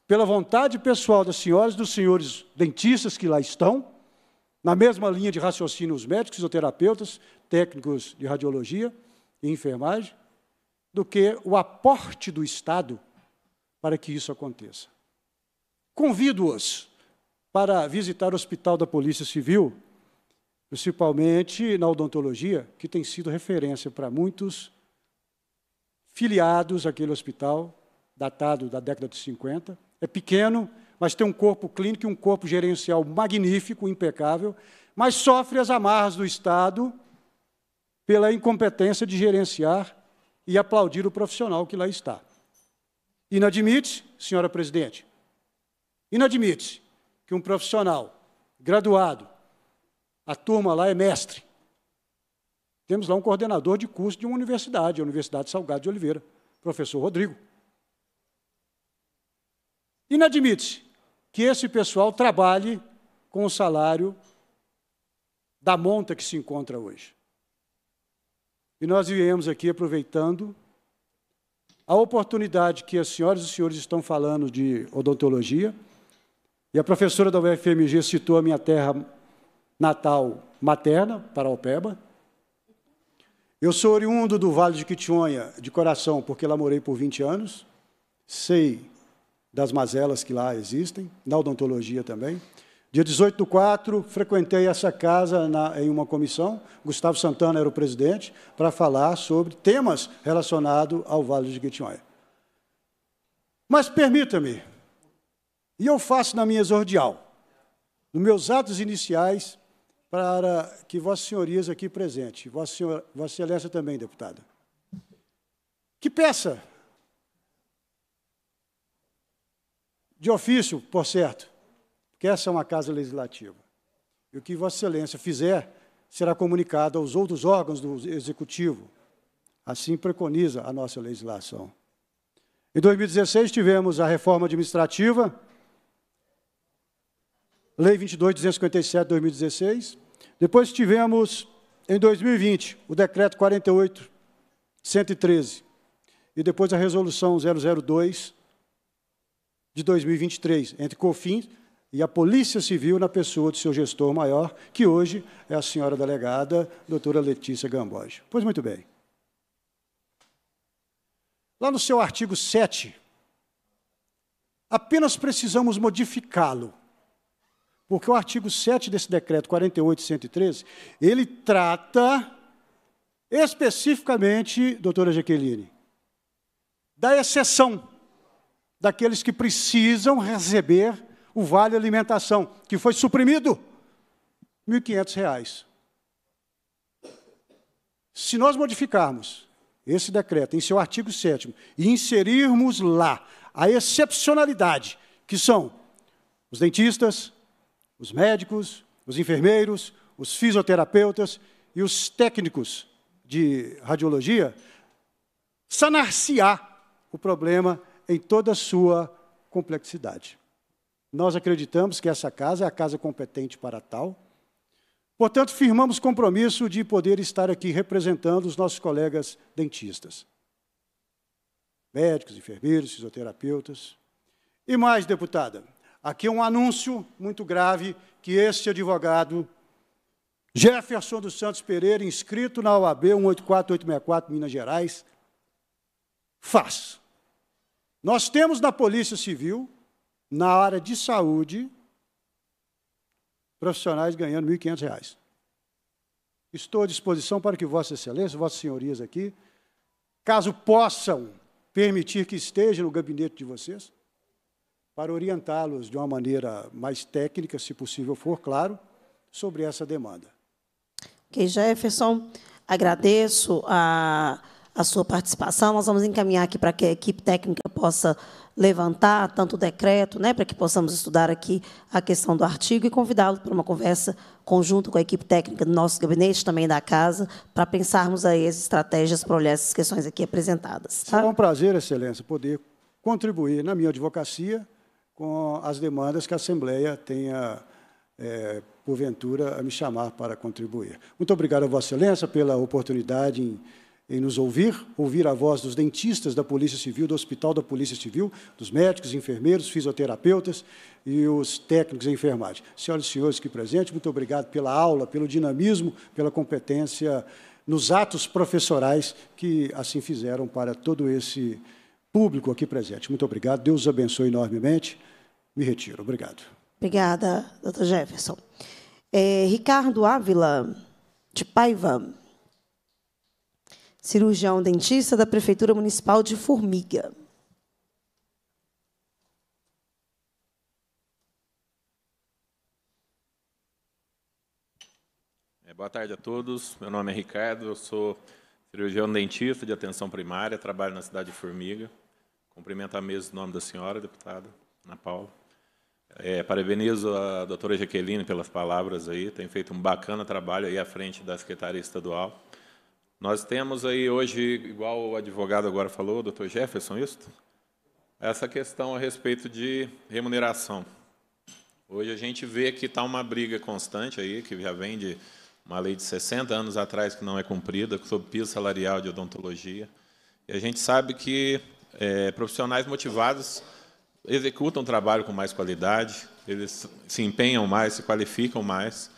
pela vontade pessoal das senhoras e dos senhores dentistas que lá estão, na mesma linha de raciocínio os médicos, os terapeutas, técnicos de radiologia e enfermagem, do que o aporte do Estado para que isso aconteça. Convido-os para visitar o Hospital da Polícia Civil, principalmente na odontologia, que tem sido referência para muitos filiados àquele hospital, datado da década de 50. É pequeno, mas tem um corpo clínico e um corpo gerencial magnífico, impecável, mas sofre as amarras do Estado pela incompetência de gerenciar e aplaudir o profissional que lá está. Inadmite, senhora presidente, Inadmite que um profissional graduado, a turma lá é mestre. Temos lá um coordenador de curso de uma universidade, a Universidade Salgado de Oliveira, professor Rodrigo. Inadmite que esse pessoal trabalhe com o salário da monta que se encontra hoje. E nós viemos aqui aproveitando a oportunidade que as senhoras e os senhores estão falando de odontologia e a professora da UFMG citou a minha terra natal materna, Paraupeba. Eu sou oriundo do Vale de Quitionha, de coração, porque lá morei por 20 anos. Sei das mazelas que lá existem, na odontologia também. Dia 18 do 4, frequentei essa casa na, em uma comissão, Gustavo Santana era o presidente, para falar sobre temas relacionados ao Vale de Quitionha. Mas permita-me, e eu faço na minha exordial, nos meus atos iniciais, para que Vossa Senhorias aqui presente, Vossa, Senhora, Vossa Excelência também, deputada. Que peça? De ofício, por certo, porque essa é uma casa legislativa. E o que Vossa Excelência fizer será comunicado aos outros órgãos do Executivo. Assim preconiza a nossa legislação. Em 2016, tivemos a reforma administrativa, Lei 22.257, 2016. Depois tivemos, em 2020, o Decreto 48.113. E depois a Resolução 002, de 2023, entre COFINS e a Polícia Civil na pessoa do seu gestor maior, que hoje é a senhora delegada, doutora Letícia Gamboge. Pois muito bem. Lá no seu artigo 7, apenas precisamos modificá-lo porque o artigo 7 desse decreto 4813, ele trata especificamente, doutora Jaqueline, da exceção daqueles que precisam receber o vale alimentação, que foi suprimido R$ 1.500. Se nós modificarmos esse decreto em seu artigo 7 e inserirmos lá a excepcionalidade, que são os dentistas, os médicos, os enfermeiros, os fisioterapeutas e os técnicos de radiologia, sanar-se-á o problema em toda a sua complexidade. Nós acreditamos que essa casa é a casa competente para tal. Portanto, firmamos compromisso de poder estar aqui representando os nossos colegas dentistas, médicos, enfermeiros, fisioterapeutas. E mais, deputada, Aqui é um anúncio muito grave que este advogado, Jefferson dos Santos Pereira, inscrito na OAB 184864, Minas Gerais, faz. Nós temos na Polícia Civil, na área de saúde, profissionais ganhando R$ 1.500. Estou à disposição para que Vossa Excelência, Vossas Senhorias aqui, caso possam permitir que esteja no gabinete de vocês, para orientá-los de uma maneira mais técnica, se possível for, claro, sobre essa demanda. Ok, Jefferson,
agradeço a, a sua participação. Nós vamos encaminhar aqui para que a equipe técnica possa levantar tanto o decreto, né, para que possamos estudar aqui a questão do artigo e convidá-lo para uma conversa conjunta com a equipe técnica do nosso gabinete, também da casa, para pensarmos aí as estratégias para olhar essas questões aqui apresentadas. Tá?
um prazer, Excelência, poder contribuir na minha advocacia com as demandas que a Assembleia tenha, é, porventura, a me chamar para contribuir. Muito obrigado a Vossa Excelência pela oportunidade em, em nos ouvir, ouvir a voz dos dentistas da Polícia Civil, do Hospital da Polícia Civil, dos médicos, enfermeiros, fisioterapeutas e os técnicos em enfermagem. Senhoras e senhores aqui presentes, muito obrigado pela aula, pelo dinamismo, pela competência nos atos professorais que assim fizeram para todo esse público aqui presente. Muito obrigado, Deus abençoe enormemente. Me retiro. Obrigado.
Obrigada, doutor Jefferson. É, Ricardo Ávila, de Paiva, cirurgião dentista da Prefeitura Municipal de Formiga.
É, boa tarde a todos. Meu nome é Ricardo, eu sou cirurgião dentista de atenção primária, trabalho na cidade de Formiga. Cumprimento a mesa em nome da senhora, deputada Ana Paula. É, parabenizo a doutora Jaqueline pelas palavras aí, tem feito um bacana trabalho aí à frente da Secretaria Estadual. Nós temos aí hoje, igual o advogado agora falou, doutor Jefferson, isso? Essa questão a respeito de remuneração. Hoje a gente vê que está uma briga constante aí, que já vem de uma lei de 60 anos atrás que não é cumprida, sobre piso salarial de odontologia. E a gente sabe que é, profissionais motivados executam o trabalho com mais qualidade, eles se empenham mais, se qualificam mais.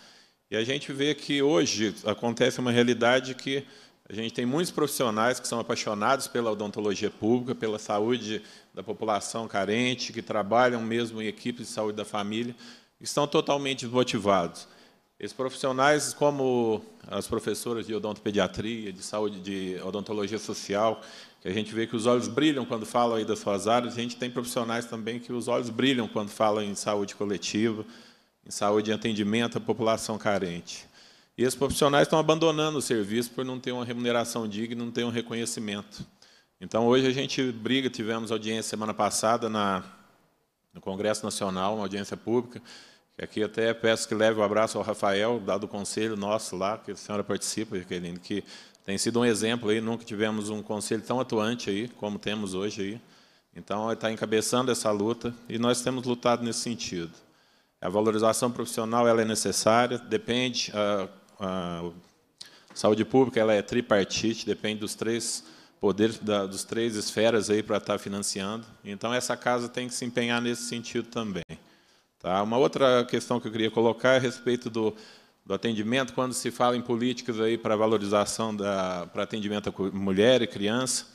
E a gente vê que hoje acontece uma realidade que a gente tem muitos profissionais que são apaixonados pela odontologia pública, pela saúde da população carente, que trabalham mesmo em equipes de saúde da família, e estão totalmente desmotivados. Esses profissionais, como as professoras de odontopediatria, de saúde, de odontologia social, que a gente vê que os olhos brilham quando falam aí das suas áreas. A gente tem profissionais também que os olhos brilham quando falam em saúde coletiva, em saúde e atendimento à população carente. E esses profissionais estão abandonando o serviço por não ter uma remuneração digna, não ter um reconhecimento. Então, hoje a gente briga, tivemos audiência semana passada na, no Congresso Nacional, uma audiência pública, aqui até peço que leve o um abraço ao Rafael, dado o conselho nosso lá, que a senhora participa, Jaqueline, que tem sido um exemplo aí, nunca tivemos um conselho tão atuante aí como temos hoje aí. Então, ele está encabeçando essa luta e nós temos lutado nesse sentido. A valorização profissional ela é necessária, depende a, a saúde pública ela é tripartite, depende dos três poderes, da, dos três esferas aí para estar financiando. Então, essa casa tem que se empenhar nesse sentido também. Tá? Uma outra questão que eu queria colocar é a respeito do do atendimento, quando se fala em políticas aí para valorização da para atendimento à mulher e criança,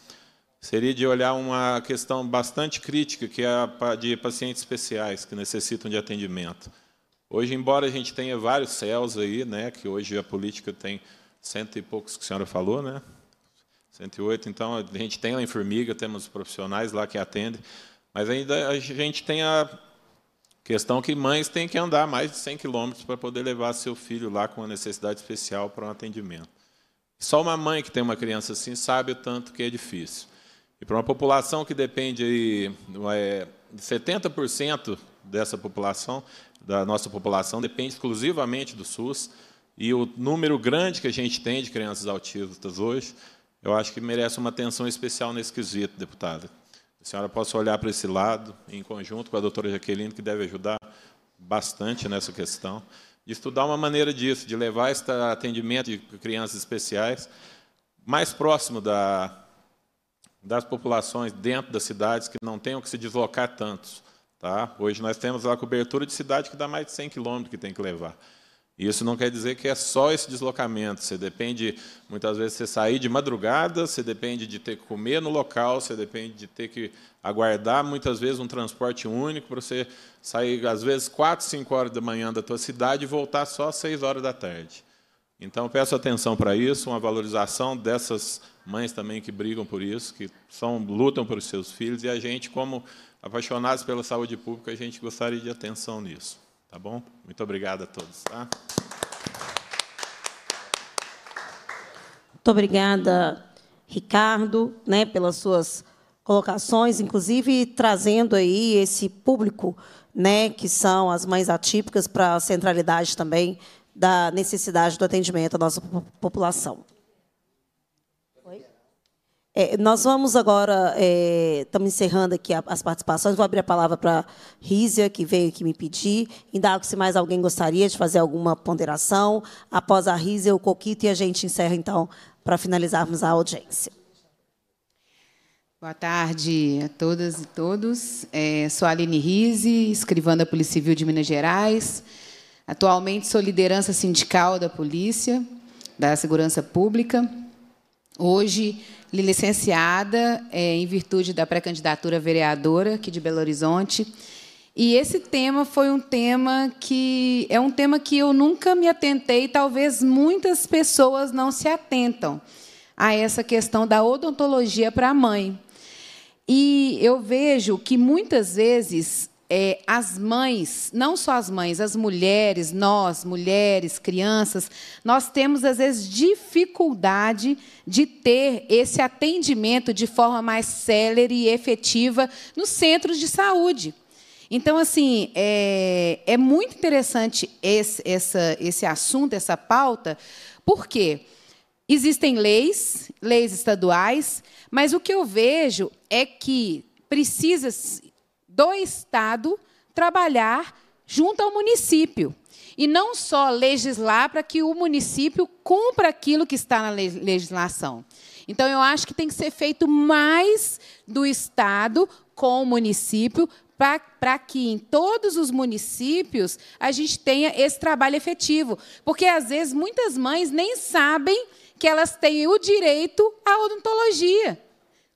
seria de olhar uma questão bastante crítica, que é a de pacientes especiais que necessitam de atendimento. Hoje, embora a gente tenha vários céus aí, né, que hoje a política tem cento e poucos que a senhora falou, né? 108, então a gente tem lá em Formiga, temos profissionais lá que atendem, mas ainda a gente tem a Questão que mães têm que andar mais de 100 quilômetros para poder levar seu filho lá com uma necessidade especial para um atendimento. Só uma mãe que tem uma criança assim sabe o tanto que é difícil. E para uma população que depende aí, é, 70% dessa população, da nossa população, depende exclusivamente do SUS, e o número grande que a gente tem de crianças autistas hoje, eu acho que merece uma atenção especial nesse quesito, deputada a senhora possa olhar para esse lado, em conjunto com a doutora Jaqueline, que deve ajudar bastante nessa questão, de estudar uma maneira disso, de levar este atendimento de crianças especiais mais próximo da, das populações dentro das cidades que não tenham que se deslocar tantos. Tá? Hoje nós temos a cobertura de cidade que dá mais de 100 quilômetros que tem que levar. Isso não quer dizer que é só esse deslocamento. Você depende, muitas vezes, você sair de madrugada, você depende de ter que comer no local, você depende de ter que aguardar, muitas vezes, um transporte único para você sair, às vezes, 4, 5 horas da manhã da tua cidade e voltar só às 6 horas da tarde. Então, peço atenção para isso, uma valorização dessas mães também que brigam por isso, que são, lutam por seus filhos, e a gente, como apaixonados pela saúde pública, a gente gostaria de atenção nisso. Tá bom? Muito obrigado a todos. Tá?
Muito obrigada, Ricardo, né, pelas suas colocações, inclusive trazendo aí esse público, né, que são as mães atípicas para a centralidade também da necessidade do atendimento à nossa população. É, nós vamos agora, é, estamos encerrando aqui as participações, vou abrir a palavra para Rízia, que veio aqui me pedir, indago se mais alguém gostaria de fazer alguma ponderação. Após a Rízia, o Coquito, e a gente encerra, então, para finalizarmos a audiência.
Boa tarde a todas e todos. É, sou Aline Rizia, escrivã da Polícia Civil de Minas Gerais. Atualmente sou liderança sindical da Polícia, da Segurança Pública. Hoje, licenciada é, em virtude da pré-candidatura vereadora aqui de Belo Horizonte. E esse tema foi um tema que é um tema que eu nunca me atentei, talvez muitas pessoas não se atentam a essa questão da odontologia para a mãe. E eu vejo que muitas vezes é, as mães, não só as mães, as mulheres, nós, mulheres, crianças, nós temos às vezes dificuldade de ter esse atendimento de forma mais célere e efetiva nos centros de saúde. Então, assim, é, é muito interessante esse, essa, esse assunto, essa pauta, porque existem leis, leis estaduais, mas o que eu vejo é que precisa do Estado trabalhar junto ao município. E não só legislar para que o município cumpra aquilo que está na legislação. Então, eu acho que tem que ser feito mais do Estado com o município para que em todos os municípios a gente tenha esse trabalho efetivo. Porque, às vezes, muitas mães nem sabem que elas têm o direito à odontologia.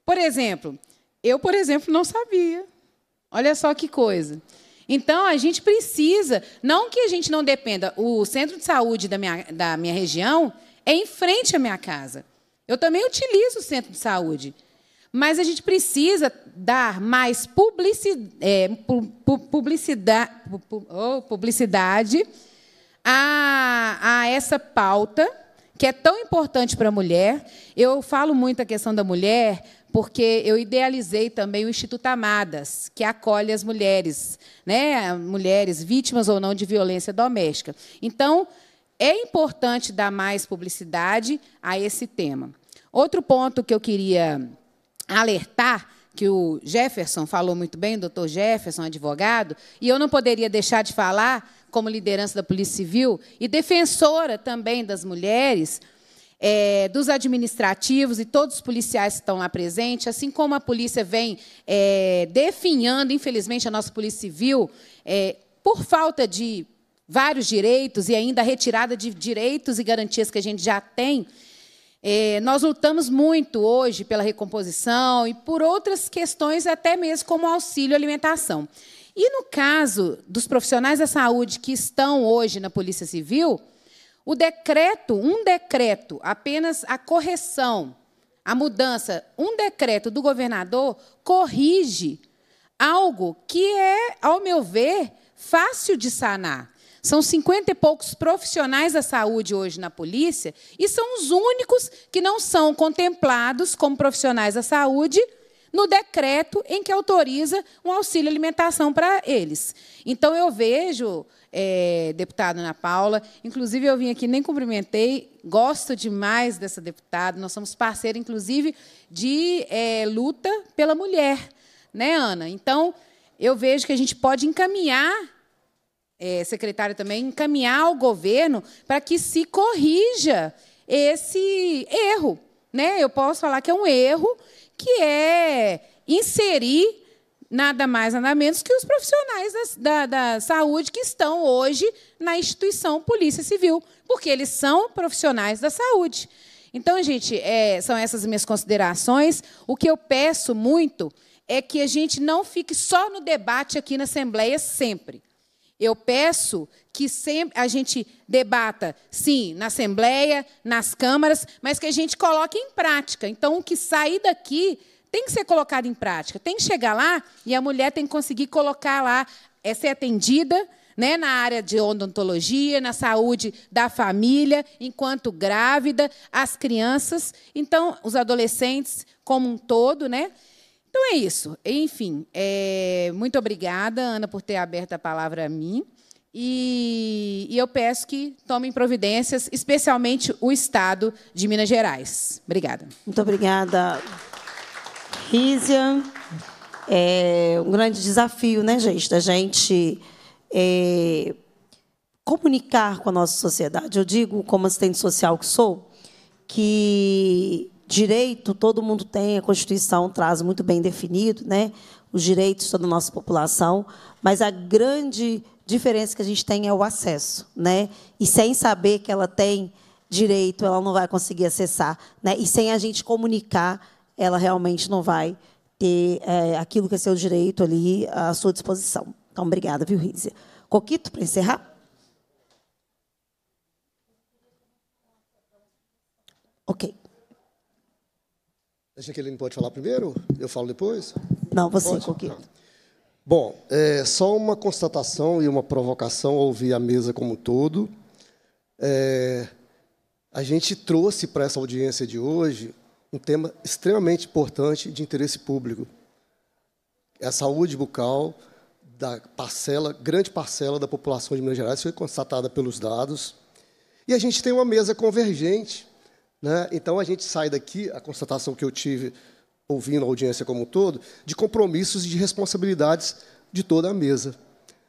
Por exemplo, eu, por exemplo, não sabia. Olha só que coisa. Então, a gente precisa, não que a gente não dependa, o centro de saúde da minha, da minha região é em frente à minha casa. Eu também utilizo o centro de saúde. Mas a gente precisa dar mais publicidade, é, publicidade, publicidade a, a essa pauta que é tão importante para a mulher. Eu falo muito a questão da mulher, porque eu idealizei também o Instituto Amadas, que acolhe as mulheres, né, mulheres vítimas ou não de violência doméstica. Então, é importante dar mais publicidade a esse tema. Outro ponto que eu queria alertar que o Jefferson falou muito bem, o doutor Jefferson, advogado, e eu não poderia deixar de falar, como liderança da Polícia Civil e defensora também das mulheres, é, dos administrativos e todos os policiais que estão lá presentes, assim como a polícia vem é, definhando, infelizmente, a nossa polícia civil, é, por falta de vários direitos e ainda a retirada de direitos e garantias que a gente já tem, é, nós lutamos muito hoje pela recomposição e por outras questões, até mesmo como auxílio alimentação. E no caso dos profissionais da saúde que estão hoje na Polícia Civil, o decreto, um decreto, apenas a correção, a mudança, um decreto do governador corrige algo que é, ao meu ver, fácil de sanar. São 50 e poucos profissionais da saúde hoje na polícia e são os únicos que não são contemplados como profissionais da saúde no decreto em que autoriza um auxílio alimentação para eles. Então eu vejo é, deputada Ana Paula. Inclusive, eu vim aqui, nem cumprimentei, gosto demais dessa deputada. Nós somos parceiros, inclusive, de é, luta pela mulher, né, Ana? Então, eu vejo que a gente pode encaminhar, é, secretário também, encaminhar o governo para que se corrija esse erro. Né? Eu posso falar que é um erro que é inserir nada mais, nada menos que os profissionais da, da, da, saúde que estão hoje na instituição Polícia Civil, porque eles são profissionais da saúde. Então, gente, é, são essas minhas considerações. O que eu peço muito é que a gente não fique só no debate aqui na Assembleia sempre. Eu peço que sempre a gente debata, sim, na Assembleia, nas câmaras, mas que a gente coloque em prática. Então, o que sair daqui tem que ser colocado em prática. Tem que chegar lá e a mulher tem que conseguir colocar lá, é ser atendida né, na área de odontologia, na saúde da família, enquanto grávida, as crianças, então os adolescentes como um todo, né? Então é isso. Enfim, é, muito obrigada, Ana, por ter aberto a palavra a mim. E, e eu peço que tomem providências, especialmente o Estado de Minas Gerais.
Obrigada. Muito obrigada. Rízia. É um grande desafio, né, gente, da gente é, comunicar com a nossa sociedade. Eu digo, como assistente social que sou, que direito todo mundo tem, a Constituição traz muito bem definido né, os direitos da nossa população, mas a grande diferença que a gente tem é o acesso. Né? E sem saber que ela tem direito, ela não vai conseguir acessar. Né? E sem a gente comunicar ela realmente não vai ter é, aquilo que é seu direito ali à sua disposição. Então, obrigada, viu, Rízia? Coquito, para encerrar?
Ok. Deixa que ele não pode falar primeiro? Eu falo depois? Não, você, pode? Coquito. Tá. Bom, é, só uma constatação e uma provocação ouvir a mesa como um todo. É, a gente trouxe para essa audiência de hoje um tema extremamente importante de interesse público. É a saúde bucal da parcela, grande parcela da população de Minas Gerais, foi constatada pelos dados. E a gente tem uma mesa convergente. Né? Então, a gente sai daqui, a constatação que eu tive ouvindo a audiência como um todo, de compromissos e de responsabilidades de toda a mesa.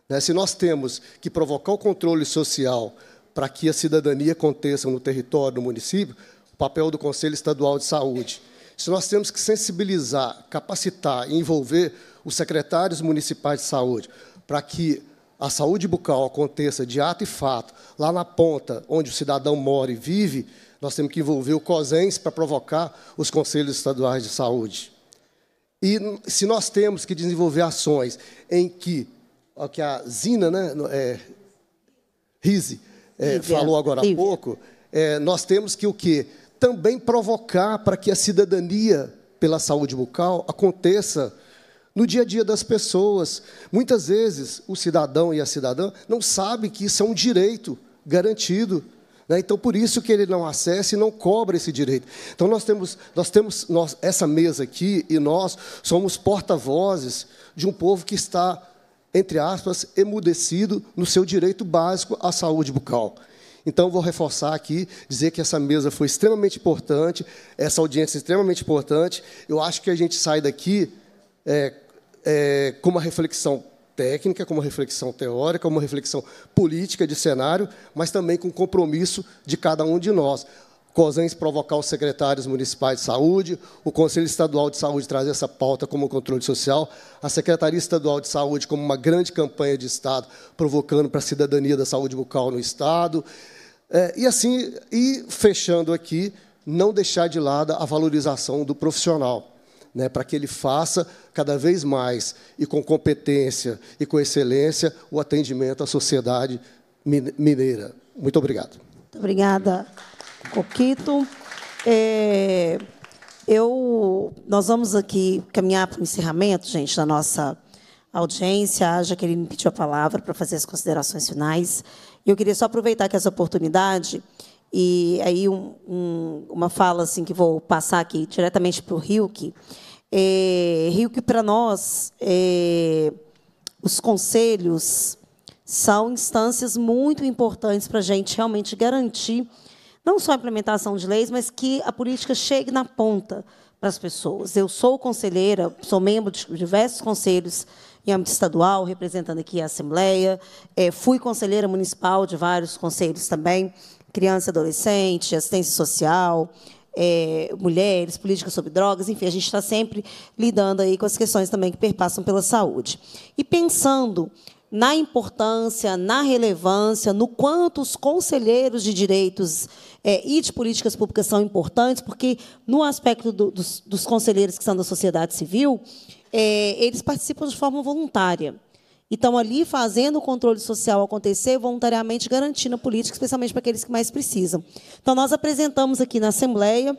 Né? Se nós temos que provocar o controle social para que a cidadania aconteça no território, no município, papel do Conselho Estadual de Saúde. Se nós temos que sensibilizar, capacitar e envolver os secretários municipais de saúde para que a saúde bucal aconteça de ato e fato, lá na ponta, onde o cidadão mora e vive, nós temos que envolver o COSENS para provocar os conselhos estaduais de saúde. E se nós temos que desenvolver ações em que, que a Zina, né, é, Rise, é, falou agora há pouco, é, nós temos que o quê? também provocar para que a cidadania pela saúde bucal aconteça no dia a dia das pessoas. Muitas vezes o cidadão e a cidadã não sabem que isso é um direito garantido. Né? Então, por isso que ele não acessa e não cobra esse direito. Então, nós temos, nós temos nós, essa mesa aqui e nós somos porta-vozes de um povo que está, entre aspas, emudecido no seu direito básico à saúde bucal. Então, vou reforçar aqui, dizer que essa mesa foi extremamente importante, essa audiência é extremamente importante. Eu acho que a gente sai daqui é, é, com uma reflexão técnica, com uma reflexão teórica, uma reflexão política de cenário, mas também com compromisso de cada um de nós. COSANS provocar os secretários municipais de saúde, o Conselho Estadual de Saúde trazer essa pauta como controle social, a Secretaria Estadual de Saúde como uma grande campanha de Estado, provocando para a cidadania da saúde bucal no Estado. É, e assim, e fechando aqui, não deixar de lado a valorização do profissional, né, para que ele faça cada vez mais e com competência e com excelência o atendimento à sociedade mineira. Muito obrigado.
Muito obrigada. Coquito. É, eu, nós vamos aqui caminhar para o encerramento, gente, da nossa audiência. A Jaqueline pediu a palavra para fazer as considerações finais. Eu queria só aproveitar que essa oportunidade e aí um, um, uma fala assim que vou passar aqui diretamente para o Rilke. É, Rilke, para nós, é, os conselhos são instâncias muito importantes para a gente realmente garantir não só a implementação de leis, mas que a política chegue na ponta para as pessoas. Eu sou conselheira, sou membro de diversos conselhos em âmbito estadual, representando aqui a Assembleia, é, fui conselheira municipal de vários conselhos também, criança e adolescente, assistência social, é, mulheres, política sobre drogas, enfim, a gente está sempre lidando aí com as questões também que perpassam pela saúde. E pensando na importância, na relevância, no quanto os conselheiros de direitos é, e de políticas públicas são importantes, porque, no aspecto do, dos, dos, conselheiros que são da sociedade civil, é, eles participam de forma voluntária. estão ali fazendo o controle social acontecer, voluntariamente garantindo a política, especialmente para aqueles que mais precisam. Então, nós apresentamos aqui na Assembleia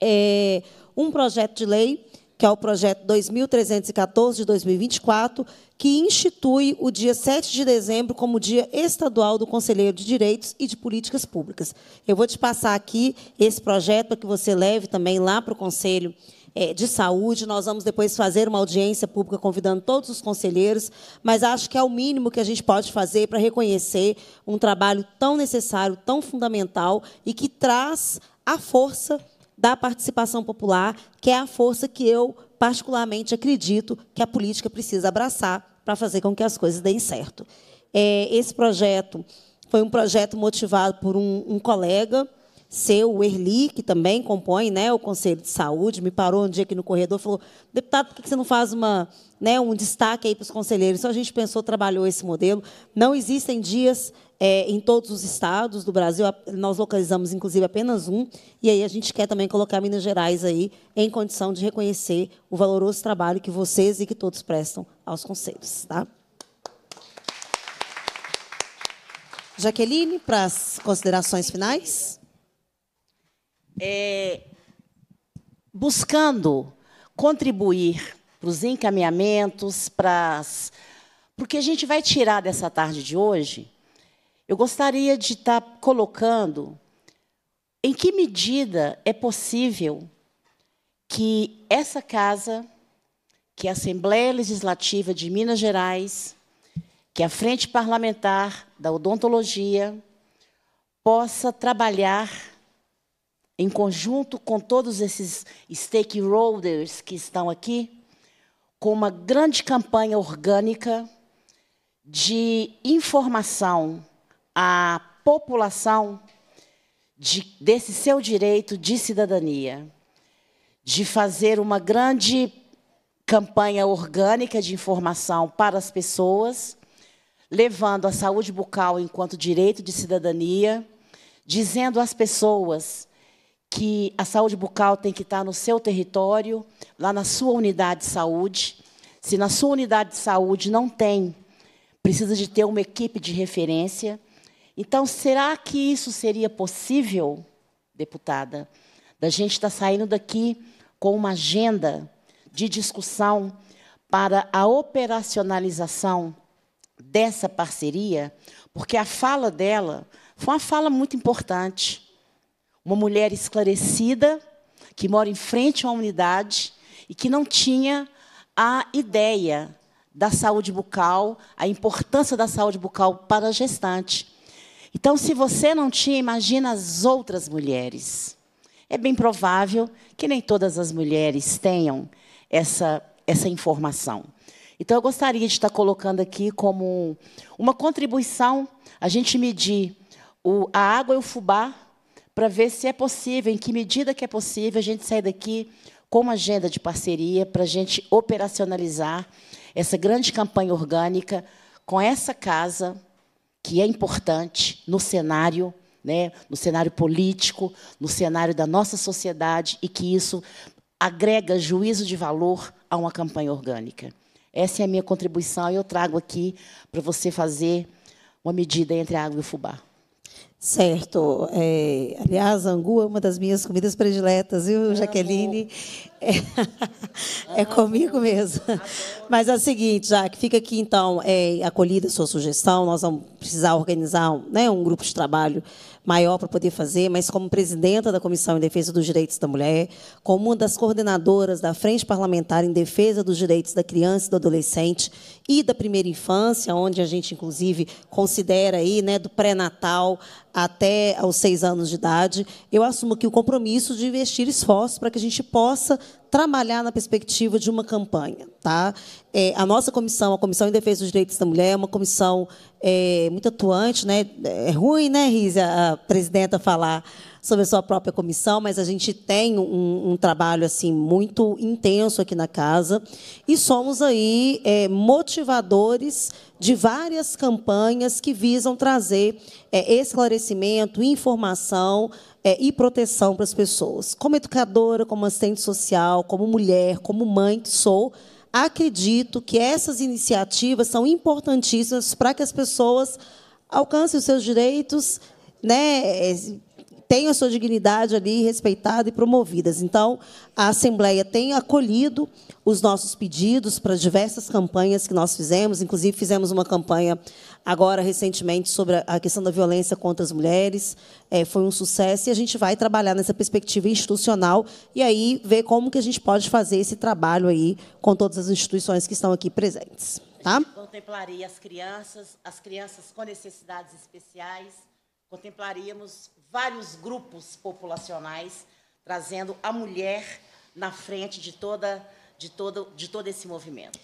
é, um projeto de lei que é o projeto 2314 de 2024, que institui o dia 7 de dezembro como Dia Estadual do Conselheiro de Direitos e de Políticas Públicas. Eu vou te passar aqui esse projeto para que você leve também lá para o Conselho é, de Saúde. Nós vamos depois fazer uma audiência pública convidando todos os conselheiros, mas acho que é o mínimo que a gente pode fazer para reconhecer um trabalho tão necessário, tão fundamental e que traz a força da participação popular, que é a força que eu particularmente acredito que a política precisa abraçar para fazer com que as coisas deem certo. É, esse projeto foi um projeto motivado por um, um colega seu, o Erli, que também compõe né, o Conselho de Saúde, me parou um dia aqui no corredor e falou: deputado, por que você não faz uma, né, um destaque aí para os conselheiros? Só então, a gente pensou, trabalhou esse modelo. Não existem dias é, em todos os estados do Brasil. Nós localizamos, inclusive, apenas um. E aí a gente quer também colocar Minas Gerais aí em condição de reconhecer o valoroso trabalho que vocês e que todos prestam aos conselhos. Tá? Jaqueline, para as considerações finais.
É, buscando contribuir para os encaminhamentos, para as... Porque a gente vai tirar dessa tarde de hoje eu gostaria de estar tá colocando em que medida é possível que essa casa, que a Assembleia Legislativa de Minas Gerais, que a Frente Parlamentar da Odontologia possa trabalhar em conjunto com todos esses stakeholders que estão aqui, com uma grande campanha orgânica de informação a população de, desse seu direito de cidadania, de fazer uma grande campanha orgânica de informação para as pessoas, levando a saúde bucal enquanto direito de cidadania, dizendo às pessoas que a saúde bucal tem que estar no seu território, lá na sua unidade de saúde. Se na sua unidade de saúde não tem, precisa de ter uma equipe de referência então, será que isso seria possível, deputada, da gente estar tá saindo daqui com uma agenda de discussão para a operacionalização dessa parceria? Porque a fala dela foi uma fala muito importante. Uma mulher esclarecida, que mora em frente a uma unidade e que não tinha a ideia da saúde bucal, a importância da saúde bucal para a gestante. Então, se você não tinha, imagina as outras mulheres. É bem provável que nem todas as mulheres tenham essa, essa informação. Então, eu gostaria de estar colocando aqui como uma contribuição a gente medir o, a água e o fubá para ver se é possível, em que medida que é possível, a gente sair daqui com uma agenda de parceria para a gente operacionalizar essa grande campanha orgânica com essa casa, que é importante no cenário, né, no cenário político, no cenário da nossa sociedade, e que isso agrega juízo de valor a uma campanha orgânica. Essa é a minha contribuição e eu trago aqui para você fazer uma medida entre a água e o fubá. Certo. É, aliás, angu é uma das minhas comidas
prediletas, viu, Jaqueline? É, é comigo mesmo. Mas é o seguinte, Jaque, fica aqui, então, é, acolhida a sua sugestão. Nós vamos precisar organizar né, um grupo de trabalho maior para poder fazer, mas como presidenta da Comissão em Defesa dos Direitos da Mulher, como uma das coordenadoras da Frente Parlamentar em Defesa dos Direitos da Criança e do Adolescente e da Primeira Infância, onde a gente, inclusive, considera aí, né, do pré-natal até aos seis anos de idade, eu assumo aqui o compromisso de investir esforços para que a gente possa trabalhar na perspectiva de uma campanha. Tá? É, a nossa comissão, a Comissão em Defesa dos Direitos da Mulher, é uma comissão é, muito atuante. Né? É ruim, né, Rise, a presidenta falar sobre a sua própria comissão, mas a gente tem um, um trabalho assim muito intenso aqui na casa e somos aí é, motivadores de várias campanhas que visam trazer é, esclarecimento, informação é, e proteção para as pessoas. Como educadora, como assistente social, como mulher, como mãe que sou, acredito que essas iniciativas são importantíssimas para que as pessoas alcancem os seus direitos, né, tenham a sua dignidade ali respeitada e promovidas. Então, a Assembleia tem acolhido os nossos pedidos para diversas campanhas que nós fizemos, inclusive fizemos uma campanha agora recentemente sobre a questão da violência contra as mulheres, é, foi um sucesso e a gente vai trabalhar nessa perspectiva institucional e aí ver como que a gente pode fazer esse trabalho aí com todas as instituições que estão aqui presentes. Tá?
Contemplaria as crianças, as crianças com necessidades especiais, contemplaríamos vários grupos populacionais, trazendo a mulher na frente de, toda, de, todo, de todo esse movimento.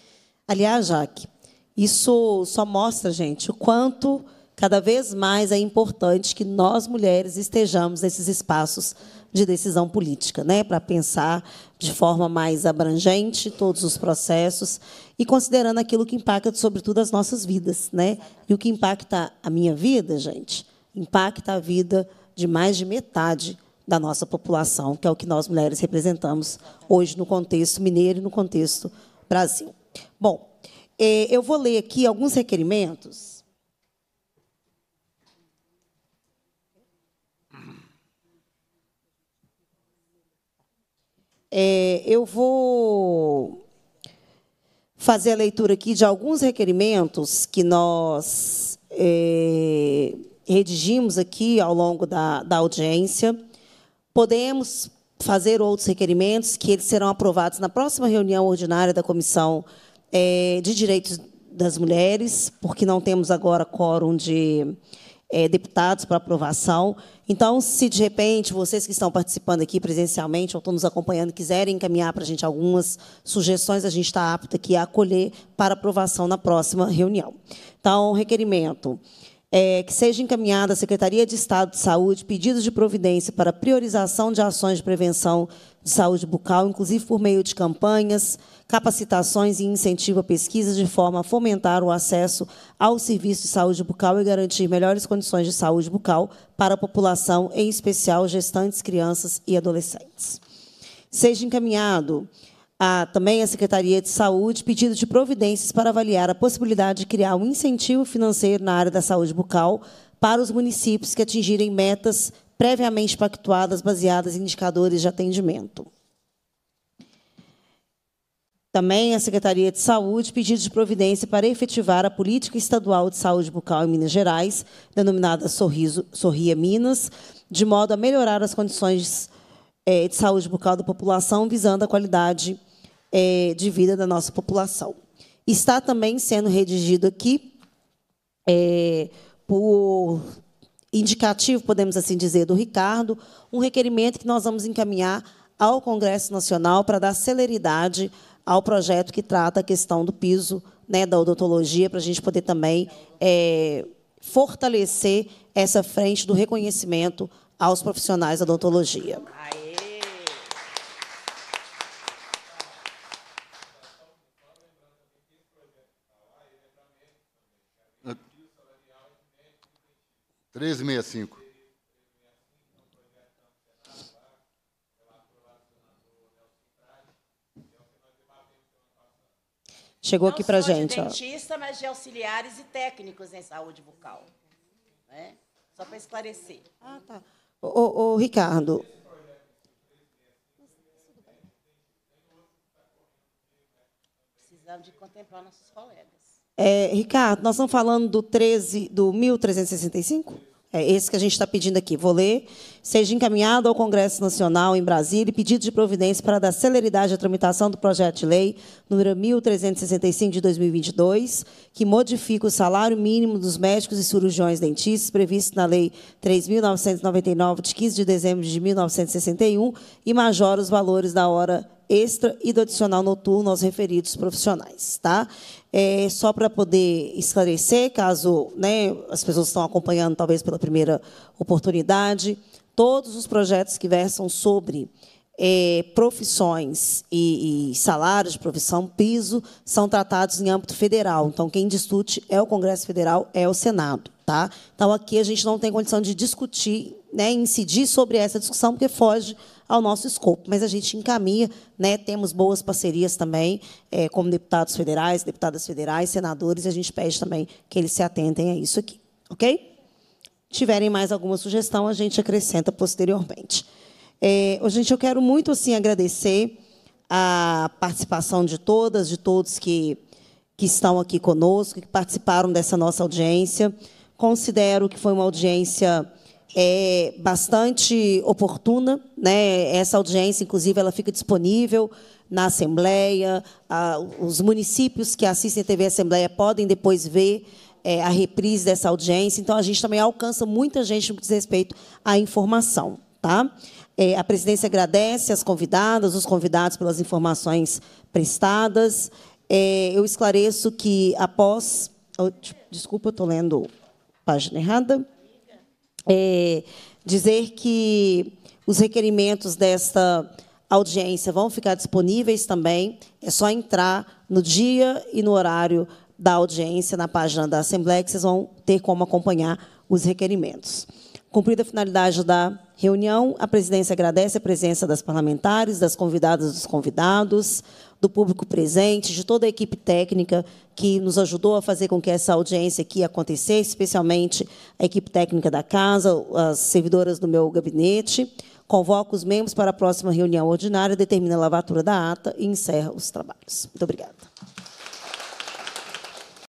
Aliás, Jaque, isso só mostra, gente, o quanto cada vez mais é importante que nós mulheres estejamos nesses espaços de decisão política, né, para pensar de forma mais abrangente todos os processos e considerando aquilo que impacta sobretudo as nossas vidas, né? E o que impacta a minha vida, gente, impacta a vida de mais de metade da nossa população, que é o que nós mulheres representamos hoje no contexto mineiro e no contexto Brasil. Bom, é, eu vou ler aqui alguns requerimentos é, eu vou fazer a leitura aqui de alguns requerimentos que nós é, redigimos aqui ao longo da, da audiência. Podemos fazer outros requerimentos, que eles serão aprovados na próxima reunião ordinária da Comissão é, de Direitos das Mulheres, porque não temos agora quórum de é, deputados para aprovação. Então, se de repente vocês que estão participando aqui presencialmente ou estão nos acompanhando quiserem encaminhar para a gente algumas sugestões, a gente está apto aqui a acolher para aprovação na próxima reunião. Então, requerimento é, que seja encaminhada à Secretaria de Estado de Saúde pedidos de providência para priorização de ações de prevenção de saúde bucal, inclusive por meio de campanhas, capacitações e incentivo a pesquisas, de forma a fomentar o acesso ao serviço de saúde bucal e garantir melhores condições de saúde bucal para a população, em especial gestantes, crianças e adolescentes. Seja encaminhado a, também a Secretaria de Saúde pedido de providências para avaliar a possibilidade de criar um incentivo financeiro na área da saúde bucal para os municípios que atingirem metas previamente pactuadas baseadas em indicadores de atendimento. Também a Secretaria de Saúde pedido de providência para efetivar a política estadual de saúde bucal em Minas Gerais, denominada Sorriso, Sorria Minas, de modo a melhorar as condições eh, de saúde bucal da população, visando a qualidade é, de vida da nossa população. Está também sendo redigido aqui é, por indicativo, podemos assim dizer, do Ricardo, um requerimento que nós vamos encaminhar ao Congresso Nacional para dar celeridade ao projeto que trata a questão do piso né, da odontologia, para a gente poder também é, fortalecer essa frente do reconhecimento aos profissionais da odontologia.
1365.
Chegou aqui para gente. não De
dentista, ó. mas de auxiliares e técnicos em saúde bucal. Né? Só para esclarecer. Ah, tá.
Ô, ô, Ricardo.
Precisamos de contemplar nossos
colegas. É, Ricardo, nós estamos falando do 13, do 1365? É esse que a gente está pedindo aqui. Vou ler. Seja encaminhado ao Congresso Nacional em Brasília pedido de providência para dar celeridade à tramitação do projeto de lei número 1365 de 2022, que modifica o salário mínimo dos médicos e cirurgiões dentistas previsto na Lei 3.999, de 15 de dezembro de 1961, e majora os valores da hora extra e do adicional noturno aos referidos profissionais. Tá? É, só para poder esclarecer, caso né, as pessoas estão acompanhando talvez pela primeira oportunidade, todos os projetos que versam sobre é, profissões e, e salários de profissão, piso, são tratados em âmbito federal. Então, quem discute é o Congresso Federal, é o Senado. Tá? Então, aqui a gente não tem condição de discutir, né, incidir sobre essa discussão, porque foge ao nosso escopo. Mas a gente encaminha, né, temos boas parcerias também, é, como deputados federais, deputadas federais, senadores, e a gente pede também que eles se atentem a isso aqui. Ok? Tiverem mais alguma sugestão, a gente acrescenta posteriormente. É, gente, eu quero muito assim agradecer a participação de todas, de todos que, que estão aqui conosco, que participaram dessa nossa audiência. Considero que foi uma audiência é, bastante oportuna. Né? Essa audiência, inclusive, ela fica disponível na Assembleia. A, os municípios que assistem a TV Assembleia podem depois ver é, a reprise dessa audiência. Então, a gente também alcança muita gente no que diz respeito à informação. Tá? É, a presidência agradece as convidadas, os convidados pelas informações prestadas. É, eu esclareço que após. Oh, desculpa, estou lendo página errada. É, dizer que os requerimentos desta audiência vão ficar disponíveis também. É só entrar no dia e no horário da audiência na página da Assembleia que vocês vão ter como acompanhar os requerimentos. Cumprida a finalidade da reunião. A presidência agradece a presença das parlamentares, das convidadas, dos convidados, do público presente, de toda a equipe técnica que nos ajudou a fazer com que essa audiência aqui acontecesse, especialmente a equipe técnica da casa, as servidoras do meu gabinete. Convoco os membros para a próxima reunião ordinária, determina a lavatura da ata e encerra os trabalhos. Muito obrigada.